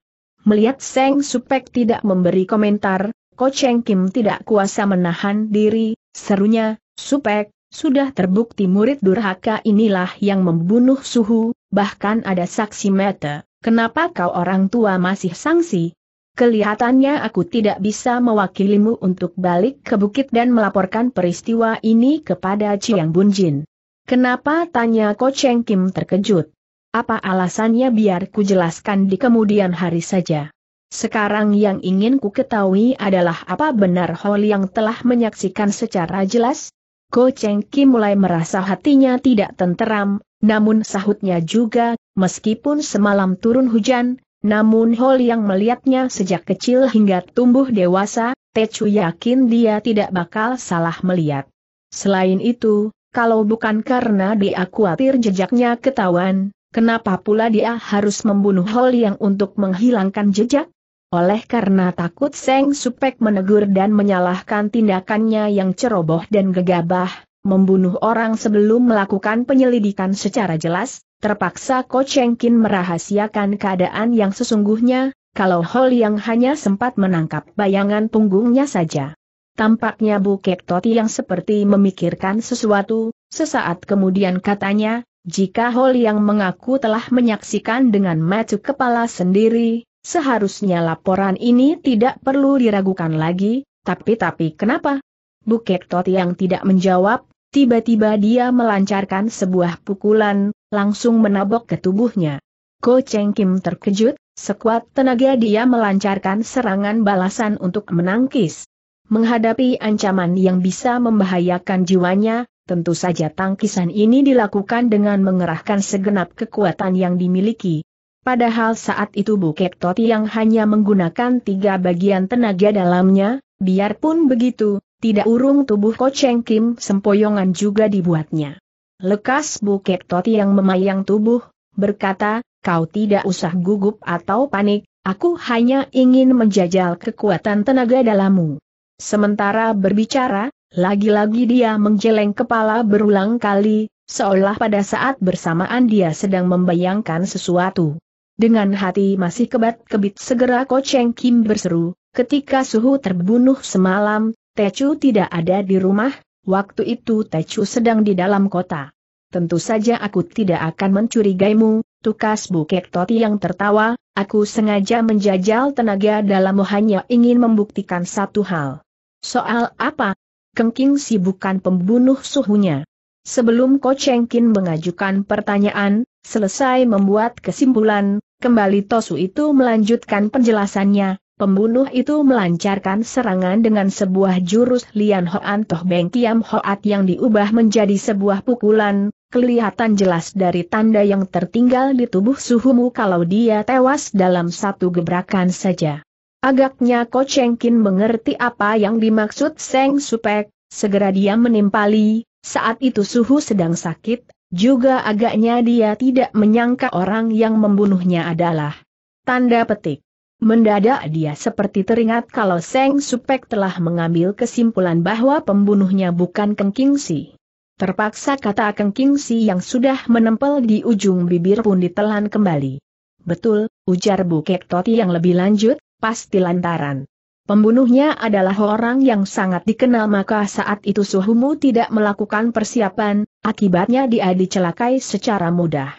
Melihat Seng Supek tidak memberi komentar, Ko Cheng Kim tidak kuasa menahan diri, serunya, Supek, sudah terbukti murid durhaka inilah yang membunuh suhu, bahkan ada saksi mata. Kenapa kau orang tua masih sangsi? Kelihatannya aku tidak bisa mewakilimu untuk balik ke bukit dan melaporkan peristiwa ini kepada Chiang Bunjin. Kenapa tanya Ko Cheng Kim terkejut? Apa alasannya biar ku jelaskan di kemudian hari saja. Sekarang yang ingin ku ketahui adalah apa benar Hol yang telah menyaksikan secara jelas? ko Cheng Ki mulai merasa hatinya tidak tenteram, namun sahutnya juga, meskipun semalam turun hujan, namun Hol yang melihatnya sejak kecil hingga tumbuh dewasa, Techu yakin dia tidak bakal salah melihat. Selain itu, kalau bukan karena dia khawatir jejaknya ketahuan, Kenapa pula dia harus membunuh Hol yang untuk menghilangkan jejak? Oleh karena takut Seng Supek menegur dan menyalahkan tindakannya yang ceroboh dan gegabah, membunuh orang sebelum melakukan penyelidikan secara jelas, terpaksa Ko Cheng Kin merahasiakan keadaan yang sesungguhnya, kalau Hol yang hanya sempat menangkap bayangan punggungnya saja. Tampaknya Kek Toti yang seperti memikirkan sesuatu, sesaat kemudian katanya, jika Hol yang mengaku telah menyaksikan dengan mata kepala sendiri, seharusnya laporan ini tidak perlu diragukan lagi, tapi-tapi kenapa? Bukek Tot yang tidak menjawab, tiba-tiba dia melancarkan sebuah pukulan, langsung menabok ke tubuhnya. Ko Cheng Kim terkejut, sekuat tenaga dia melancarkan serangan balasan untuk menangkis. Menghadapi ancaman yang bisa membahayakan jiwanya, Tentu saja tangkisan ini dilakukan dengan mengerahkan segenap kekuatan yang dimiliki. Padahal saat itu Bukek Toti yang hanya menggunakan tiga bagian tenaga dalamnya, biarpun begitu, tidak urung tubuh Koceng Kim sempoyongan juga dibuatnya. Lekas Bukek Toti yang memayang tubuh, berkata, kau tidak usah gugup atau panik, aku hanya ingin menjajal kekuatan tenaga dalammu. Sementara berbicara, lagi-lagi dia menjeleng kepala berulang kali, seolah pada saat bersamaan dia sedang membayangkan sesuatu. Dengan hati masih kebat-kebit segera Ko Cheng Kim berseru, ketika suhu terbunuh semalam, Teju tidak ada di rumah, waktu itu Teju sedang di dalam kota. Tentu saja aku tidak akan mencurigaimu, tukas buket Toti yang tertawa, aku sengaja menjajal tenaga dalammu hanya ingin membuktikan satu hal. Soal apa? Kengking si bukan pembunuh suhunya. Sebelum Ko Chengkin mengajukan pertanyaan, selesai membuat kesimpulan, kembali Tosu itu melanjutkan penjelasannya, Pembunuh itu melancarkan serangan dengan sebuah jurus Lian Hoan Toh Beng Kiam Hoat yang diubah menjadi sebuah pukulan, kelihatan jelas dari tanda yang tertinggal di tubuh suhumu kalau dia tewas dalam satu gebrakan saja. Agaknya Ko Kin mengerti apa yang dimaksud Seng Supek, segera dia menimpali, saat itu suhu sedang sakit, juga agaknya dia tidak menyangka orang yang membunuhnya adalah. Tanda petik. Mendadak dia seperti teringat kalau Seng Supek telah mengambil kesimpulan bahwa pembunuhnya bukan Keng Si. Terpaksa kata Keng Si yang sudah menempel di ujung bibir pun ditelan kembali. Betul, ujar Bukek Toti yang lebih lanjut, pasti lantaran. Pembunuhnya adalah orang yang sangat dikenal maka saat itu Suhumu tidak melakukan persiapan, akibatnya dia dicelakai secara mudah.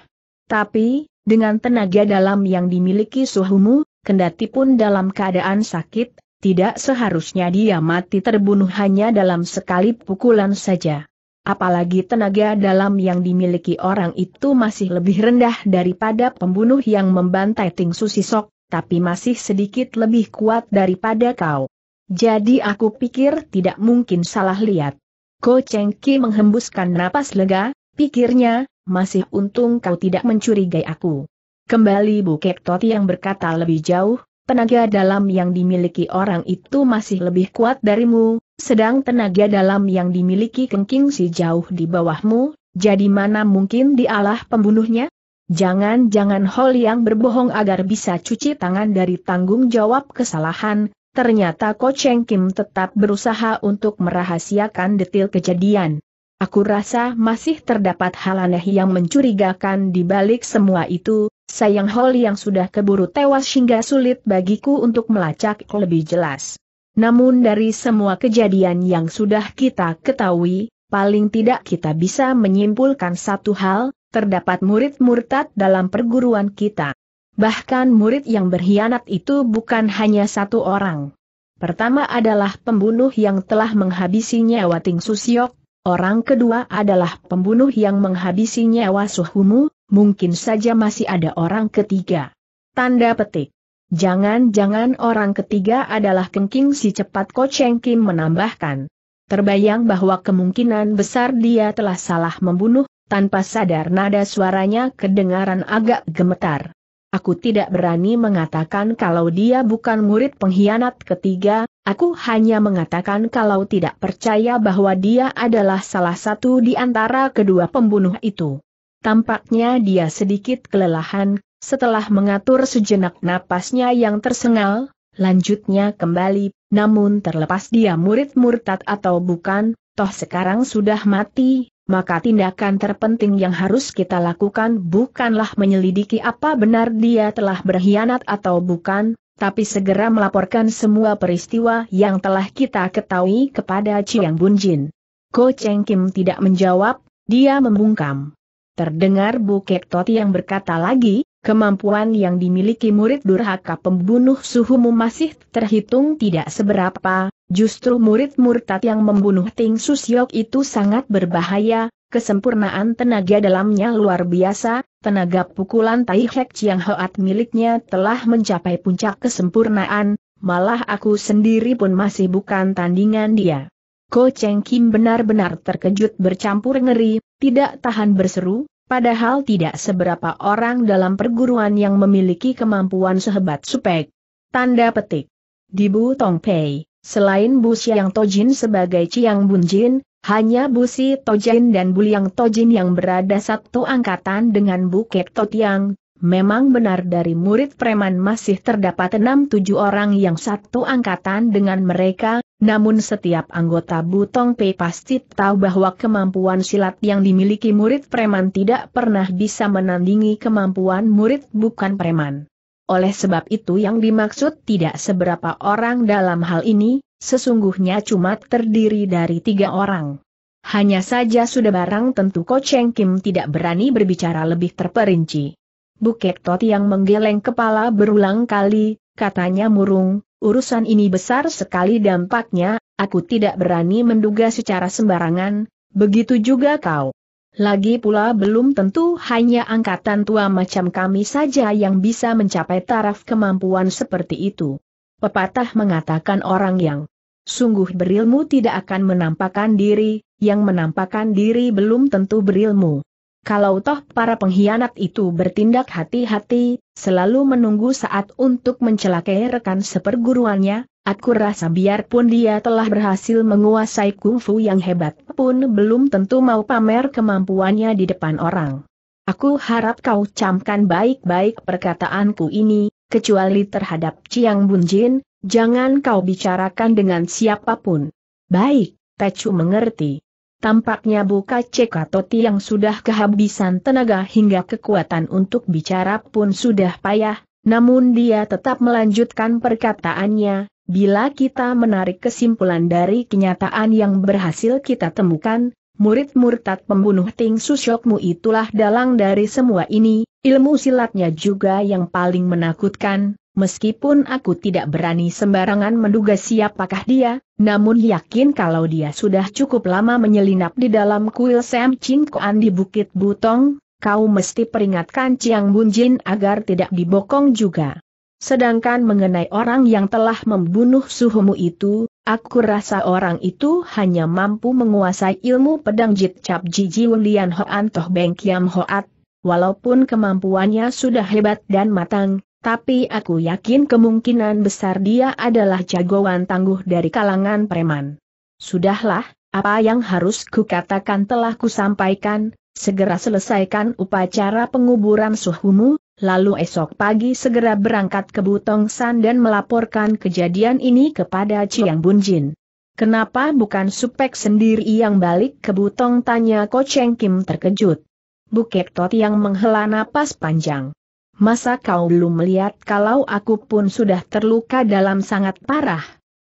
Tapi, dengan tenaga dalam yang dimiliki Suhumu, kendati pun dalam keadaan sakit, tidak seharusnya dia mati terbunuh hanya dalam sekali pukulan saja. Apalagi tenaga dalam yang dimiliki orang itu masih lebih rendah daripada pembunuh yang membantai Ting Susisok, tapi masih sedikit lebih kuat daripada kau. Jadi aku pikir tidak mungkin salah lihat. Ko Cheng Ki menghembuskan napas lega, pikirnya, masih untung kau tidak mencurigai aku. Kembali Buket Toti yang berkata lebih jauh, tenaga dalam yang dimiliki orang itu masih lebih kuat darimu, sedang tenaga dalam yang dimiliki Kengking si jauh di bawahmu, jadi mana mungkin dialah pembunuhnya? Jangan-jangan Hol yang berbohong agar bisa cuci tangan dari tanggung jawab kesalahan, ternyata Ko Cheng Kim tetap berusaha untuk merahasiakan detil kejadian. Aku rasa masih terdapat hal aneh yang mencurigakan di balik semua itu, sayang Hol yang sudah keburu tewas hingga sulit bagiku untuk melacak lebih jelas. Namun dari semua kejadian yang sudah kita ketahui, paling tidak kita bisa menyimpulkan satu hal, terdapat murid murtad dalam perguruan kita. Bahkan murid yang berkhianat itu bukan hanya satu orang. Pertama adalah pembunuh yang telah menghabisi nyawa Ting Susiok, orang kedua adalah pembunuh yang menghabisi nyawa Suhumu, mungkin saja masih ada orang ketiga. Tanda petik. Jangan-jangan orang ketiga adalah Kengking si cepat Koceng Kim menambahkan. Terbayang bahwa kemungkinan besar dia telah salah membunuh tanpa sadar nada suaranya kedengaran agak gemetar. Aku tidak berani mengatakan kalau dia bukan murid pengkhianat ketiga, aku hanya mengatakan kalau tidak percaya bahwa dia adalah salah satu di antara kedua pembunuh itu. Tampaknya dia sedikit kelelahan, setelah mengatur sejenak napasnya yang tersengal, lanjutnya kembali, namun terlepas dia murid murtad atau bukan, toh sekarang sudah mati, maka tindakan terpenting yang harus kita lakukan bukanlah menyelidiki apa benar dia telah berkhianat atau bukan, tapi segera melaporkan semua peristiwa yang telah kita ketahui kepada Chiang Bunjin. Ko Cheng Kim tidak menjawab, dia membungkam. Terdengar Bukek Toti yang berkata lagi, Kemampuan yang dimiliki murid durhaka pembunuh suhumu masih terhitung tidak seberapa, justru murid murtad yang membunuh Ting Susyok itu sangat berbahaya, kesempurnaan tenaga dalamnya luar biasa, tenaga pukulan Tai Hek Chiang Hoat miliknya telah mencapai puncak kesempurnaan, malah aku sendiri pun masih bukan tandingan dia. Ko Cheng Kim benar-benar terkejut bercampur ngeri, tidak tahan berseru, padahal tidak seberapa orang dalam perguruan yang memiliki kemampuan sehebat Supek. Tanda petik. Di Bu Tong Pei, selain Bu Xiang Tojin sebagai Ciang Bun Jin, hanya Bu Si Tojin dan Bu Liang Tojin yang berada satu angkatan dengan Bu Kek Totiang, Memang benar dari murid preman masih terdapat enam tujuh orang yang satu angkatan dengan mereka, namun setiap anggota Butong Pei pasti tahu bahwa kemampuan silat yang dimiliki murid preman tidak pernah bisa menandingi kemampuan murid bukan preman. Oleh sebab itu yang dimaksud tidak seberapa orang dalam hal ini, sesungguhnya cuma terdiri dari tiga orang. Hanya saja sudah barang tentu Ko Cheng Kim tidak berani berbicara lebih terperinci. Buket Tot yang menggeleng kepala berulang kali, katanya murung, Urusan ini besar sekali dampaknya, aku tidak berani menduga secara sembarangan, begitu juga kau. Lagi pula belum tentu hanya angkatan tua macam kami saja yang bisa mencapai taraf kemampuan seperti itu. Pepatah mengatakan orang yang sungguh berilmu tidak akan menampakkan diri, yang menampakkan diri belum tentu berilmu. Kalau toh para pengkhianat itu bertindak hati-hati, selalu menunggu saat untuk mencelakai rekan seperguruannya, aku rasa biarpun dia telah berhasil menguasai kungfu yang hebat pun belum tentu mau pamer kemampuannya di depan orang. Aku harap kau camkan baik-baik perkataanku ini, kecuali terhadap Chiang Bunjin, jangan kau bicarakan dengan siapapun. Baik, Pecu mengerti. Tampaknya buka atau yang sudah kehabisan tenaga hingga kekuatan untuk bicara pun sudah payah, namun dia tetap melanjutkan perkataannya, bila kita menarik kesimpulan dari kenyataan yang berhasil kita temukan, murid murtad pembunuh Ting Susyokmu itulah dalang dari semua ini, ilmu silatnya juga yang paling menakutkan, meskipun aku tidak berani sembarangan menduga siapakah dia, namun yakin kalau dia sudah cukup lama menyelinap di dalam kuil Sam Ching Kuan di Bukit Butong, kau mesti peringatkan Chiang Bunjin agar tidak dibokong juga. Sedangkan mengenai orang yang telah membunuh suhumu itu, aku rasa orang itu hanya mampu menguasai ilmu pedang Jit Cap Jiji Wulian Hoan Toh Beng Kiam Hoat, walaupun kemampuannya sudah hebat dan matang, tapi aku yakin kemungkinan besar dia adalah jagoan tangguh dari kalangan preman. Sudahlah, apa yang harus kukatakan telah kusampaikan, segera selesaikan upacara penguburan suhumu, lalu esok pagi segera berangkat ke Butong San dan melaporkan kejadian ini kepada Chiang Bunjin. Kenapa bukan Supek sendiri yang balik ke Butong tanya Ko Cheng Kim terkejut. Bukek Tot yang menghela napas panjang. Masa kau belum melihat kalau aku pun sudah terluka dalam sangat parah?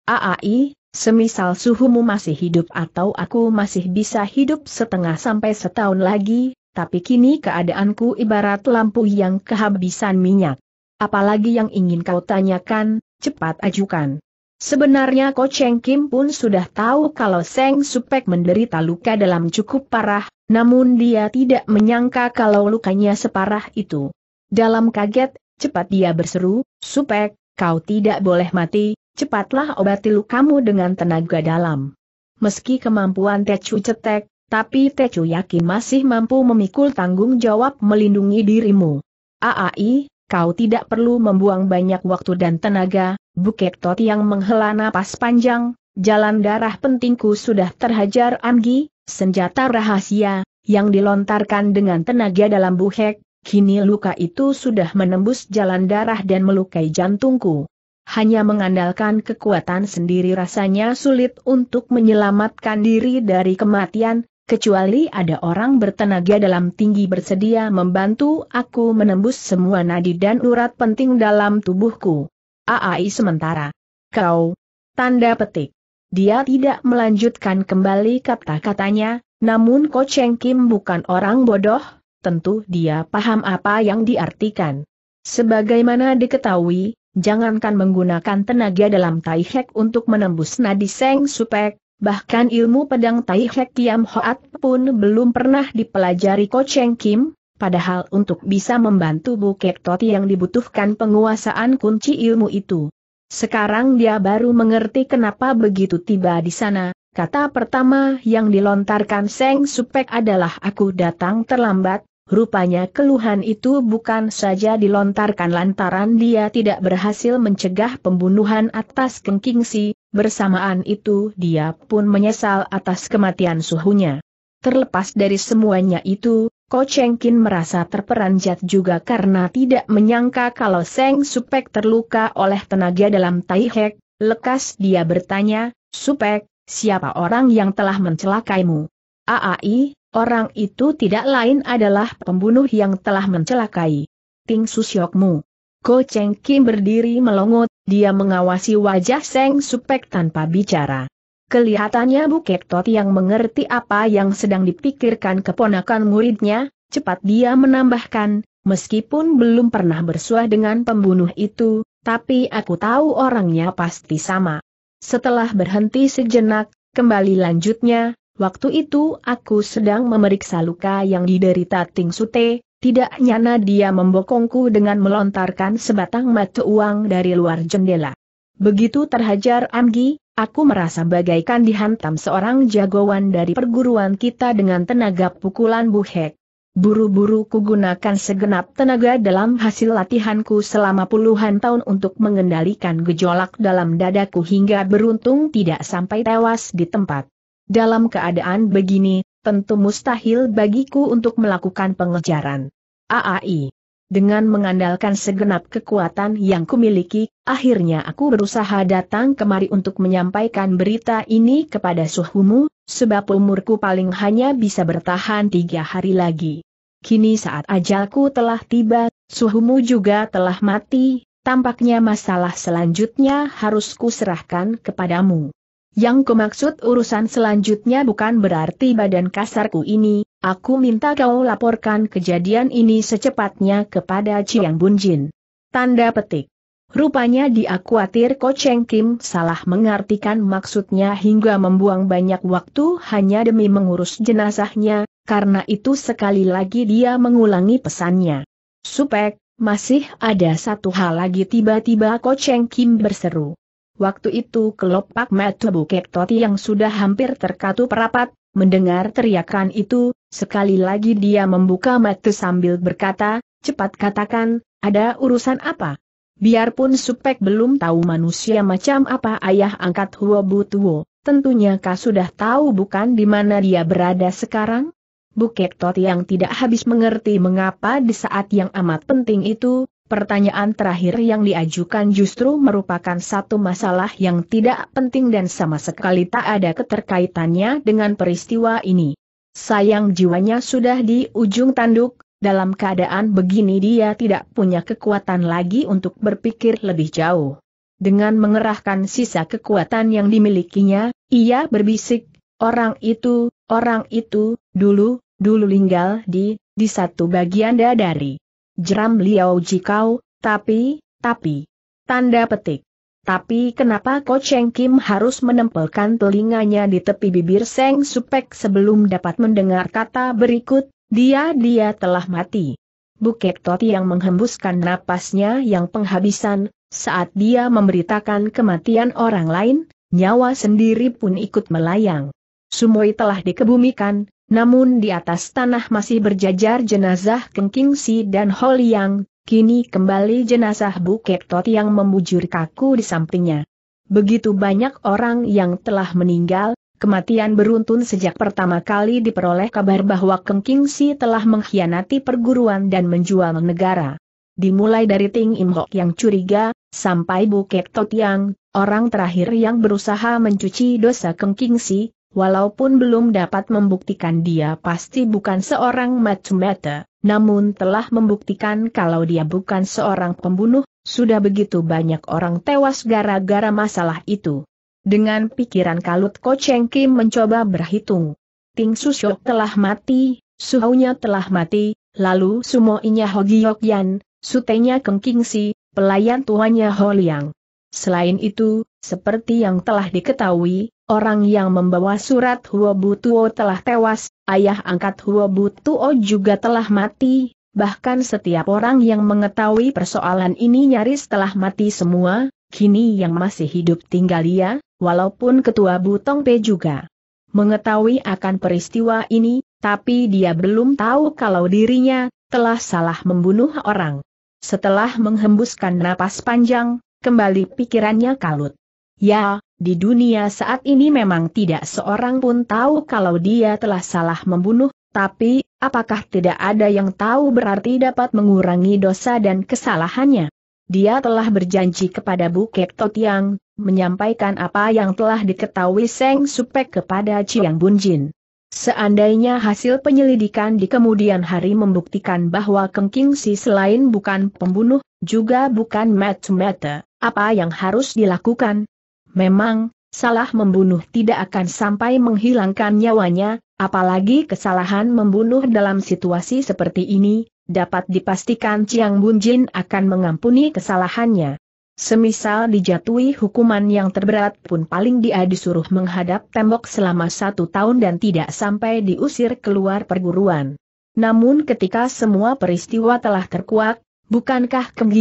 Aai, semisal suhumu masih hidup atau aku masih bisa hidup setengah sampai setahun lagi, tapi kini keadaanku ibarat lampu yang kehabisan minyak. Apalagi yang ingin kau tanyakan, cepat ajukan. Sebenarnya Ko Cheng Kim pun sudah tahu kalau Seng Supek menderita luka dalam cukup parah, namun dia tidak menyangka kalau lukanya separah itu. Dalam kaget, cepat dia berseru, Supek, kau tidak boleh mati, cepatlah obati lukamu dengan tenaga dalam. Meski kemampuan Tecu cetek, tapi Tecu yakin masih mampu memikul tanggung jawab melindungi dirimu. Aai, kau tidak perlu membuang banyak waktu dan tenaga, Bukit Tot yang menghela napas panjang, jalan darah pentingku sudah terhajar Anggi, senjata rahasia, yang dilontarkan dengan tenaga dalam buhek, Kini luka itu sudah menembus jalan darah dan melukai jantungku. Hanya mengandalkan kekuatan sendiri rasanya sulit untuk menyelamatkan diri dari kematian, kecuali ada orang bertenaga dalam tinggi bersedia membantu aku menembus semua nadi dan urat penting dalam tubuhku. AAI sementara. Kau. Tanda petik. Dia tidak melanjutkan kembali kata-katanya, namun Ko Cheng Kim bukan orang bodoh, tentu dia paham apa yang diartikan. Sebagaimana diketahui, jangankan menggunakan tenaga dalam Tai Hek untuk menembus nadi Seng Supek, bahkan ilmu pedang Tai Hek Kiam Hoat pun belum pernah dipelajari Ko Cheng Kim, padahal untuk bisa membantu Bu Kek Toti yang dibutuhkan penguasaan kunci ilmu itu. Sekarang dia baru mengerti kenapa begitu tiba di sana, Kata pertama yang dilontarkan Seng Supek adalah aku datang terlambat, rupanya keluhan itu bukan saja dilontarkan lantaran dia tidak berhasil mencegah pembunuhan atas Keng Kingsi, bersamaan itu dia pun menyesal atas kematian suhunya. Terlepas dari semuanya itu, Ko Chengkin merasa terperanjat juga karena tidak menyangka kalau Seng Supek terluka oleh tenaga dalam Tai Hek. Lekas dia bertanya, Supek, siapa orang yang telah mencelakaimu? Aai, orang itu tidak lain adalah pembunuh yang telah mencelakai. Ting Susyokmu. Ko Cheng Kim berdiri melongot, dia mengawasi wajah Seng Supek tanpa bicara. Kelihatannya Buket Tot yang mengerti apa yang sedang dipikirkan keponakan muridnya, cepat dia menambahkan, meskipun belum pernah bersuah dengan pembunuh itu, tapi aku tahu orangnya pasti sama. Setelah berhenti sejenak, kembali lanjutnya, waktu itu aku sedang memeriksa luka yang diderita Ting Sute, tidak nyana dia membokongku dengan melontarkan sebatang mata uang dari luar jendela. Begitu terhajar Amgi, aku merasa bagaikan dihantam seorang jagoan dari perguruan kita dengan tenaga pukulan buhek. Buru-buru kugunakan segenap tenaga dalam hasil latihanku selama puluhan tahun untuk mengendalikan gejolak dalam dadaku hingga beruntung tidak sampai tewas di tempat. Dalam keadaan begini, tentu mustahil bagiku untuk melakukan pengejaran. AAI. Dengan mengandalkan segenap kekuatan yang kumiliki, akhirnya aku berusaha datang kemari untuk menyampaikan berita ini kepada suhumu, sebab umurku paling hanya bisa bertahan tiga hari lagi kini saat ajalku telah tiba, suhumu juga telah mati, tampaknya masalah selanjutnya harus kuserahkan kepadamu. Yang kumaksud urusan selanjutnya bukan berarti badan kasarku ini, aku minta kau laporkan kejadian ini secepatnya kepada Chiang Bunjin. Tanda petik. Rupanya dia khawatir Ko Cheng Kim salah mengartikan maksudnya hingga membuang banyak waktu hanya demi mengurus jenazahnya, karena itu sekali lagi dia mengulangi pesannya. Supek, masih ada satu hal lagi tiba-tiba Koceng Kim berseru. Waktu itu kelopak mata Bukek Toti yang sudah hampir terkatup rapat, mendengar teriakan itu, sekali lagi dia membuka mata sambil berkata, cepat katakan, ada urusan apa? Biarpun Supek belum tahu manusia macam apa ayah angkat Huo Butuo, tentunya kau sudah tahu bukan di mana dia berada sekarang? Bukit Tot yang tidak habis mengerti mengapa di saat yang amat penting itu, pertanyaan terakhir yang diajukan justru merupakan satu masalah yang tidak penting dan sama sekali tak ada keterkaitannya dengan peristiwa ini. Sayang jiwanya sudah di ujung tanduk, dalam keadaan begini dia tidak punya kekuatan lagi untuk berpikir lebih jauh. Dengan mengerahkan sisa kekuatan yang dimilikinya, ia berbisik, orang itu, orang itu, dulu, dulu linggal di, di satu bagian dari jeram Liao Jikau, tapi, tapi, tanda petik. Tapi kenapa Ko Cheng Kim harus menempelkan telinganya di tepi bibir Seng Supek sebelum dapat mendengar kata berikut, dia-dia telah mati. buket Toti yang menghembuskan napasnya yang penghabisan, saat dia memberitakan kematian orang lain, nyawa sendiri pun ikut melayang. Sumoi telah dikebumikan, namun di atas tanah masih berjajar jenazah Kengking Si dan Liang. kini kembali jenazah Bukit Tot yang membujur kaku di sampingnya. Begitu banyak orang yang telah meninggal, kematian beruntun sejak pertama kali diperoleh kabar bahwa Kengking Si telah mengkhianati perguruan dan menjual negara. Dimulai dari Ting Im Hok yang curiga, sampai Bukit Tot yang, orang terakhir yang berusaha mencuci dosa Kengking Si, walaupun belum dapat membuktikan dia pasti bukan seorang matchmaker, namun telah membuktikan kalau dia bukan seorang pembunuh, sudah begitu banyak orang tewas gara-gara masalah itu. Dengan pikiran kalut Ko Cheng Kim mencoba berhitung. Ting Su Shok telah mati, Suhaunya telah mati, lalu Sumo Ho Hogiyok Yan, Sutenya Keng King Si, pelayan tuannya Liang. Selain itu, seperti yang telah diketahui, Orang yang membawa surat Huobutuo telah tewas, ayah angkat Huobutuo juga telah mati, bahkan setiap orang yang mengetahui persoalan ini nyaris telah mati semua, kini yang masih hidup tinggal ia, walaupun ketua Butong Pe juga mengetahui akan peristiwa ini, tapi dia belum tahu kalau dirinya telah salah membunuh orang. Setelah menghembuskan napas panjang, kembali pikirannya kalut. Ya, di dunia saat ini memang tidak seorang pun tahu kalau dia telah salah membunuh, tapi, apakah tidak ada yang tahu berarti dapat mengurangi dosa dan kesalahannya? Dia telah berjanji kepada Bukit Totiang, menyampaikan apa yang telah diketahui Seng Supek kepada Chiang Bunjin. Seandainya hasil penyelidikan di kemudian hari membuktikan bahwa Keng King Si selain bukan pembunuh, juga bukan mata matter, apa yang harus dilakukan? Memang, salah membunuh tidak akan sampai menghilangkan nyawanya, apalagi kesalahan membunuh dalam situasi seperti ini, dapat dipastikan Chiang Bunjin akan mengampuni kesalahannya. Semisal dijatuhi hukuman yang terberat pun paling dia disuruh menghadap tembok selama satu tahun dan tidak sampai diusir keluar perguruan. Namun ketika semua peristiwa telah terkuak, bukankah Keng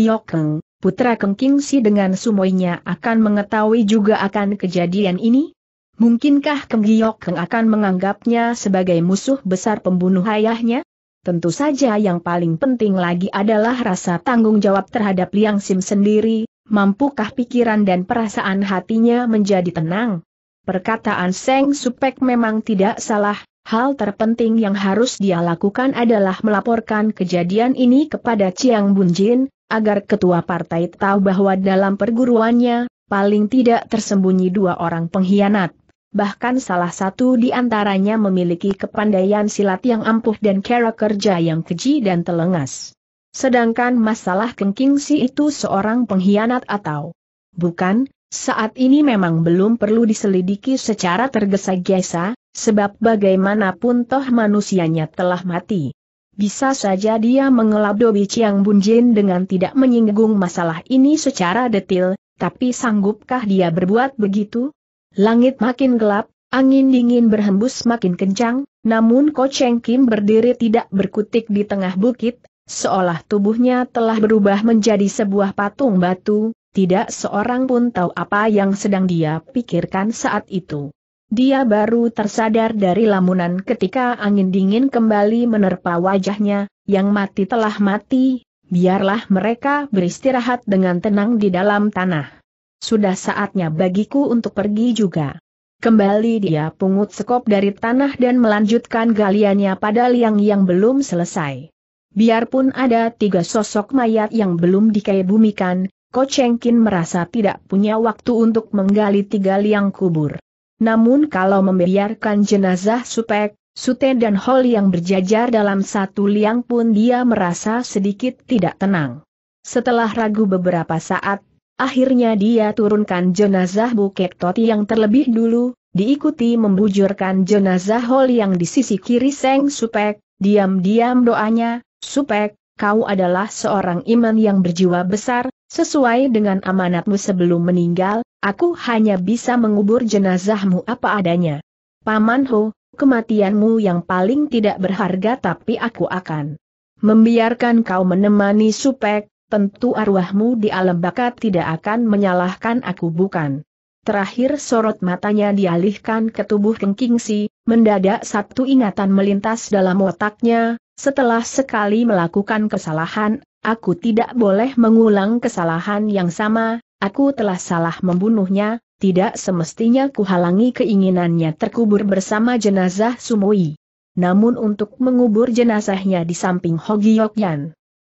Putra Kengking Si dengan sumoinya akan mengetahui juga akan kejadian ini? Mungkinkah Keng Giok Keng akan menganggapnya sebagai musuh besar pembunuh ayahnya? Tentu saja yang paling penting lagi adalah rasa tanggung jawab terhadap Liang Sim sendiri, mampukah pikiran dan perasaan hatinya menjadi tenang? Perkataan Seng Supek memang tidak salah, hal terpenting yang harus dia lakukan adalah melaporkan kejadian ini kepada Chiang Bunjin, agar ketua partai tahu bahwa dalam perguruannya, paling tidak tersembunyi dua orang pengkhianat. Bahkan salah satu di antaranya memiliki kepandaian silat yang ampuh dan cara kerja yang keji dan telengas. Sedangkan masalah Kengking si itu seorang pengkhianat atau bukan, saat ini memang belum perlu diselidiki secara tergesa-gesa, sebab bagaimanapun toh manusianya telah mati. Bisa saja dia mengelab Dobi Chiang Bunjin dengan tidak menyinggung masalah ini secara detil, tapi sanggupkah dia berbuat begitu? Langit makin gelap, angin dingin berhembus makin kencang, namun Ko Cheng Kim berdiri tidak berkutik di tengah bukit, seolah tubuhnya telah berubah menjadi sebuah patung batu, tidak seorang pun tahu apa yang sedang dia pikirkan saat itu. Dia baru tersadar dari lamunan ketika angin dingin kembali menerpa wajahnya, yang mati telah mati, biarlah mereka beristirahat dengan tenang di dalam tanah. Sudah saatnya bagiku untuk pergi juga. Kembali dia pungut sekop dari tanah dan melanjutkan galiannya pada liang yang belum selesai. Biarpun ada tiga sosok mayat yang belum dikebumikan, Ko Chengkin merasa tidak punya waktu untuk menggali tiga liang kubur. Namun kalau membiarkan jenazah Supek, Sute dan Hol yang berjajar dalam satu liang pun dia merasa sedikit tidak tenang. Setelah ragu beberapa saat, akhirnya dia turunkan jenazah buket Toti yang terlebih dulu, diikuti membujurkan jenazah Hol yang di sisi kiri Seng Supek, diam-diam doanya, Supek, kau adalah seorang iman yang berjiwa besar, sesuai dengan amanatmu sebelum meninggal, Aku hanya bisa mengubur jenazahmu apa adanya. Paman Ho, kematianmu yang paling tidak berharga tapi aku akan membiarkan kau menemani supek, tentu arwahmu di alam bakat tidak akan menyalahkan aku bukan. Terakhir sorot matanya dialihkan ke tubuh Si, mendadak satu ingatan melintas dalam otaknya, setelah sekali melakukan kesalahan, aku tidak boleh mengulang kesalahan yang sama, Aku telah salah membunuhnya, tidak semestinya kuhalangi keinginannya terkubur bersama jenazah Sumui. Namun untuk mengubur jenazahnya di samping Hogi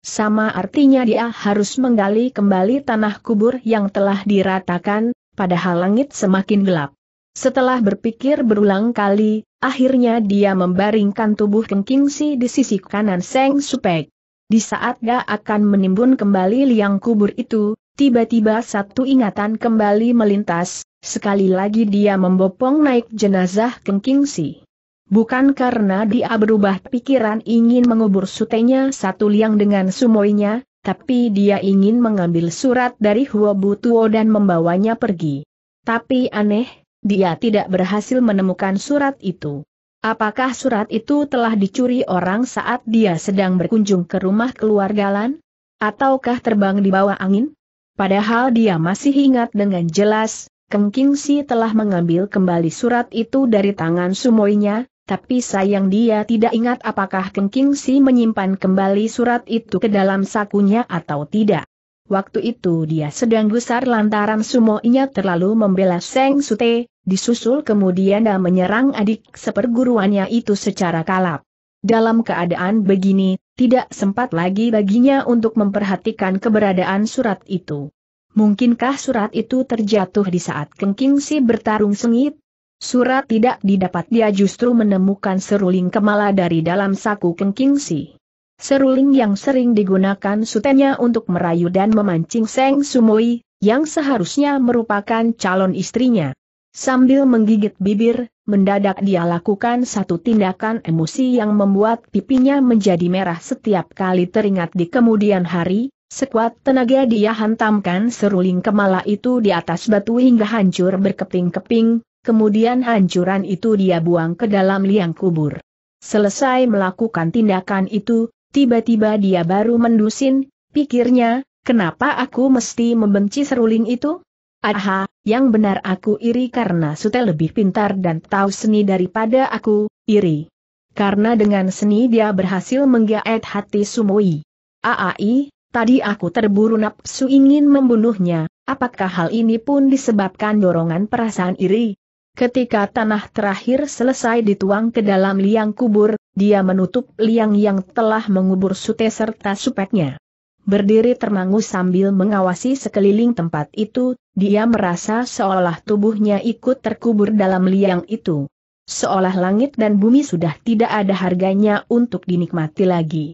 Sama artinya dia harus menggali kembali tanah kubur yang telah diratakan, padahal langit semakin gelap. Setelah berpikir berulang kali, akhirnya dia membaringkan tubuh Keng Si di sisi kanan Seng Supek. Di saat dia akan menimbun kembali liang kubur itu, Tiba-tiba satu ingatan kembali melintas, sekali lagi dia membopong naik jenazah Keng Kingsi. Bukan karena dia berubah pikiran ingin mengubur sutenya satu liang dengan sumoinya, tapi dia ingin mengambil surat dari Huo Tuo dan membawanya pergi. Tapi aneh, dia tidak berhasil menemukan surat itu. Apakah surat itu telah dicuri orang saat dia sedang berkunjung ke rumah keluarga Lan? Ataukah terbang di bawah angin? Padahal dia masih ingat dengan jelas, Keng Kingsi telah mengambil kembali surat itu dari tangan sumoinya, tapi sayang dia tidak ingat apakah Keng Kingsi menyimpan kembali surat itu ke dalam sakunya atau tidak. Waktu itu dia sedang gusar lantaran sumoinya terlalu membela Seng Sute, disusul kemudian dia menyerang adik seperguruannya itu secara kalap. Dalam keadaan begini, tidak sempat lagi baginya untuk memperhatikan keberadaan surat itu. Mungkinkah surat itu terjatuh di saat Kengking Si bertarung sengit? Surat tidak didapat dia justru menemukan seruling kemala dari dalam saku Kengking Si. Seruling yang sering digunakan sutenya untuk merayu dan memancing Seng Sumoi, yang seharusnya merupakan calon istrinya. Sambil menggigit bibir, mendadak dia lakukan satu tindakan emosi yang membuat pipinya menjadi merah setiap kali teringat di kemudian hari, sekuat tenaga dia hantamkan seruling kemala itu di atas batu hingga hancur berkeping-keping, kemudian hancuran itu dia buang ke dalam liang kubur. Selesai melakukan tindakan itu, tiba-tiba dia baru mendusin, pikirnya, kenapa aku mesti membenci seruling itu? Aha, yang benar aku iri karena Sute lebih pintar dan tahu seni daripada aku, iri. Karena dengan seni dia berhasil menggaet hati Sumoi. Aai, tadi aku terburu nafsu ingin membunuhnya, apakah hal ini pun disebabkan dorongan perasaan iri? Ketika tanah terakhir selesai dituang ke dalam liang kubur, dia menutup liang yang telah mengubur Sute serta supeknya. Berdiri termangu sambil mengawasi sekeliling tempat itu, dia merasa seolah tubuhnya ikut terkubur dalam liang itu. Seolah langit dan bumi sudah tidak ada harganya untuk dinikmati lagi.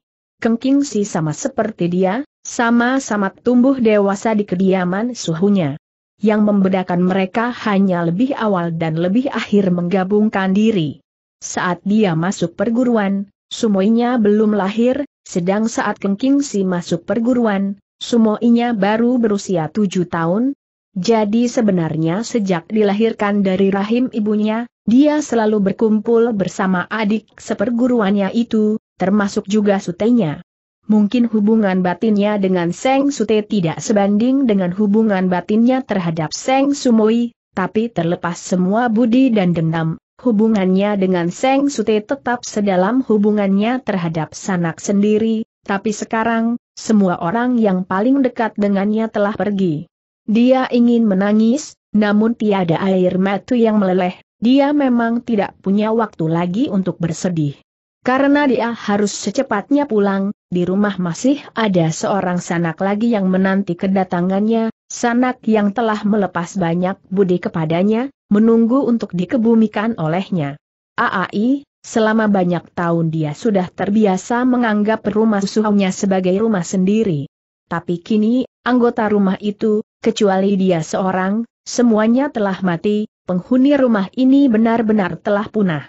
Kengking si sama seperti dia, sama-sama tumbuh dewasa di kediaman suhunya. Yang membedakan mereka hanya lebih awal dan lebih akhir menggabungkan diri. Saat dia masuk perguruan, Sumoinya belum lahir, sedang saat Keng Si masuk perguruan, sumoinya baru berusia tujuh tahun. Jadi sebenarnya sejak dilahirkan dari rahim ibunya, dia selalu berkumpul bersama adik seperguruannya itu, termasuk juga sutenya. Mungkin hubungan batinnya dengan Seng Sute tidak sebanding dengan hubungan batinnya terhadap Seng Sumoi, tapi terlepas semua budi dan dendam, hubungannya dengan Seng Sute tetap sedalam hubungannya terhadap sanak sendiri, tapi sekarang, semua orang yang paling dekat dengannya telah pergi. Dia ingin menangis, namun tiada air mata yang meleleh, dia memang tidak punya waktu lagi untuk bersedih. Karena dia harus secepatnya pulang, di rumah masih ada seorang sanak lagi yang menanti kedatangannya, sanak yang telah melepas banyak budi kepadanya, menunggu untuk dikebumikan olehnya. AAI, selama banyak tahun dia sudah terbiasa menganggap rumah suhunya sebagai rumah sendiri. Tapi kini, anggota rumah itu, kecuali dia seorang, semuanya telah mati, penghuni rumah ini benar-benar telah punah.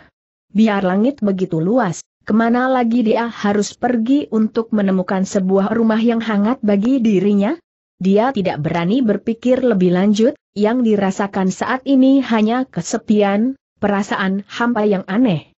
Biar langit begitu luas, kemana lagi dia harus pergi untuk menemukan sebuah rumah yang hangat bagi dirinya? Dia tidak berani berpikir lebih lanjut, yang dirasakan saat ini hanya kesepian, perasaan hampa yang aneh.